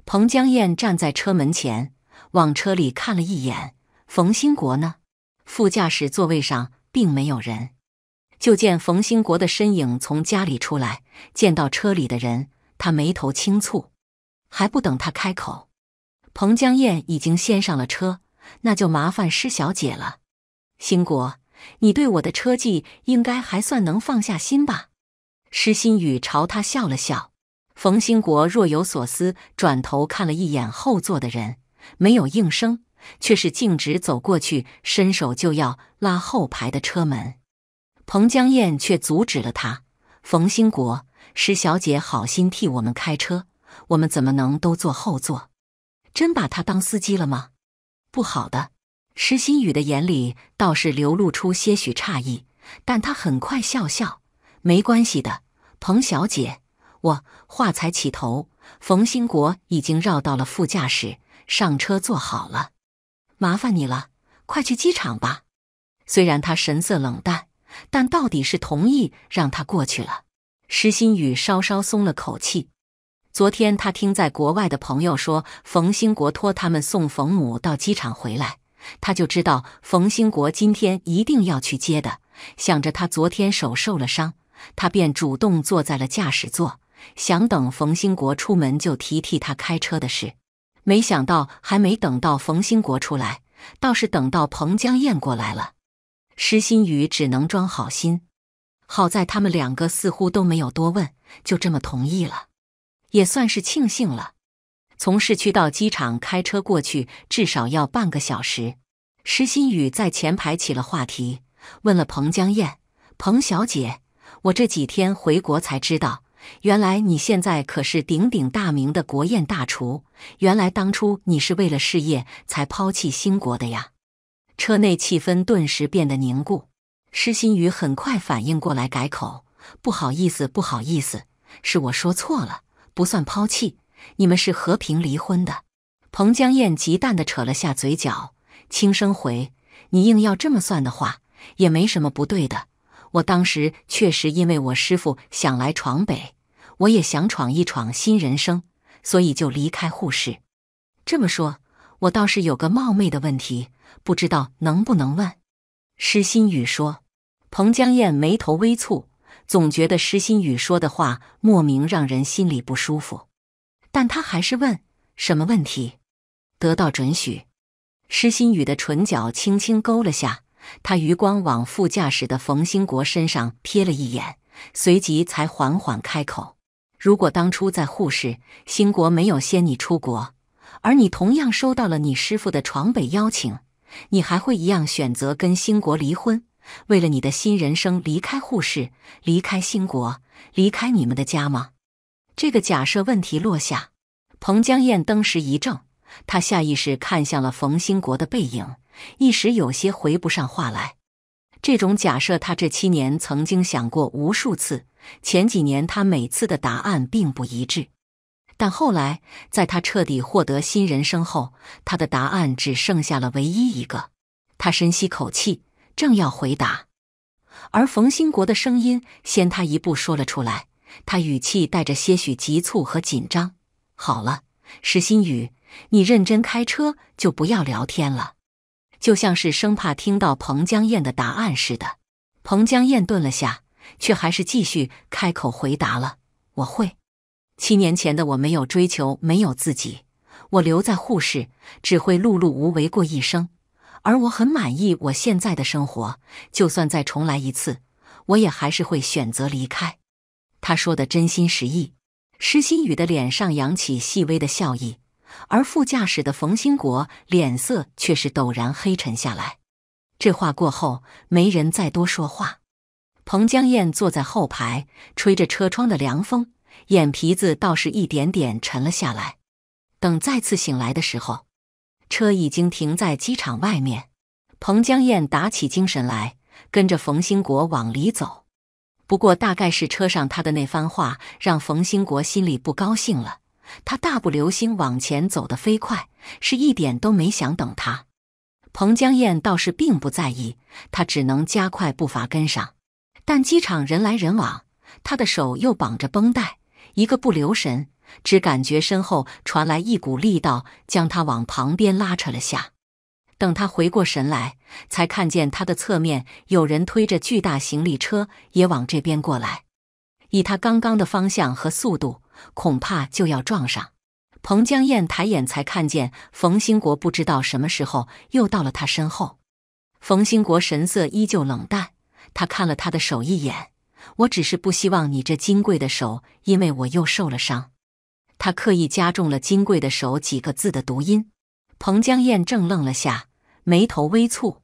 彭江燕站在车门前，往车里看了一眼：“冯兴国呢？”副驾驶座位上并没有人，就见冯兴国的身影从家里出来，见到车里的人，他眉头轻蹙。还不等他开口，彭江燕已经先上了车：“那就麻烦施小姐了，兴国，你对我的车技应该还算能放下心吧？”施心雨朝他笑了笑。冯兴国若有所思，转头看了一眼后座的人，没有应声，却是径直走过去，伸手就要拉后排的车门。彭江燕却阻止了他：“冯兴国，石小姐好心替我们开车，我们怎么能都坐后座？真把她当司机了吗？”“不好的。”石新宇的眼里倒是流露出些许诧异，但他很快笑笑：“没关系的，彭小姐。”我话才起头，冯兴国已经绕到了副驾驶，上车坐好了。麻烦你了，快去机场吧。虽然他神色冷淡，但到底是同意让他过去了。石新宇稍稍松了口气。昨天他听在国外的朋友说，冯兴国托他们送冯母到机场回来，他就知道冯兴国今天一定要去接的。想着他昨天手受了伤，他便主动坐在了驾驶座。想等冯兴国出门就提提他开车的事，没想到还没等到冯兴国出来，倒是等到彭江燕过来了。施心雨只能装好心，好在他们两个似乎都没有多问，就这么同意了，也算是庆幸了。从市区到机场开车过去至少要半个小时，施心雨在前排起了话题，问了彭江燕：“彭小姐，我这几天回国才知道。”原来你现在可是鼎鼎大名的国宴大厨。原来当初你是为了事业才抛弃新国的呀？车内气氛顿时变得凝固。施心雨很快反应过来，改口：“不好意思，不好意思，是我说错了，不算抛弃，你们是和平离婚的。”彭江燕极淡的扯了下嘴角，轻声回：“你硬要这么算的话，也没什么不对的。我当时确实因为我师傅想来闯北。”我也想闯一闯新人生，所以就离开护士。这么说，我倒是有个冒昧的问题，不知道能不能问？施心宇说。彭江燕眉头微蹙，总觉得施心宇说的话莫名让人心里不舒服，但他还是问：什么问题？得到准许，施心宇的唇角轻轻勾了下，他余光往副驾驶的冯兴国身上瞥了一眼，随即才缓缓开口。如果当初在沪市，兴国没有先你出国，而你同样收到了你师傅的闯北邀请，你还会一样选择跟兴国离婚，为了你的新人生离开沪市，离开兴国，离开你们的家吗？这个假设问题落下，彭江燕登时一怔，她下意识看向了冯兴国的背影，一时有些回不上话来。这种假设，他这七年曾经想过无数次。前几年，他每次的答案并不一致，但后来，在他彻底获得新人生后，他的答案只剩下了唯一一个。他深吸口气，正要回答，而冯兴国的声音先他一步说了出来，他语气带着些许急促和紧张：“好了，石新宇，你认真开车就不要聊天了。”就像是生怕听到彭江燕的答案似的，彭江燕顿了下，却还是继续开口回答了：“我会。七年前的我没有追求，没有自己，我留在护士，只会碌碌无为过一生。而我很满意我现在的生活，就算再重来一次，我也还是会选择离开。”他说的真心实意。施心雨的脸上扬起细微的笑意。而副驾驶的冯兴国脸色却是陡然黑沉下来。这话过后，没人再多说话。彭江燕坐在后排，吹着车窗的凉风，眼皮子倒是一点点沉了下来。等再次醒来的时候，车已经停在机场外面。彭江燕打起精神来，跟着冯兴国往里走。不过，大概是车上他的那番话让冯兴国心里不高兴了。他大步流星往前走的飞快，是一点都没想等他。彭江燕倒是并不在意，他只能加快步伐跟上。但机场人来人往，他的手又绑着绷带，一个不留神，只感觉身后传来一股力道，将他往旁边拉扯了下。等他回过神来，才看见他的侧面有人推着巨大行李车也往这边过来。以他刚刚的方向和速度。恐怕就要撞上。彭江燕抬眼，才看见冯兴国不知道什么时候又到了他身后。冯兴国神色依旧冷淡，他看了他的手一眼：“我只是不希望你这金贵的手，因为我又受了伤。”他刻意加重了“金贵的手”几个字的读音。彭江燕正愣了下，眉头微蹙。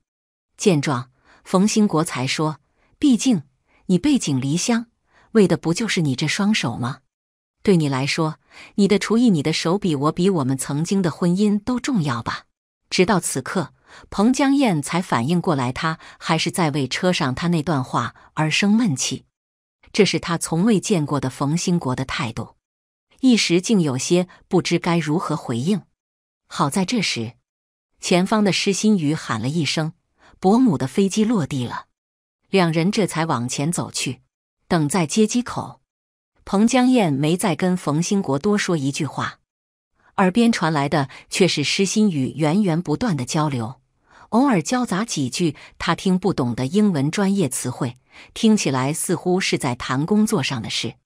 见状，冯兴国才说：“毕竟你背井离乡，为的不就是你这双手吗？”对你来说，你的厨艺，你的手笔，我比我们曾经的婚姻都重要吧？直到此刻，彭江燕才反应过来，她还是在为车上他那段话而生闷气。这是他从未见过的冯兴国的态度，一时竟有些不知该如何回应。好在这时，前方的施心宇喊了一声：“伯母的飞机落地了。”两人这才往前走去，等在接机口。彭江燕没再跟冯兴国多说一句话，耳边传来的却是施心宇源源不断的交流，偶尔交杂几句他听不懂的英文专业词汇，听起来似乎是在谈工作上的事。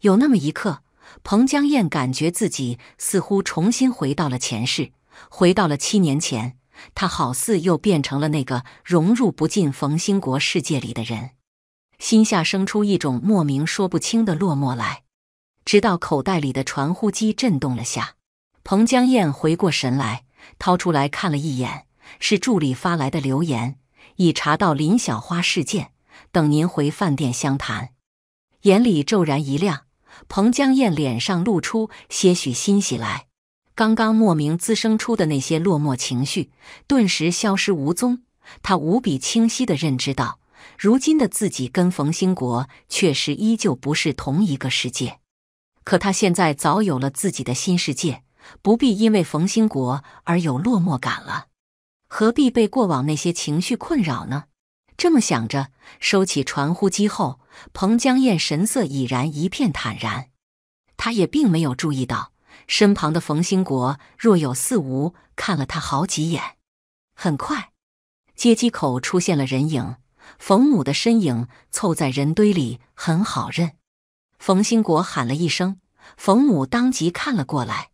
有那么一刻，彭江燕感觉自己似乎重新回到了前世，回到了七年前，他好似又变成了那个融入不进冯兴国世界里的人。心下生出一种莫名说不清的落寞来，直到口袋里的传呼机震动了下，彭江燕回过神来，掏出来看了一眼，是助理发来的留言：已查到林小花事件，等您回饭店详谈。眼里骤然一亮，彭江燕脸上露出些许欣喜来，刚刚莫名滋生出的那些落寞情绪顿时消失无踪。他无比清晰地认知到。如今的自己跟冯兴国确实依旧不是同一个世界，可他现在早有了自己的新世界，不必因为冯兴国而有落寞感了，何必被过往那些情绪困扰呢？这么想着，收起传呼机后，彭江燕神色已然一片坦然。他也并没有注意到身旁的冯兴国若有似无看了他好几眼。很快，接机口出现了人影。冯母的身影凑在人堆里，很好认。冯兴国喊了一声，冯母当即看了过来。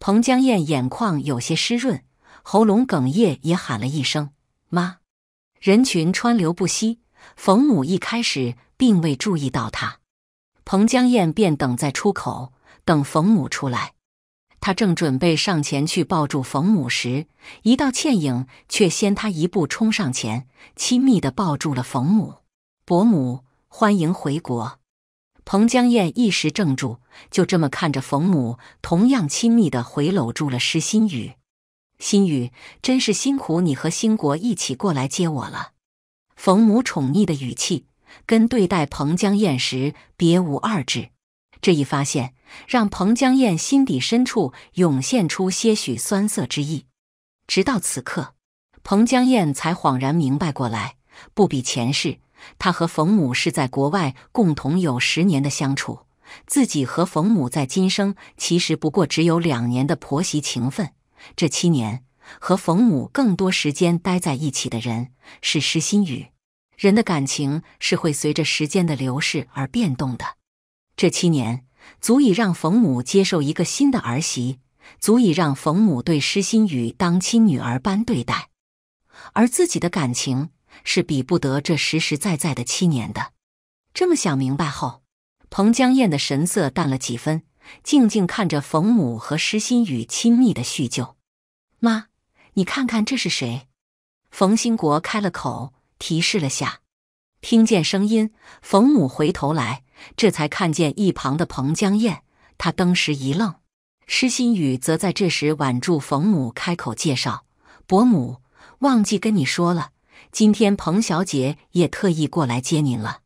彭江燕眼眶有些湿润，喉咙哽咽，也喊了一声“妈”。人群川流不息，冯母一开始并未注意到他，彭江燕便等在出口，等冯母出来。他正准备上前去抱住冯母时，一道倩影却先他一步冲上前，亲密地抱住了冯母。伯母，欢迎回国。彭江燕一时怔住，就这么看着冯母，同样亲密地回搂住了施新宇。新宇，真是辛苦你和兴国一起过来接我了。冯母宠溺的语气，跟对待彭江燕时别无二致。这一发现。让彭江燕心底深处涌现出些许酸涩之意。直到此刻，彭江燕才恍然明白过来：不比前世，她和冯母是在国外共同有十年的相处；自己和冯母在今生其实不过只有两年的婆媳情分。这七年，和冯母更多时间待在一起的人是石心雨。人的感情是会随着时间的流逝而变动的。这七年。足以让冯母接受一个新的儿媳，足以让冯母对施心宇当亲女儿般对待，而自己的感情是比不得这实实在在的七年的。这么想明白后，彭江燕的神色淡了几分，静静看着冯母和施心宇亲密的叙旧。妈，你看看这是谁？冯兴国开了口，提示了下。听见声音，冯母回头来。这才看见一旁的彭江燕，他登时一愣。施心雨则在这时挽住冯母，开口介绍：“伯母，忘记跟你说了，今天彭小姐也特意过来接您了。”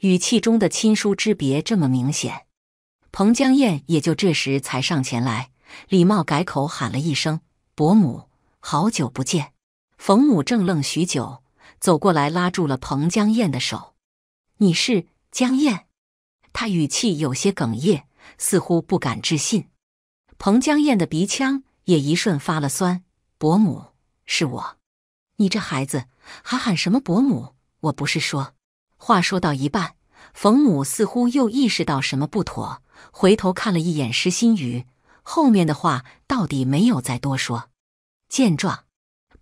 语气中的亲疏之别这么明显，彭江燕也就这时才上前来，礼貌改口喊了一声：“伯母，好久不见。”冯母正愣许久，走过来拉住了彭江燕的手：“你是江燕？”他语气有些哽咽，似乎不敢置信。彭江燕的鼻腔也一瞬发了酸。伯母，是我，你这孩子还喊什么伯母？我不是说……话说到一半，冯母似乎又意识到什么不妥，回头看了一眼石心雨，后面的话到底没有再多说。见状，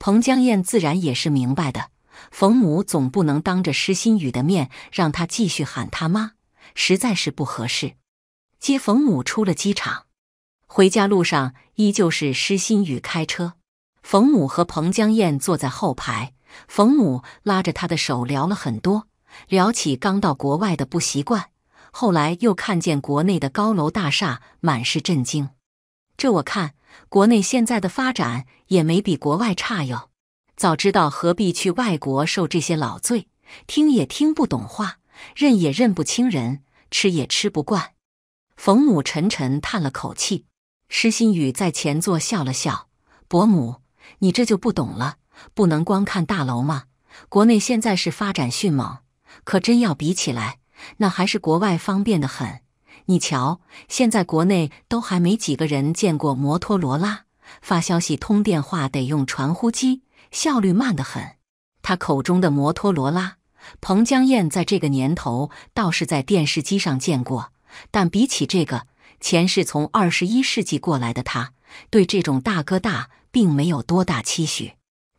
彭江燕自然也是明白的。冯母总不能当着石心宇的面让他继续喊他妈。实在是不合适。接冯母出了机场，回家路上依旧是施心宇开车，冯母和彭江燕坐在后排。冯母拉着他的手聊了很多，聊起刚到国外的不习惯，后来又看见国内的高楼大厦，满是震惊。这我看国内现在的发展也没比国外差哟。早知道何必去外国受这些老罪，听也听不懂话。认也认不清人，吃也吃不惯。冯母沉沉叹了口气。施心宇在前座笑了笑：“伯母，你这就不懂了，不能光看大楼吗？国内现在是发展迅猛，可真要比起来，那还是国外方便的很。你瞧，现在国内都还没几个人见过摩托罗拉，发消息、通电话得用传呼机，效率慢得很。”他口中的摩托罗拉。彭江燕在这个年头倒是在电视机上见过，但比起这个前世从二十一世纪过来的他，对这种大哥大并没有多大期许。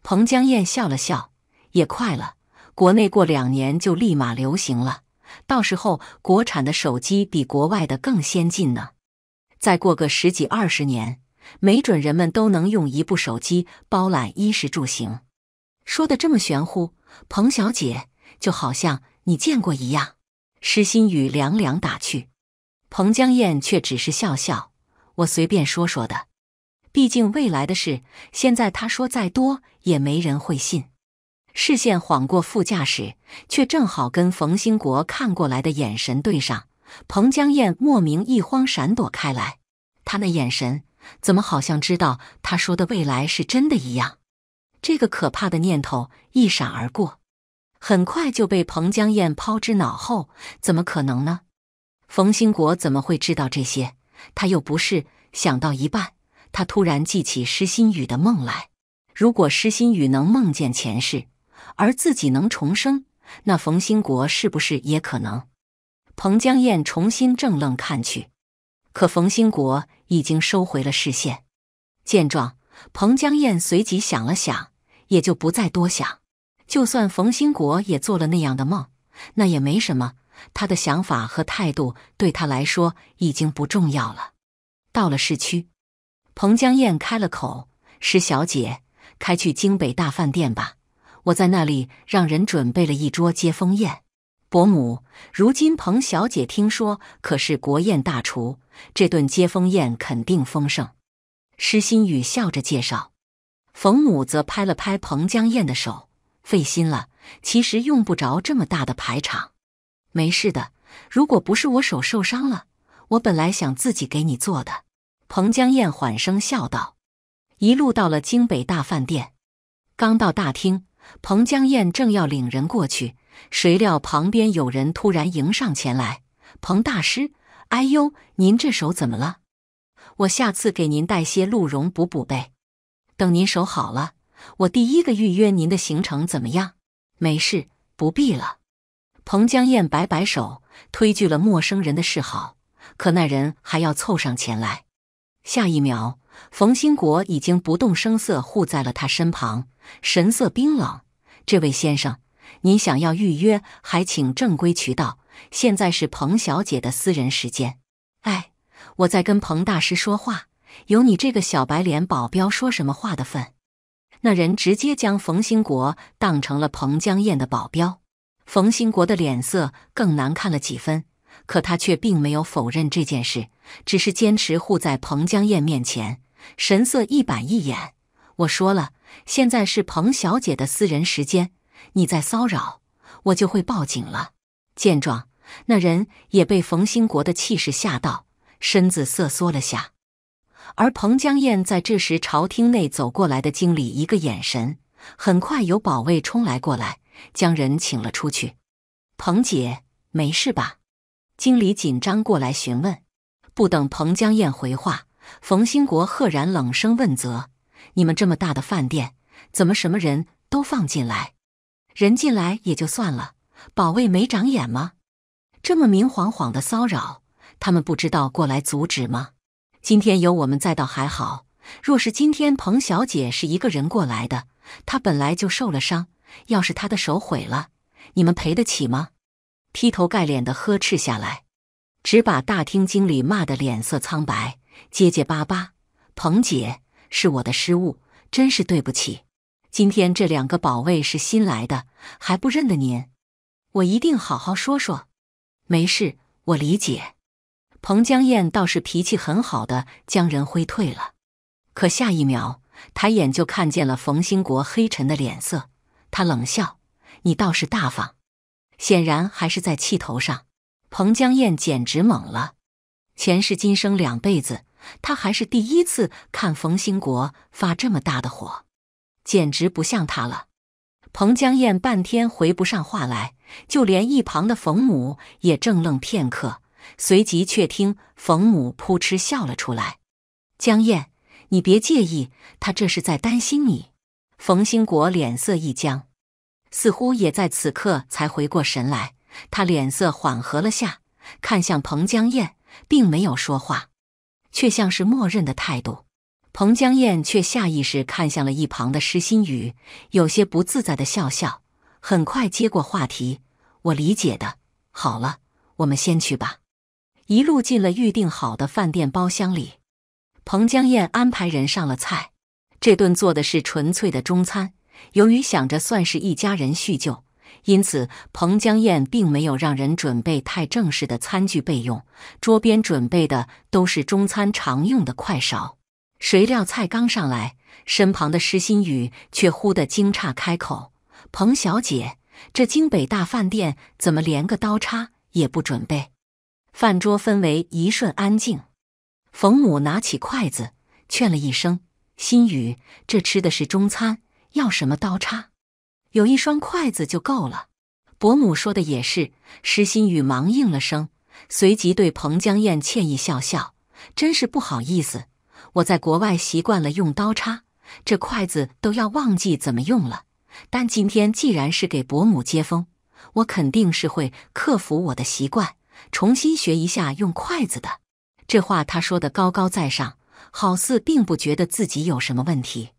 彭江燕笑了笑，也快了，国内过两年就立马流行了，到时候国产的手机比国外的更先进呢。再过个十几二十年，没准人们都能用一部手机包揽衣食住行。说的这么玄乎，彭小姐。就好像你见过一样，施心宇凉凉打趣，彭江燕却只是笑笑。我随便说说的，毕竟未来的事，现在他说再多也没人会信。视线晃过副驾驶，却正好跟冯兴国看过来的眼神对上。彭江燕莫名一慌，闪躲开来。他那眼神，怎么好像知道他说的未来是真的一样？这个可怕的念头一闪而过。很快就被彭江燕抛之脑后，怎么可能呢？冯兴国怎么会知道这些？他又不是想到一半，他突然记起施心宇的梦来。如果施心宇能梦见前世，而自己能重生，那冯兴国是不是也可能？彭江燕重新正愣看去，可冯兴国已经收回了视线。见状，彭江燕随即想了想，也就不再多想。就算冯兴国也做了那样的梦，那也没什么。他的想法和态度对他来说已经不重要了。到了市区，彭江燕开了口：“施小姐，开去京北大饭店吧，我在那里让人准备了一桌接风宴。”伯母，如今彭小姐听说可是国宴大厨，这顿接风宴肯定丰盛。”施新宇笑着介绍，冯母则拍了拍彭江燕的手。费心了，其实用不着这么大的排场，没事的。如果不是我手受伤了，我本来想自己给你做的。彭江燕缓声笑道。一路到了京北大饭店，刚到大厅，彭江燕正要领人过去，谁料旁边有人突然迎上前来。彭大师，哎呦，您这手怎么了？我下次给您带些鹿茸补补呗，等您手好了。我第一个预约您的行程怎么样？没事，不必了。彭江燕摆摆手，推拒了陌生人的示好。可那人还要凑上前来。下一秒，冯兴国已经不动声色护在了他身旁，神色冰冷。这位先生，您想要预约，还请正规渠道。现在是彭小姐的私人时间。哎，我在跟彭大师说话，有你这个小白脸保镖说什么话的份？那人直接将冯兴国当成了彭江燕的保镖，冯兴国的脸色更难看了几分，可他却并没有否认这件事，只是坚持护在彭江燕面前，神色一板一眼。我说了，现在是彭小姐的私人时间，你再骚扰，我就会报警了。见状，那人也被冯兴国的气势吓到，身子瑟缩了下。而彭江燕在这时朝厅内走过来的经理一个眼神，很快有保卫冲来过来，将人请了出去。彭姐，没事吧？经理紧张过来询问。不等彭江燕回话，冯兴国赫然冷声问责：“你们这么大的饭店，怎么什么人都放进来？人进来也就算了，保卫没长眼吗？这么明晃晃的骚扰，他们不知道过来阻止吗？”今天有我们在，倒还好。若是今天彭小姐是一个人过来的，她本来就受了伤，要是她的手毁了，你们赔得起吗？劈头盖脸的呵斥下来，只把大厅经理骂得脸色苍白，结结巴巴：“彭姐，是我的失误，真是对不起。今天这两个保卫是新来的，还不认得您，我一定好好说说。没事，我理解。”彭江燕倒是脾气很好的，将人挥退了。可下一秒，抬眼就看见了冯兴国黑沉的脸色，他冷笑：“你倒是大方。”显然还是在气头上。彭江燕简直懵了，前世今生两辈子，他还是第一次看冯兴国发这么大的火，简直不像他了。彭江燕半天回不上话来，就连一旁的冯母也怔愣片刻。随即却听冯母扑哧笑了出来，“江燕，你别介意，她这是在担心你。”冯兴国脸色一僵，似乎也在此刻才回过神来，他脸色缓和了下，看向彭江燕，并没有说话，却像是默认的态度。彭江燕却下意识看向了一旁的施心雨，有些不自在的笑笑，很快接过话题：“我理解的，好了，我们先去吧。”一路进了预定好的饭店包厢里，彭江燕安排人上了菜。这顿做的是纯粹的中餐，由于想着算是一家人叙旧，因此彭江燕并没有让人准备太正式的餐具备用，桌边准备的都是中餐常用的筷勺。谁料菜刚上来，身旁的施心雨却忽的惊诧开口：“彭小姐，这京北大饭店怎么连个刀叉也不准备？”饭桌氛围一瞬安静，冯母拿起筷子劝了一声：“心雨，这吃的是中餐，要什么刀叉？有一双筷子就够了。”伯母说的也是，石心宇忙应了声，随即对彭江燕歉意笑笑：“真是不好意思，我在国外习惯了用刀叉，这筷子都要忘记怎么用了。但今天既然是给伯母接风，我肯定是会克服我的习惯。”重新学一下用筷子的，这话他说的高高在上，好似并不觉得自己有什么问题，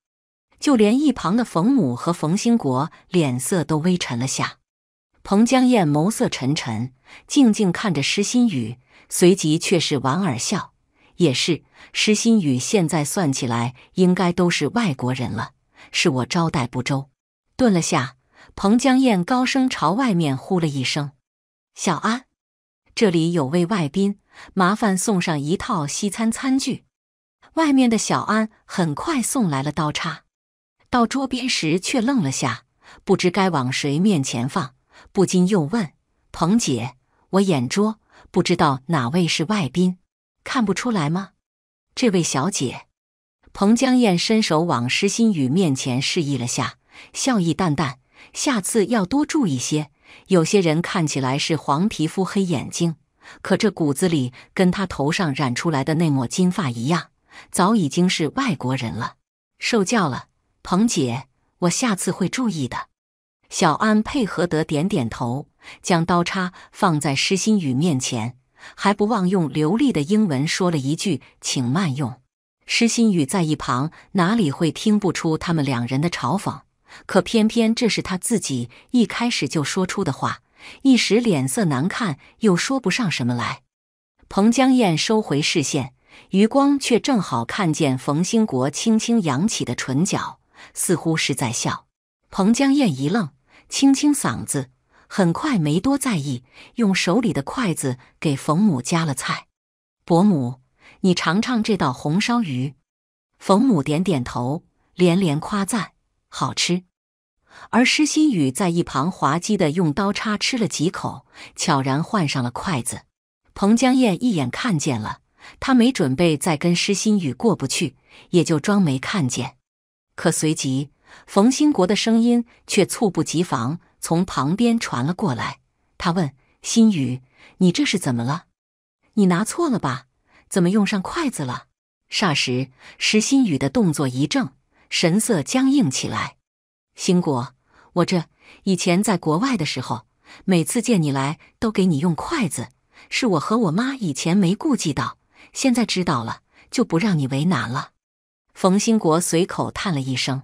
就连一旁的冯母和冯兴国脸色都微沉了下。彭江燕眸色沉沉，静静看着施心宇，随即却是莞尔笑：“也是，施心宇现在算起来应该都是外国人了，是我招待不周。”顿了下，彭江燕高声朝外面呼了一声：“小安。”这里有位外宾，麻烦送上一套西餐餐具。外面的小安很快送来了刀叉，到桌边时却愣了下，不知该往谁面前放，不禁又问：“彭姐，我眼拙，不知道哪位是外宾，看不出来吗？”这位小姐，彭江燕伸手往石新宇面前示意了下，笑意淡淡：“下次要多注意些。”有些人看起来是黄皮肤黑眼睛，可这骨子里跟他头上染出来的那抹金发一样，早已经是外国人了。受教了，彭姐，我下次会注意的。小安配合得点点头，将刀叉放在施心宇面前，还不忘用流利的英文说了一句：“请慢用。”施心宇在一旁哪里会听不出他们两人的嘲讽？可偏偏这是他自己一开始就说出的话，一时脸色难看，又说不上什么来。彭江燕收回视线，余光却正好看见冯兴国轻轻扬起的唇角，似乎是在笑。彭江燕一愣，清清嗓子，很快没多在意，用手里的筷子给冯母夹了菜：“伯母，你尝尝这道红烧鱼。”冯母点点头，连连夸赞。好吃，而施心宇在一旁滑稽的用刀叉吃了几口，悄然换上了筷子。彭江燕一眼看见了，他没准备再跟施心宇过不去，也就装没看见。可随即，冯兴国的声音却猝不及防从旁边传了过来，他问：“心宇，你这是怎么了？你拿错了吧？怎么用上筷子了？”霎时，石心宇的动作一怔。神色僵硬起来。兴国，我这以前在国外的时候，每次见你来都给你用筷子，是我和我妈以前没顾忌到，现在知道了就不让你为难了。冯兴国随口叹了一声，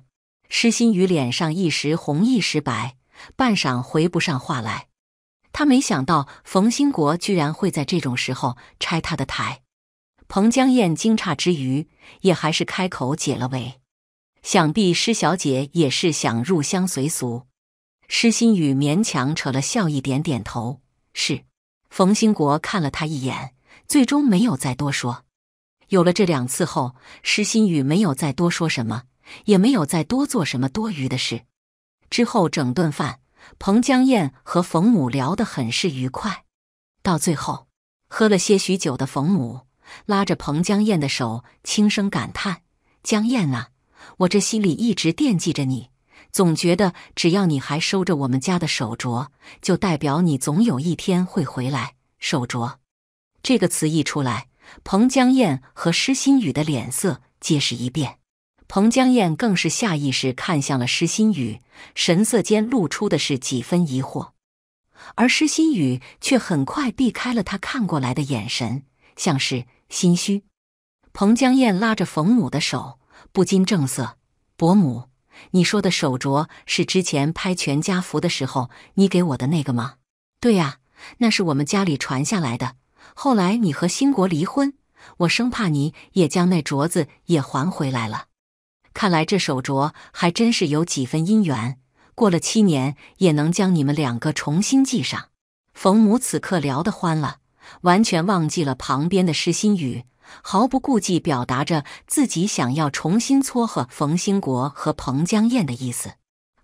施心雨脸上一时红一时白，半晌回不上话来。他没想到冯兴国居然会在这种时候拆他的台。彭江燕惊诧之余，也还是开口解了围。想必施小姐也是想入乡随俗。施心雨勉强扯了笑意，点点头。是。冯兴国看了他一眼，最终没有再多说。有了这两次后，施心雨没有再多说什么，也没有再多做什么多余的事。之后，整顿饭，彭江燕和冯母聊得很是愉快。到最后，喝了些许酒的冯母拉着彭江燕的手，轻声感叹：“江燕啊。”我这心里一直惦记着你，总觉得只要你还收着我们家的手镯，就代表你总有一天会回来。手镯这个词一出来，彭江燕和施心雨的脸色皆是一变，彭江燕更是下意识看向了施心雨，神色间露出的是几分疑惑，而施心雨却很快避开了他看过来的眼神，像是心虚。彭江燕拉着冯母的手。不禁正色，伯母，你说的手镯是之前拍全家福的时候你给我的那个吗？对呀，那是我们家里传下来的。后来你和兴国离婚，我生怕你也将那镯子也还回来了。看来这手镯还真是有几分姻缘，过了七年也能将你们两个重新系上。冯母此刻聊得欢了，完全忘记了旁边的施心雨。毫不顾忌，表达着自己想要重新撮合冯兴国和彭江燕的意思。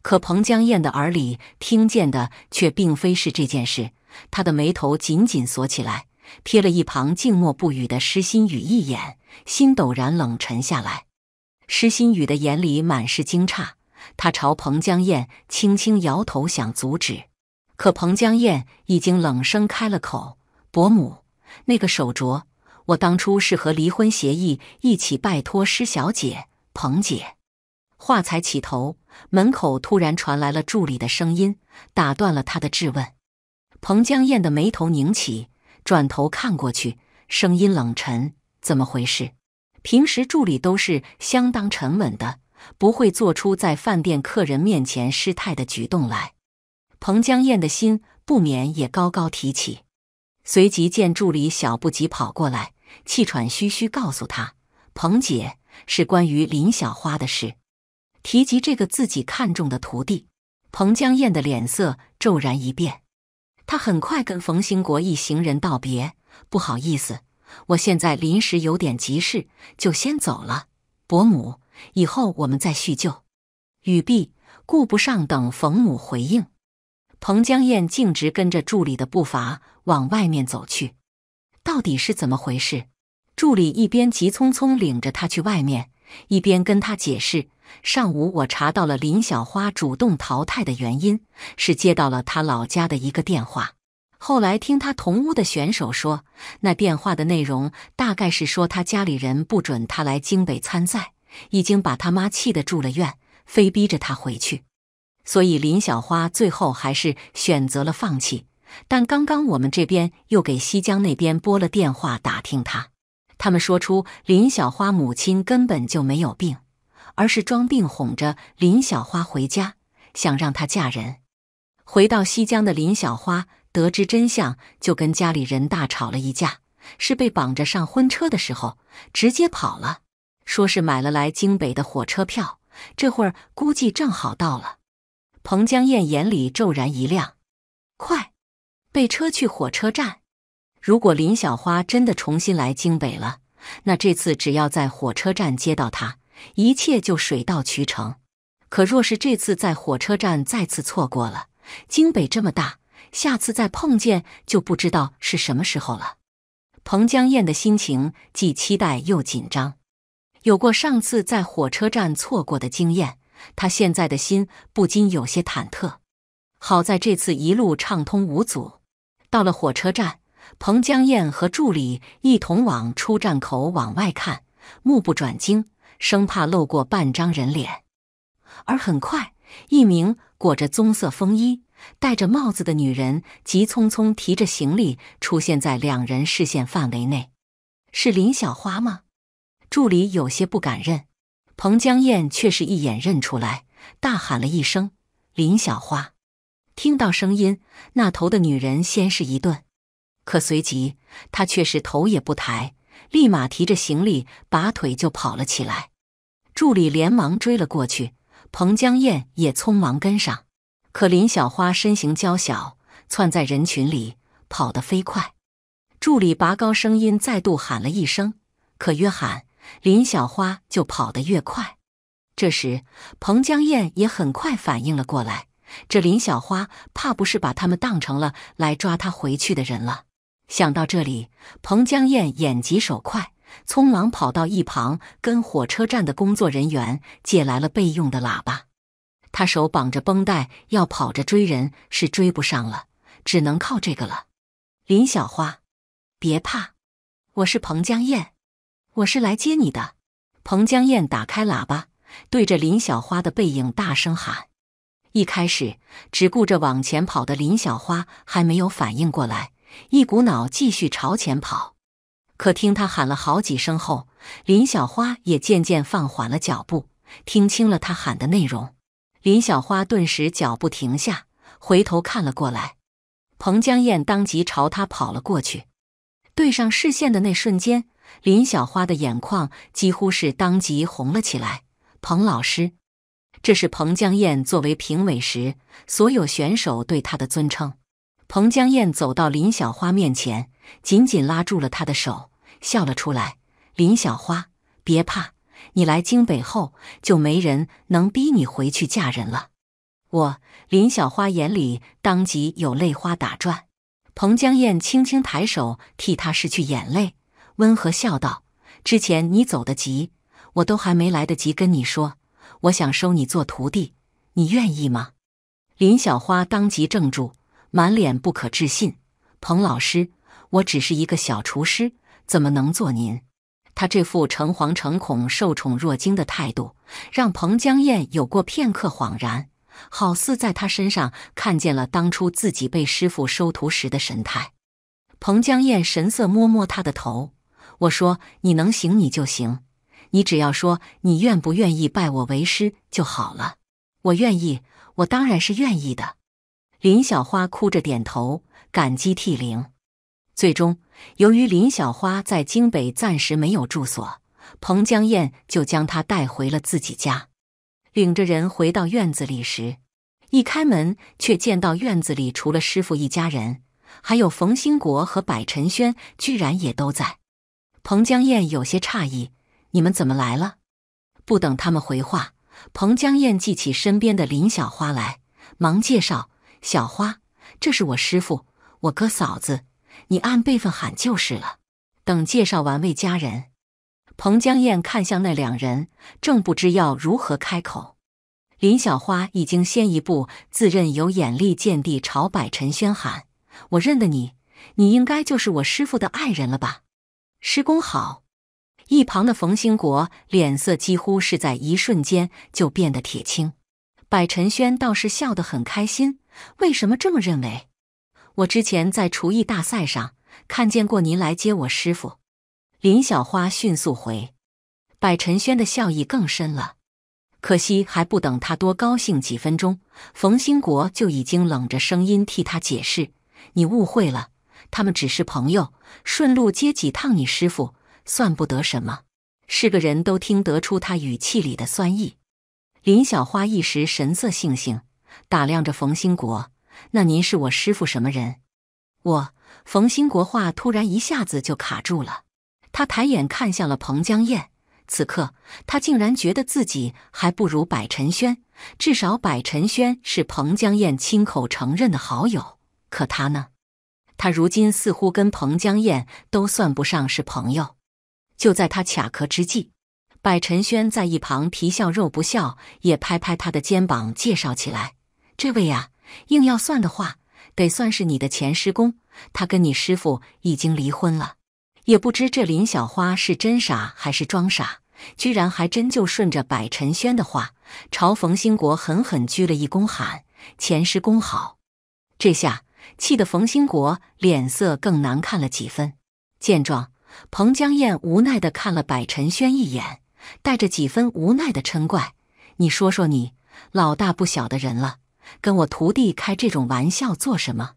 可彭江燕的耳里听见的却并非是这件事，她的眉头紧紧锁起来，瞥了一旁静默不语的施心雨一眼，心陡然冷沉下来。施心雨的眼里满是惊诧，他朝彭江燕轻轻摇头，想阻止，可彭江燕已经冷声开了口：“伯母，那个手镯。”我当初是和离婚协议一起拜托施小姐、彭姐，话才起头，门口突然传来了助理的声音，打断了他的质问。彭江燕的眉头拧起，转头看过去，声音冷沉：“怎么回事？平时助理都是相当沉稳的，不会做出在饭店客人面前失态的举动来。”彭江燕的心不免也高高提起，随即见助理小步急跑过来。气喘吁吁告诉他：“彭姐是关于林小花的事。”提及这个自己看中的徒弟，彭江燕的脸色骤然一变。他很快跟冯兴国一行人道别：“不好意思，我现在临时有点急事，就先走了。伯母，以后我们再叙旧。”语毕，顾不上等冯母回应，彭江燕径直跟着助理的步伐往外面走去。到底是怎么回事？助理一边急匆匆领着他去外面，一边跟他解释：上午我查到了林小花主动淘汰的原因，是接到了他老家的一个电话。后来听他同屋的选手说，那电话的内容大概是说他家里人不准他来京北参赛，已经把他妈气得住了院，非逼着他回去。所以林小花最后还是选择了放弃。但刚刚我们这边又给西江那边拨了电话打听他，他们说出林小花母亲根本就没有病，而是装病哄着林小花回家，想让她嫁人。回到西江的林小花得知真相，就跟家里人大吵了一架，是被绑着上婚车的时候直接跑了，说是买了来京北的火车票，这会儿估计正好到了。彭江燕眼里骤然一亮，快！备车去火车站。如果林小花真的重新来京北了，那这次只要在火车站接到她，一切就水到渠成。可若是这次在火车站再次错过了，京北这么大，下次再碰见就不知道是什么时候了。彭江燕的心情既期待又紧张，有过上次在火车站错过的经验，她现在的心不禁有些忐忑。好在这次一路畅通无阻。到了火车站，彭江燕和助理一同往出站口往外看，目不转睛，生怕漏过半张人脸。而很快，一名裹着棕色风衣、戴着帽子的女人急匆匆提着行李出现在两人视线范围内。是林小花吗？助理有些不敢认，彭江燕却是一眼认出来，大喊了一声：“林小花！”听到声音，那头的女人先是一顿，可随即她却是头也不抬，立马提着行李拔腿就跑了起来。助理连忙追了过去，彭江燕也匆忙跟上。可林小花身形娇小，窜在人群里跑得飞快。助理拔高声音再度喊了一声，可越喊林小花就跑得越快。这时彭江燕也很快反应了过来。这林小花怕不是把他们当成了来抓她回去的人了。想到这里，彭江燕眼疾手快，匆忙跑到一旁，跟火车站的工作人员借来了备用的喇叭。他手绑着绷带，要跑着追人是追不上了，只能靠这个了。林小花，别怕，我是彭江燕，我是来接你的。彭江燕打开喇叭，对着林小花的背影大声喊。一开始只顾着往前跑的林小花还没有反应过来，一股脑继续朝前跑。可听他喊了好几声后，林小花也渐渐放缓了脚步，听清了他喊的内容。林小花顿时脚步停下，回头看了过来。彭江燕当即朝他跑了过去。对上视线的那瞬间，林小花的眼眶几乎是当即红了起来。彭老师。这是彭江燕作为评委时，所有选手对她的尊称。彭江燕走到林小花面前，紧紧拉住了她的手，笑了出来：“林小花，别怕，你来京北后，就没人能逼你回去嫁人了。”我林小花眼里当即有泪花打转。彭江燕轻轻抬手替她拭去眼泪，温和笑道：“之前你走的急，我都还没来得及跟你说。”我想收你做徒弟，你愿意吗？林小花当即怔住，满脸不可置信。彭老师，我只是一个小厨师，怎么能做您？他这副诚惶诚恐、受宠若惊的态度，让彭江燕有过片刻恍然，好似在他身上看见了当初自己被师傅收徒时的神态。彭江燕神色摸摸他的头，我说：“你能行，你就行。”你只要说你愿不愿意拜我为师就好了。我愿意，我当然是愿意的。林小花哭着点头，感激涕零。最终，由于林小花在京北暂时没有住所，彭江燕就将她带回了自己家。领着人回到院子里时，一开门却见到院子里除了师傅一家人，还有冯兴国和柏辰轩，居然也都在。彭江燕有些诧异。你们怎么来了？不等他们回话，彭江燕记起身边的林小花来，忙介绍：“小花，这是我师傅，我哥嫂子，你按辈分喊就是了。”等介绍完魏家人，彭江燕看向那两人，正不知要如何开口。林小花已经先一步自认有眼力见地，朝百尘轩喊：“我认得你，你应该就是我师傅的爱人了吧？师公好。”一旁的冯兴国脸色几乎是在一瞬间就变得铁青，百陈轩倒是笑得很开心。为什么这么认为？我之前在厨艺大赛上看见过您来接我师傅。林小花迅速回，百陈轩的笑意更深了。可惜还不等他多高兴几分钟，冯兴国就已经冷着声音替他解释：“你误会了，他们只是朋友，顺路接几趟你师傅。”算不得什么，是个人都听得出他语气里的酸意。林小花一时神色悻悻，打量着冯兴国：“那您是我师傅什么人？”我冯兴国话突然一下子就卡住了，他抬眼看向了彭江燕。此刻他竟然觉得自己还不如百辰轩，至少百辰轩是彭江燕亲口承认的好友，可他呢？他如今似乎跟彭江燕都算不上是朋友。就在他卡壳之际，百陈轩在一旁皮笑肉不笑，也拍拍他的肩膀，介绍起来：“这位呀，硬要算的话，得算是你的前师公。他跟你师傅已经离婚了。也不知这林小花是真傻还是装傻，居然还真就顺着百陈轩的话，朝冯兴国狠狠鞠了一躬，喊：‘前师公好！’这下气得冯兴国脸色更难看了几分。见状，彭江燕无奈地看了百辰轩一眼，带着几分无奈的嗔怪：“你说说你，老大不小的人了，跟我徒弟开这种玩笑做什么？”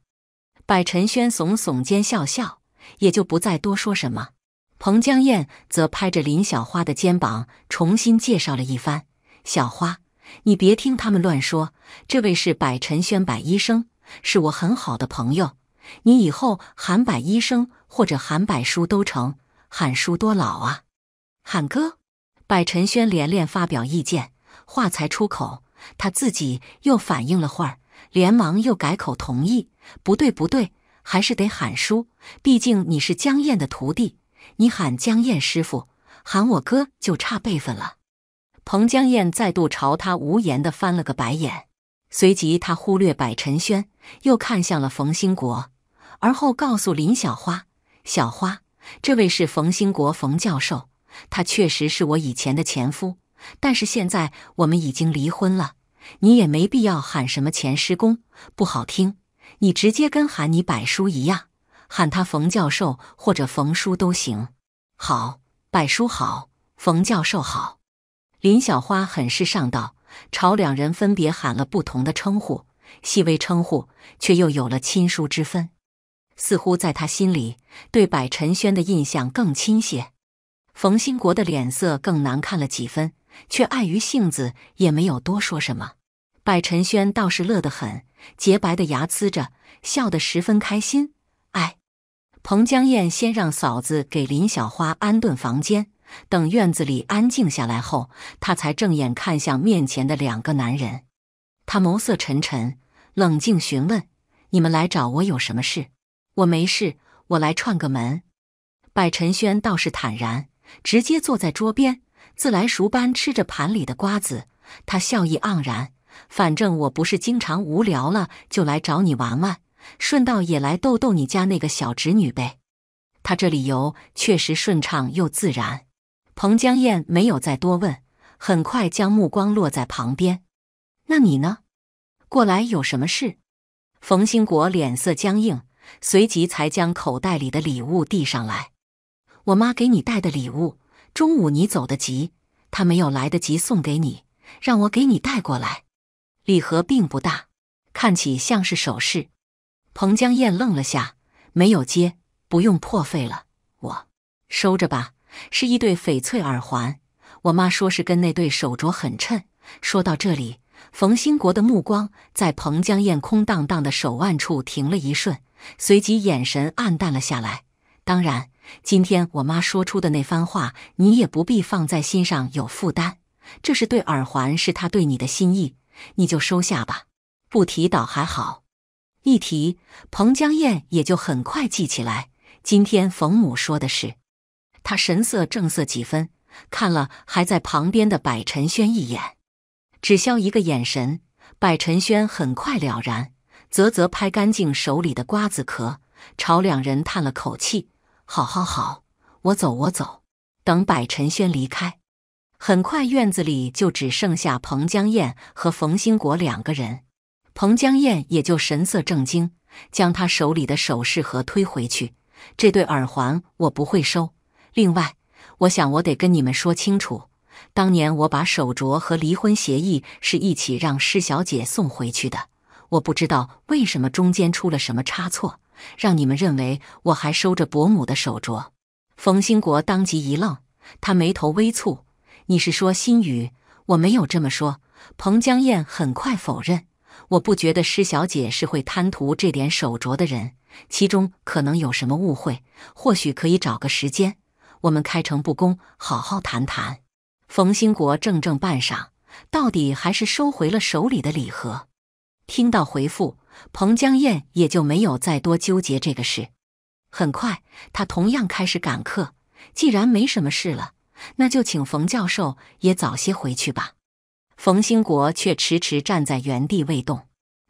百辰轩耸耸肩，笑笑，也就不再多说什么。彭江燕则拍着林小花的肩膀，重新介绍了一番：“小花，你别听他们乱说，这位是百辰轩，百医生，是我很好的朋友，你以后喊百医生。”或者喊百叔都成，喊叔多老啊！喊哥，柏辰轩连连发表意见，话才出口，他自己又反应了会儿，连忙又改口同意。不对，不对，还是得喊叔，毕竟你是江燕的徒弟，你喊江燕师傅，喊我哥就差辈分了。彭江燕再度朝他无言的翻了个白眼，随即他忽略柏辰轩，又看向了冯兴国，而后告诉林小花。小花，这位是冯兴国，冯教授，他确实是我以前的前夫，但是现在我们已经离婚了，你也没必要喊什么前师公，不好听，你直接跟喊你柏叔一样，喊他冯教授或者冯叔都行。好，柏叔好，冯教授好。林小花很是上道，朝两人分别喊了不同的称呼，细微称呼，却又有了亲疏之分。似乎在他心里，对百陈轩的印象更亲些。冯兴国的脸色更难看了几分，却碍于性子，也没有多说什么。百陈轩倒是乐得很，洁白的牙呲着，笑得十分开心。哎，彭江燕先让嫂子给林小花安顿房间，等院子里安静下来后，她才正眼看向面前的两个男人。他眸色沉沉，冷静询问：“你们来找我有什么事？”我没事，我来串个门。百陈轩倒是坦然，直接坐在桌边，自来熟般吃着盘里的瓜子。他笑意盎然，反正我不是经常无聊了就来找你玩玩，顺道也来逗逗你家那个小侄女呗。他这理由确实顺畅又自然。彭江燕没有再多问，很快将目光落在旁边。那你呢？过来有什么事？冯兴国脸色僵硬。随即才将口袋里的礼物递上来，我妈给你带的礼物。中午你走得急，她没有来得及送给你，让我给你带过来。礼盒并不大，看起像是首饰。彭江燕愣了下，没有接。不用破费了，我收着吧。是一对翡翠耳环，我妈说是跟那对手镯很衬。说到这里，冯兴国的目光在彭江燕空荡荡的手腕处停了一瞬。随即眼神黯淡了下来。当然，今天我妈说出的那番话，你也不必放在心上，有负担。这是对耳环，是她对你的心意，你就收下吧。不提倒还好，一提，彭江燕也就很快记起来今天冯母说的是。她神色正色几分，看了还在旁边的柏辰轩一眼，只消一个眼神，柏辰轩很快了然。啧啧，拍干净手里的瓜子壳，朝两人叹了口气：“好好好，我走，我走。”等百辰轩离开，很快院子里就只剩下彭江燕和冯兴国两个人。彭江燕也就神色正经，将他手里的首饰盒推回去：“这对耳环我不会收。另外，我想我得跟你们说清楚，当年我把手镯和离婚协议是一起让施小姐送回去的。”我不知道为什么中间出了什么差错，让你们认为我还收着伯母的手镯。冯兴国当即一愣，他眉头微蹙：“你是说心雨？我没有这么说。”彭江燕很快否认：“我不觉得施小姐是会贪图这点手镯的人，其中可能有什么误会。或许可以找个时间，我们开诚布公好好谈谈。”冯兴国怔怔半晌，到底还是收回了手里的礼盒。听到回复，彭江燕也就没有再多纠结这个事。很快，他同样开始赶课。既然没什么事了，那就请冯教授也早些回去吧。冯兴国却迟迟站在原地未动。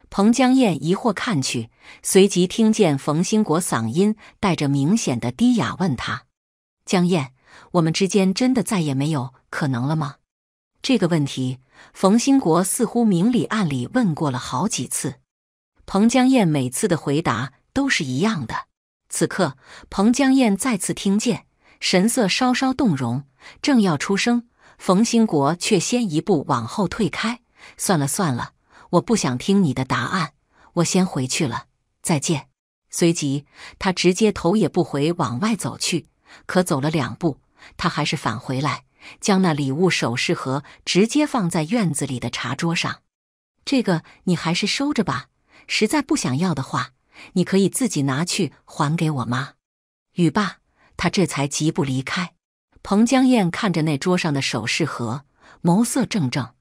彭江燕疑惑看去，随即听见冯兴国嗓音带着明显的低哑，问他：“江燕，我们之间真的再也没有可能了吗？”这个问题。冯兴国似乎明里暗里问过了好几次，彭江燕每次的回答都是一样的。此刻，彭江燕再次听见，神色稍稍动容，正要出声，冯兴国却先一步往后退开：“算了算了，我不想听你的答案，我先回去了，再见。”随即，他直接头也不回往外走去。可走了两步，他还是返回来。将那礼物首饰盒直接放在院子里的茶桌上，这个你还是收着吧。实在不想要的话，你可以自己拿去还给我妈。语罢，他这才疾步离开。彭江燕看着那桌上的首饰盒，眸色怔怔。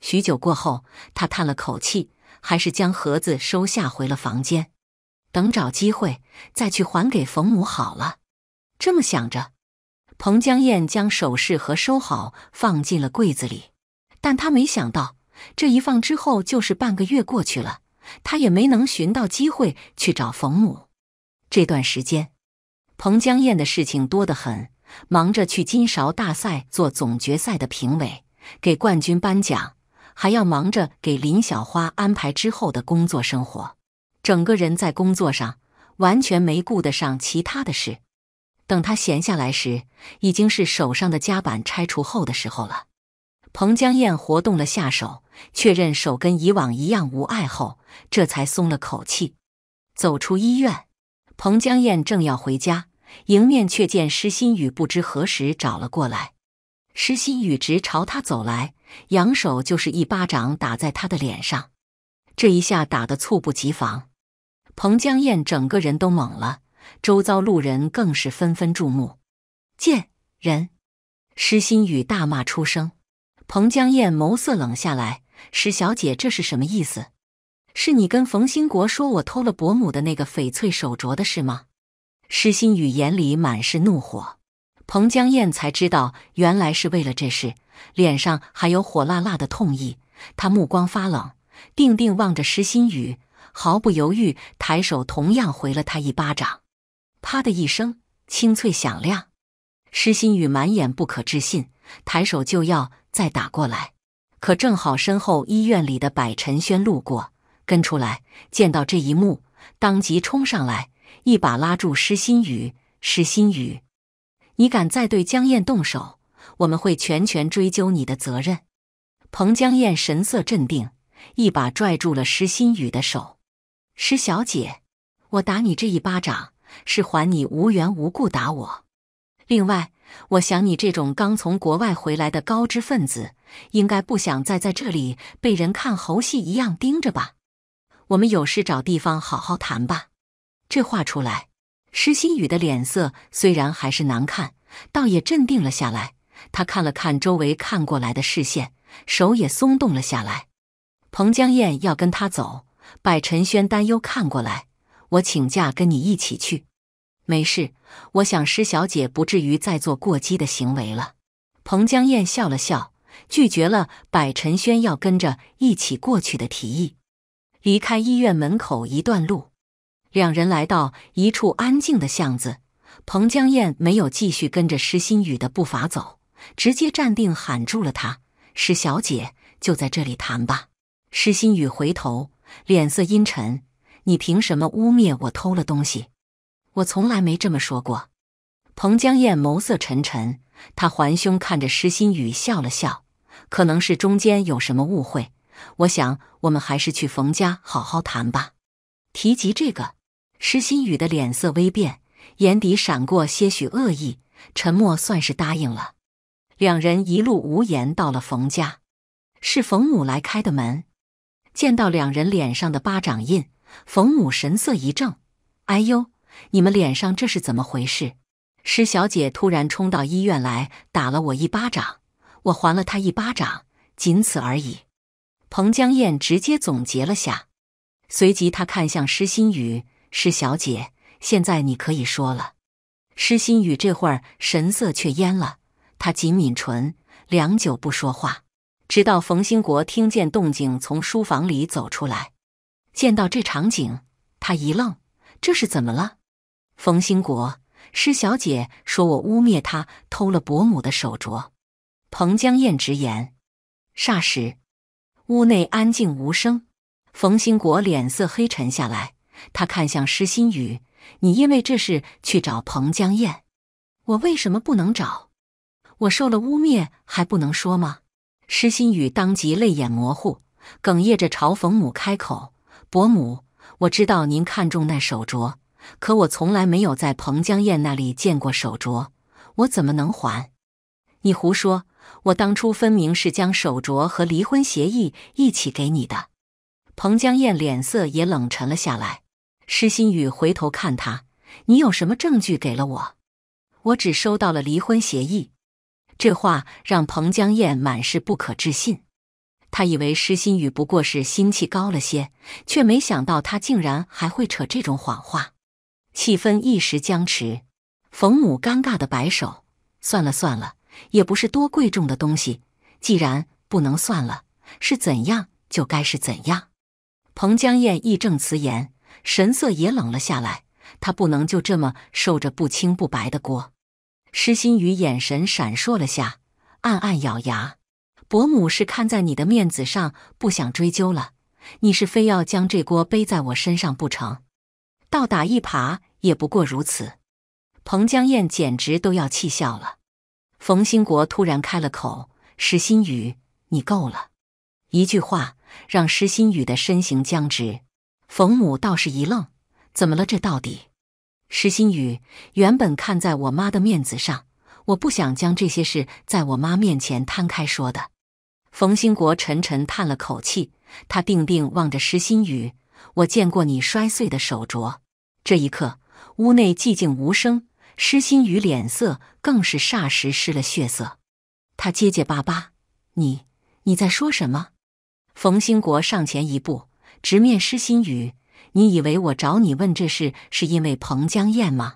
许久过后，她叹了口气，还是将盒子收下，回了房间。等找机会再去还给冯母好了。这么想着。彭江燕将首饰盒收好，放进了柜子里。但她没想到，这一放之后就是半个月过去了，她也没能寻到机会去找冯母。这段时间，彭江燕的事情多得很，忙着去金勺大赛做总决赛的评委，给冠军颁奖，还要忙着给林小花安排之后的工作生活，整个人在工作上完全没顾得上其他的事。等他闲下来时，已经是手上的夹板拆除后的时候了。彭江燕活动了下手，确认手跟以往一样无碍后，这才松了口气，走出医院。彭江燕正要回家，迎面却见施新宇不知何时找了过来。施新宇直朝他走来，扬手就是一巴掌打在他的脸上。这一下打得猝不及防，彭江燕整个人都懵了。周遭路人更是纷纷注目，贱人！施心雨大骂出声。彭江燕眸色冷下来：“施小姐，这是什么意思？是你跟冯兴国说我偷了伯母的那个翡翠手镯的事吗？”施心雨眼里满是怒火。彭江燕才知道，原来是为了这事，脸上还有火辣辣的痛意。她目光发冷，定定望着施心雨，毫不犹豫，抬手同样回了他一巴掌。啪的一声，清脆响亮。施心雨满眼不可置信，抬手就要再打过来，可正好身后医院里的柏晨轩路过，跟出来，见到这一幕，当即冲上来，一把拉住施心雨。施心雨，你敢再对江燕动手，我们会全权追究你的责任。彭江燕神色镇定，一把拽住了施心雨的手。施小姐，我打你这一巴掌。是还你无缘无故打我。另外，我想你这种刚从国外回来的高知分子，应该不想再在这里被人看猴戏一样盯着吧？我们有事找地方好好谈吧。这话出来，施新宇的脸色虽然还是难看，倒也镇定了下来。他看了看周围看过来的视线，手也松动了下来。彭江燕要跟他走，柏陈轩担忧看过来。我请假跟你一起去，没事。我想施小姐不至于再做过激的行为了。彭江燕笑了笑，拒绝了百辰轩要跟着一起过去的提议。离开医院门口一段路，两人来到一处安静的巷子。彭江燕没有继续跟着施心雨的步伐走，直接站定，喊住了他：“施小姐，就在这里谈吧。”施心雨回头，脸色阴沉。你凭什么污蔑我偷了东西？我从来没这么说过。彭江燕眸色沉沉，他环胸看着施心雨笑了笑，可能是中间有什么误会。我想我们还是去冯家好好谈吧。提及这个，施心雨的脸色微变，眼底闪过些许恶意。沉默算是答应了。两人一路无言到了冯家，是冯母来开的门，见到两人脸上的巴掌印。冯母神色一怔，“哎呦，你们脸上这是怎么回事？”施小姐突然冲到医院来，打了我一巴掌，我还了她一巴掌，仅此而已。彭江燕直接总结了下，随即她看向施心雨：“施小姐，现在你可以说了。”施心雨这会儿神色却焉了，她紧抿唇，良久不说话，直到冯兴国听见动静，从书房里走出来。见到这场景，他一愣：“这是怎么了？”冯兴国，施小姐说我污蔑她偷了伯母的手镯。彭江燕直言。霎时，屋内安静无声。冯兴国脸色黑沉下来，他看向施心雨：“你因为这事去找彭江燕，我为什么不能找？我受了污蔑还不能说吗？”施心雨当即泪眼模糊，哽咽着朝冯母开口。伯母，我知道您看中那手镯，可我从来没有在彭江燕那里见过手镯，我怎么能还？你胡说！我当初分明是将手镯和离婚协议一起给你的。彭江燕脸色也冷沉了下来。施心雨回头看他：“你有什么证据给了我？我只收到了离婚协议。”这话让彭江燕满是不可置信。他以为施心雨不过是心气高了些，却没想到他竟然还会扯这种谎话。气氛一时僵持，冯母尴尬的摆手：“算了算了，也不是多贵重的东西。既然不能算了，是怎样就该是怎样。”彭江燕义正辞严，神色也冷了下来。她不能就这么受着不清不白的锅。施心雨眼神闪烁了下，暗暗咬牙。伯母是看在你的面子上，不想追究了。你是非要将这锅背在我身上不成？倒打一耙也不过如此。彭江燕简直都要气笑了。冯兴国突然开了口：“石新宇，你够了！”一句话让石新宇的身形僵直。冯母倒是一愣：“怎么了？这到底？”石新宇原本看在我妈的面子上，我不想将这些事在我妈面前摊开说的。冯兴国沉沉叹了口气，他定定望着施心雨：“我见过你摔碎的手镯。”这一刻，屋内寂静无声。施心雨脸色更是霎时失了血色，他结结巴巴：“你……你在说什么？”冯兴国上前一步，直面施心雨：“你以为我找你问这事是因为彭江燕吗？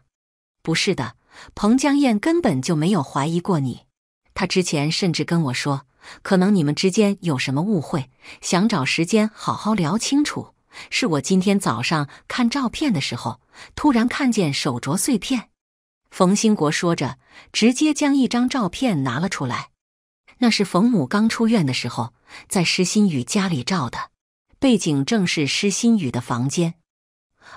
不是的，彭江燕根本就没有怀疑过你。他之前甚至跟我说。”可能你们之间有什么误会，想找时间好好聊清楚。是我今天早上看照片的时候，突然看见手镯碎片。冯兴国说着，直接将一张照片拿了出来。那是冯母刚出院的时候，在施新宇家里照的，背景正是施新宇的房间。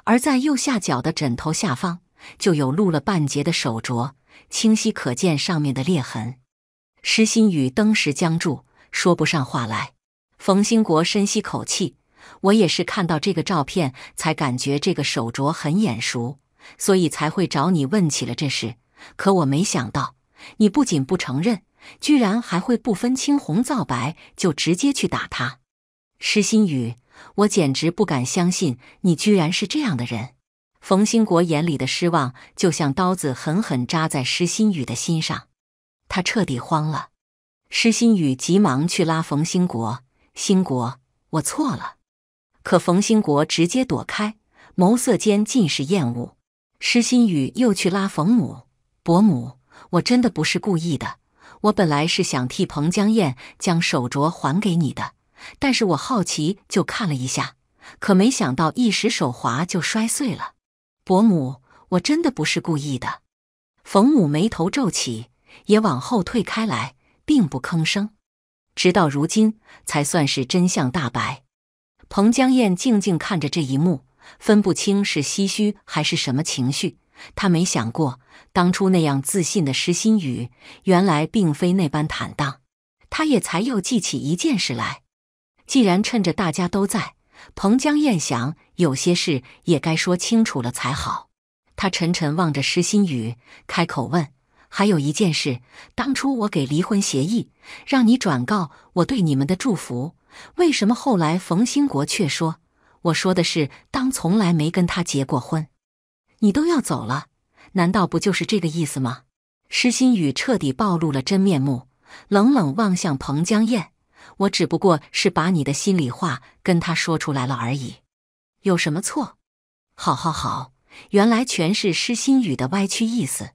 而在右下角的枕头下方，就有露了半截的手镯，清晰可见上面的裂痕。施心雨登时僵住，说不上话来。冯兴国深吸口气：“我也是看到这个照片，才感觉这个手镯很眼熟，所以才会找你问起了这事。可我没想到，你不仅不承认，居然还会不分青红皂白就直接去打他。施心雨，我简直不敢相信，你居然是这样的人！”冯兴国眼里的失望，就像刀子狠狠扎在施心雨的心上。他彻底慌了，施心雨急忙去拉冯兴国，兴国，我错了。可冯兴国直接躲开，眸色间尽是厌恶。施心雨又去拉冯母，伯母，我真的不是故意的，我本来是想替彭江燕将手镯还给你的，但是我好奇就看了一下，可没想到一时手滑就摔碎了。伯母，我真的不是故意的。冯母眉头皱起。也往后退开来，并不吭声，直到如今才算是真相大白。彭江燕静静看着这一幕，分不清是唏嘘还是什么情绪。她没想过，当初那样自信的石心雨，原来并非那般坦荡。她也才又记起一件事来：既然趁着大家都在，彭江燕想有些事也该说清楚了才好。她沉沉望着石心雨，开口问。还有一件事，当初我给离婚协议，让你转告我对你们的祝福，为什么后来冯兴国却说我说的是当从来没跟他结过婚？你都要走了，难道不就是这个意思吗？施心雨彻底暴露了真面目，冷冷望向彭江燕：“我只不过是把你的心里话跟他说出来了而已，有什么错？”好，好，好，原来全是施心雨的歪曲意思。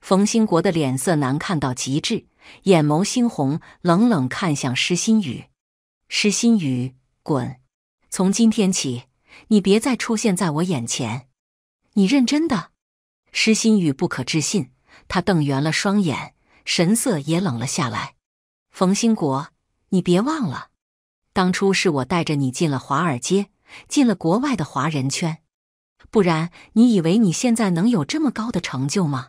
冯兴国的脸色难看到极致，眼眸猩红，冷冷看向施心雨。施心雨，滚！从今天起，你别再出现在我眼前。你认真的？施心雨不可置信，他瞪圆了双眼，神色也冷了下来。冯兴国，你别忘了，当初是我带着你进了华尔街，进了国外的华人圈，不然你以为你现在能有这么高的成就吗？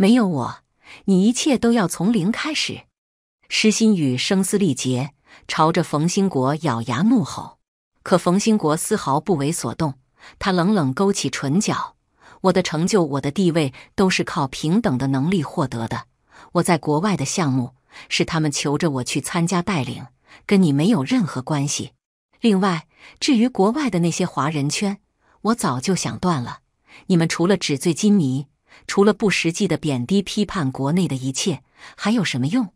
没有我，你一切都要从零开始。施心宇声嘶力竭，朝着冯兴国咬牙怒吼。可冯兴国丝毫不为所动，他冷冷勾起唇角：“我的成就，我的地位，都是靠平等的能力获得的。我在国外的项目，是他们求着我去参加带领，跟你没有任何关系。另外，至于国外的那些华人圈，我早就想断了。你们除了纸醉金迷。”除了不实际的贬低、批判国内的一切，还有什么用？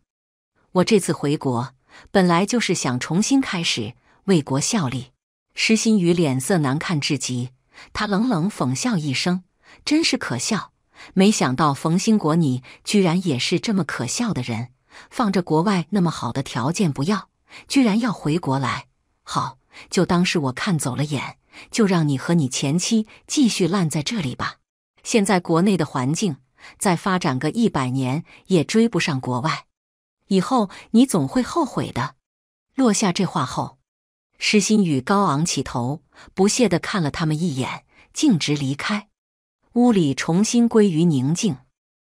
我这次回国本来就是想重新开始，为国效力。施新宇脸色难看至极，他冷冷讽笑一声：“真是可笑！没想到冯兴国，你居然也是这么可笑的人，放着国外那么好的条件不要，居然要回国来。好，就当是我看走了眼，就让你和你前妻继续烂在这里吧。”现在国内的环境，再发展个一百年也追不上国外。以后你总会后悔的。落下这话后，施新宇高昂起头，不屑地看了他们一眼，径直离开。屋里重新归于宁静。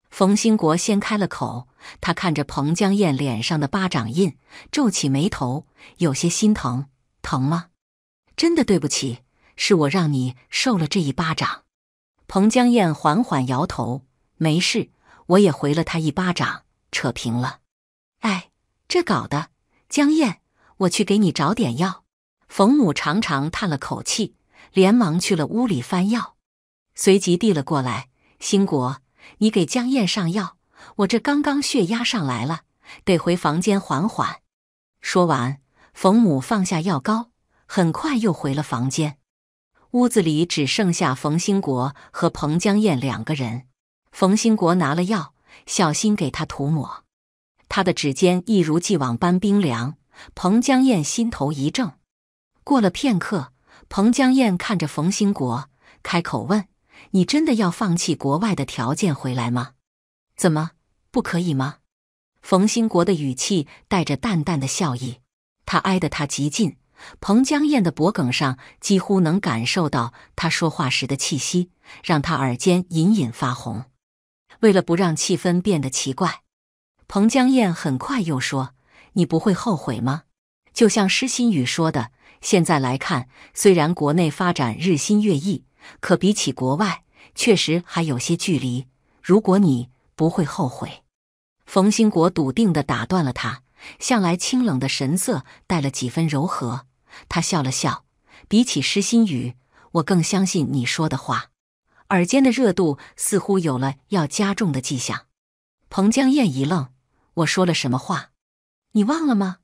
冯兴国先开了口，他看着彭江燕脸上的巴掌印，皱起眉头，有些心疼。疼吗？真的对不起，是我让你受了这一巴掌。彭江燕缓缓摇头：“没事，我也回了他一巴掌，扯平了。”哎，这搞的！江燕，我去给你找点药。冯母长长叹了口气，连忙去了屋里翻药，随即递了过来：“兴国，你给江燕上药。我这刚刚血压上来了，得回房间缓缓。”说完，冯母放下药膏，很快又回了房间。屋子里只剩下冯兴国和彭江燕两个人。冯兴国拿了药，小心给他涂抹。他的指尖一如既往般冰凉。彭江燕心头一怔。过了片刻，彭江燕看着冯兴国，开口问：“你真的要放弃国外的条件回来吗？怎么不可以吗？”冯兴国的语气带着淡淡的笑意，他挨得他极近。彭江燕的脖梗上几乎能感受到他说话时的气息，让她耳尖隐隐发红。为了不让气氛变得奇怪，彭江燕很快又说：“你不会后悔吗？就像施心宇说的，现在来看，虽然国内发展日新月异，可比起国外，确实还有些距离。如果你不会后悔，冯兴国笃定地打断了他，向来清冷的神色带了几分柔和。”他笑了笑，比起施心雨，我更相信你说的话。耳尖的热度似乎有了要加重的迹象。彭江燕一愣：“我说了什么话？你忘了吗？”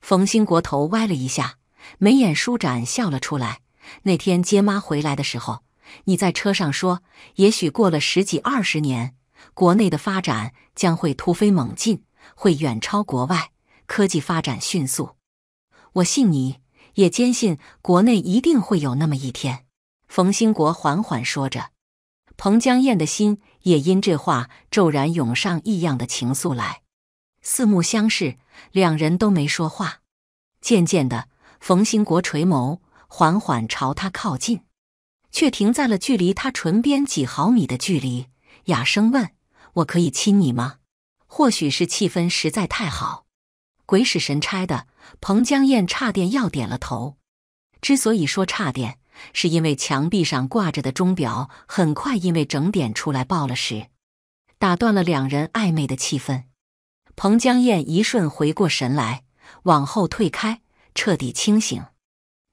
冯兴国头歪了一下，眉眼舒展，笑了出来。那天接妈回来的时候，你在车上说：“也许过了十几二十年，国内的发展将会突飞猛进，会远超国外，科技发展迅速。”我信你。也坚信国内一定会有那么一天，冯兴国缓缓说着，彭江燕的心也因这话骤然涌上异样的情愫来。四目相视，两人都没说话。渐渐的，冯兴国垂眸，缓缓朝他靠近，却停在了距离他唇边几毫米的距离，哑声问：“我可以亲你吗？”或许是气氛实在太好。鬼使神差的，彭江燕差点要点了头。之所以说差点，是因为墙壁上挂着的钟表很快因为整点出来报了时，打断了两人暧昧的气氛。彭江燕一瞬回过神来，往后退开，彻底清醒。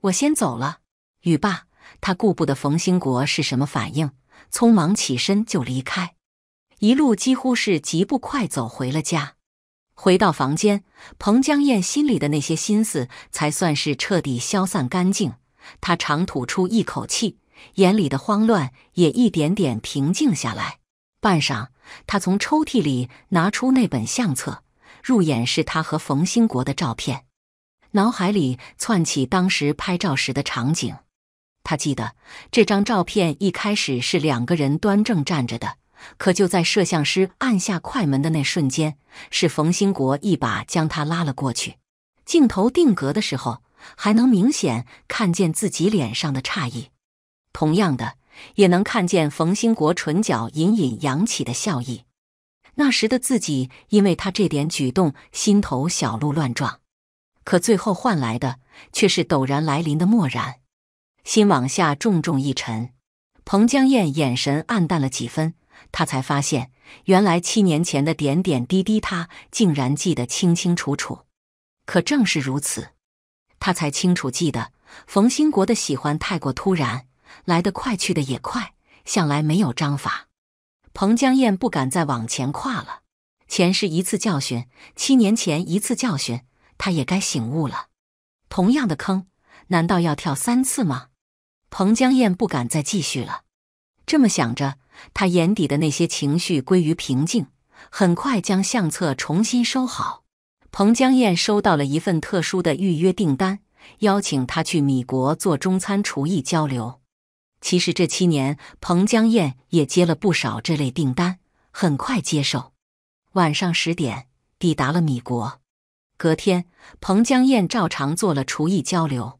我先走了。语罢，他顾不得冯兴国是什么反应，匆忙起身就离开，一路几乎是疾步快走回了家。回到房间，彭江燕心里的那些心思才算是彻底消散干净。她长吐出一口气，眼里的慌乱也一点点平静下来。半晌，她从抽屉里拿出那本相册，入眼是他和冯兴国的照片，脑海里窜起当时拍照时的场景。他记得这张照片一开始是两个人端正站着的。可就在摄像师按下快门的那瞬间，是冯兴国一把将他拉了过去。镜头定格的时候，还能明显看见自己脸上的诧异，同样的，也能看见冯兴国唇角隐隐扬起的笑意。那时的自己，因为他这点举动，心头小鹿乱撞，可最后换来的却是陡然来临的漠然，心往下重重一沉。彭江燕眼神暗淡了几分。他才发现，原来七年前的点点滴滴，他竟然记得清清楚楚。可正是如此，他才清楚记得冯兴国的喜欢太过突然，来得快，去得也快，向来没有章法。彭江燕不敢再往前跨了。前世一次教训，七年前一次教训，他也该醒悟了。同样的坑，难道要跳三次吗？彭江燕不敢再继续了。这么想着。他眼底的那些情绪归于平静，很快将相册重新收好。彭江燕收到了一份特殊的预约订单，邀请他去米国做中餐厨艺交流。其实这七年，彭江燕也接了不少这类订单，很快接受。晚上十点抵达了米国，隔天彭江燕照常做了厨艺交流。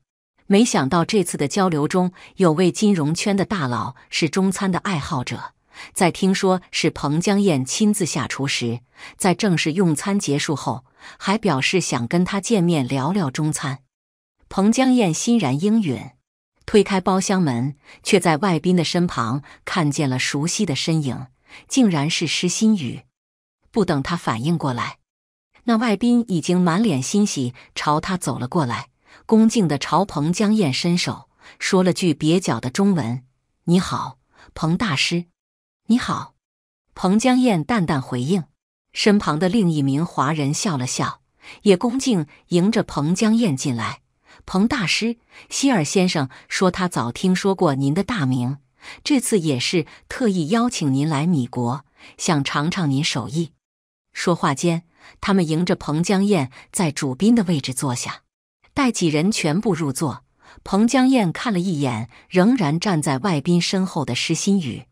没想到这次的交流中，有位金融圈的大佬是中餐的爱好者。在听说是彭江燕亲自下厨时，在正式用餐结束后，还表示想跟他见面聊聊中餐。彭江燕欣然应允，推开包厢门，却在外宾的身旁看见了熟悉的身影，竟然是施心雨。不等他反应过来，那外宾已经满脸欣喜朝他走了过来。恭敬的朝彭江燕伸手，说了句蹩脚的中文：“你好，彭大师。”“你好。”彭江燕淡淡回应。身旁的另一名华人笑了笑，也恭敬迎着彭江燕进来。“彭大师，希尔先生说他早听说过您的大名，这次也是特意邀请您来米国，想尝尝您手艺。”说话间，他们迎着彭江燕在主宾的位置坐下。待几人全部入座，彭江燕看了一眼仍然站在外宾身后的石新宇，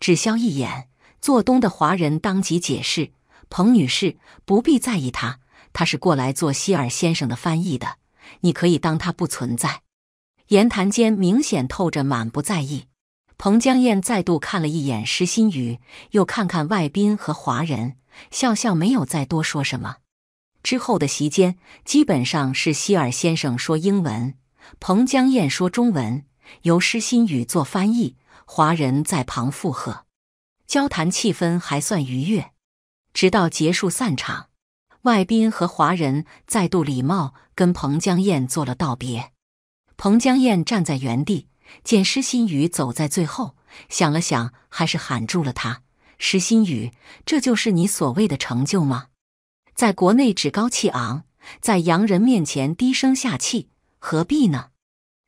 只消一眼，做东的华人当即解释：“彭女士不必在意他，他是过来做希尔先生的翻译的，你可以当他不存在。”言谈间明显透着满不在意。彭江燕再度看了一眼石新宇，又看看外宾和华人，笑笑没有再多说什么。之后的席间，基本上是希尔先生说英文，彭江燕说中文，由施新宇做翻译，华人在旁附和，交谈气氛还算愉悦。直到结束散场，外宾和华人再度礼貌跟彭江燕做了道别。彭江燕站在原地，见施新宇走在最后，想了想，还是喊住了他：“施新宇，这就是你所谓的成就吗？”在国内趾高气昂，在洋人面前低声下气，何必呢？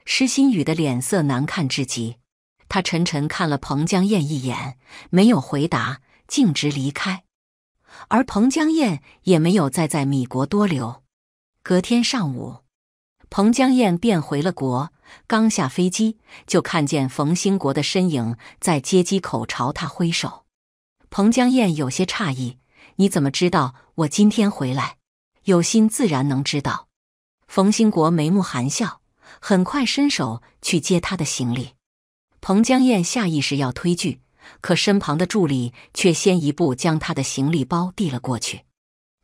施新宇的脸色难看至极，他沉沉看了彭江燕一眼，没有回答，径直离开。而彭江燕也没有再在米国多留。隔天上午，彭江燕便回了国，刚下飞机就看见冯兴国的身影在接机口朝他挥手。彭江燕有些诧异。你怎么知道我今天回来？有心自然能知道。冯兴国眉目含笑，很快伸手去接他的行李。彭江燕下意识要推拒，可身旁的助理却先一步将他的行李包递了过去。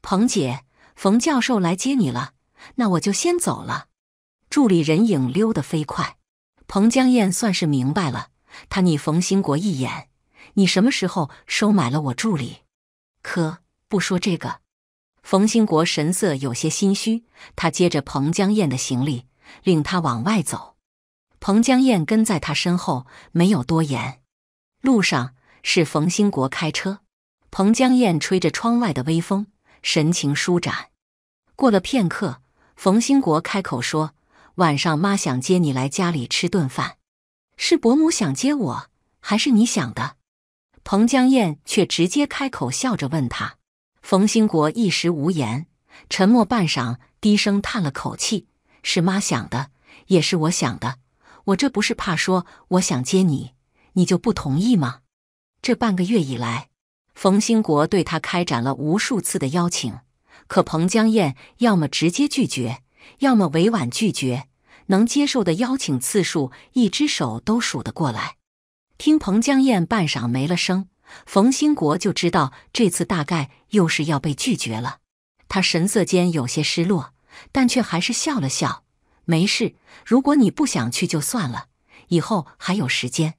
彭姐，冯教授来接你了，那我就先走了。助理人影溜得飞快。彭江燕算是明白了，他睨冯兴国一眼：“你什么时候收买了我助理？”可。不说这个，冯兴国神色有些心虚。他接着彭江燕的行李，领她往外走。彭江燕跟在他身后，没有多言。路上是冯兴国开车，彭江燕吹着窗外的微风，神情舒展。过了片刻，冯兴国开口说：“晚上妈想接你来家里吃顿饭，是伯母想接我，还是你想的？”彭江燕却直接开口笑着问他。冯兴国一时无言，沉默半晌，低声叹了口气：“是妈想的，也是我想的。我这不是怕说我想接你，你就不同意吗？”这半个月以来，冯兴国对他开展了无数次的邀请，可彭江燕要么直接拒绝，要么委婉拒绝，能接受的邀请次数，一只手都数得过来。听彭江燕半晌没了声。冯兴国就知道这次大概又是要被拒绝了，他神色间有些失落，但却还是笑了笑：“没事，如果你不想去就算了，以后还有时间。”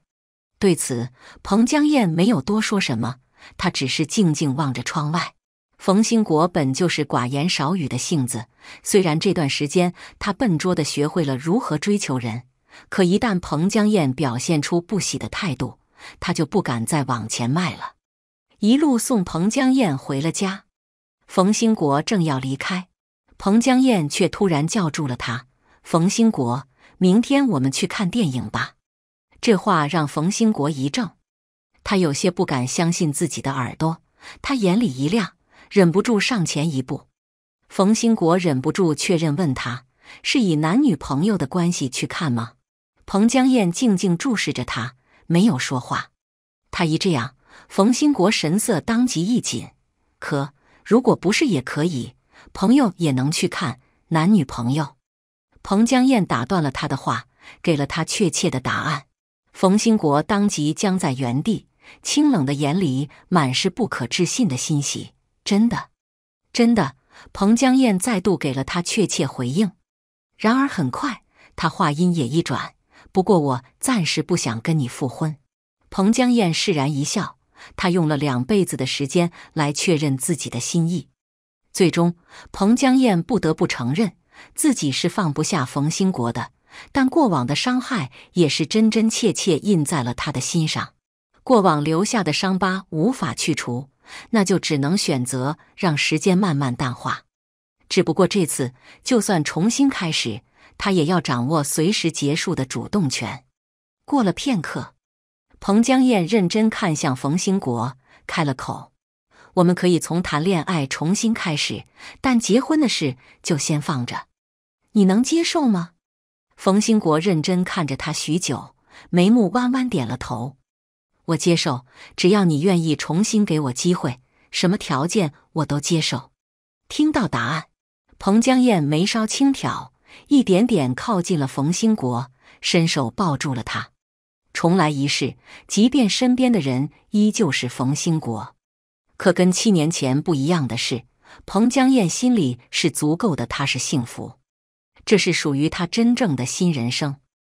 对此，彭江燕没有多说什么，她只是静静望着窗外。冯兴国本就是寡言少语的性子，虽然这段时间他笨拙地学会了如何追求人，可一旦彭江燕表现出不喜的态度，他就不敢再往前迈了，一路送彭江燕回了家。冯兴国正要离开，彭江燕却突然叫住了他：“冯兴国，明天我们去看电影吧。”这话让冯兴国一怔，他有些不敢相信自己的耳朵。他眼里一亮，忍不住上前一步。冯兴国忍不住确认问他：“是以男女朋友的关系去看吗？”彭江燕静静注视着他。没有说话，他一这样，冯兴国神色当即一紧。可如果不是也可以，朋友也能去看男女朋友。彭江燕打断了他的话，给了他确切的答案。冯兴国当即僵在原地，清冷的眼里满是不可置信的欣喜。真的，真的！彭江燕再度给了他确切回应。然而很快，他话音也一转。不过，我暂时不想跟你复婚。彭江燕释然一笑，她用了两辈子的时间来确认自己的心意。最终，彭江燕不得不承认，自己是放不下冯兴国的。但过往的伤害也是真真切切印在了他的心上。过往留下的伤疤无法去除，那就只能选择让时间慢慢淡化。只不过这次，就算重新开始。他也要掌握随时结束的主动权。过了片刻，彭江燕认真看向冯兴国，开了口：“我们可以从谈恋爱重新开始，但结婚的事就先放着。你能接受吗？”冯兴国认真看着他许久，眉目弯弯，点了头：“我接受，只要你愿意重新给我机会，什么条件我都接受。”听到答案，彭江燕眉梢轻挑。一点点靠近了冯兴国，伸手抱住了他。重来一世，即便身边的人依旧是冯兴国，可跟七年前不一样的是，彭江燕心里是足够的踏实幸福。这是属于她真正的新人生。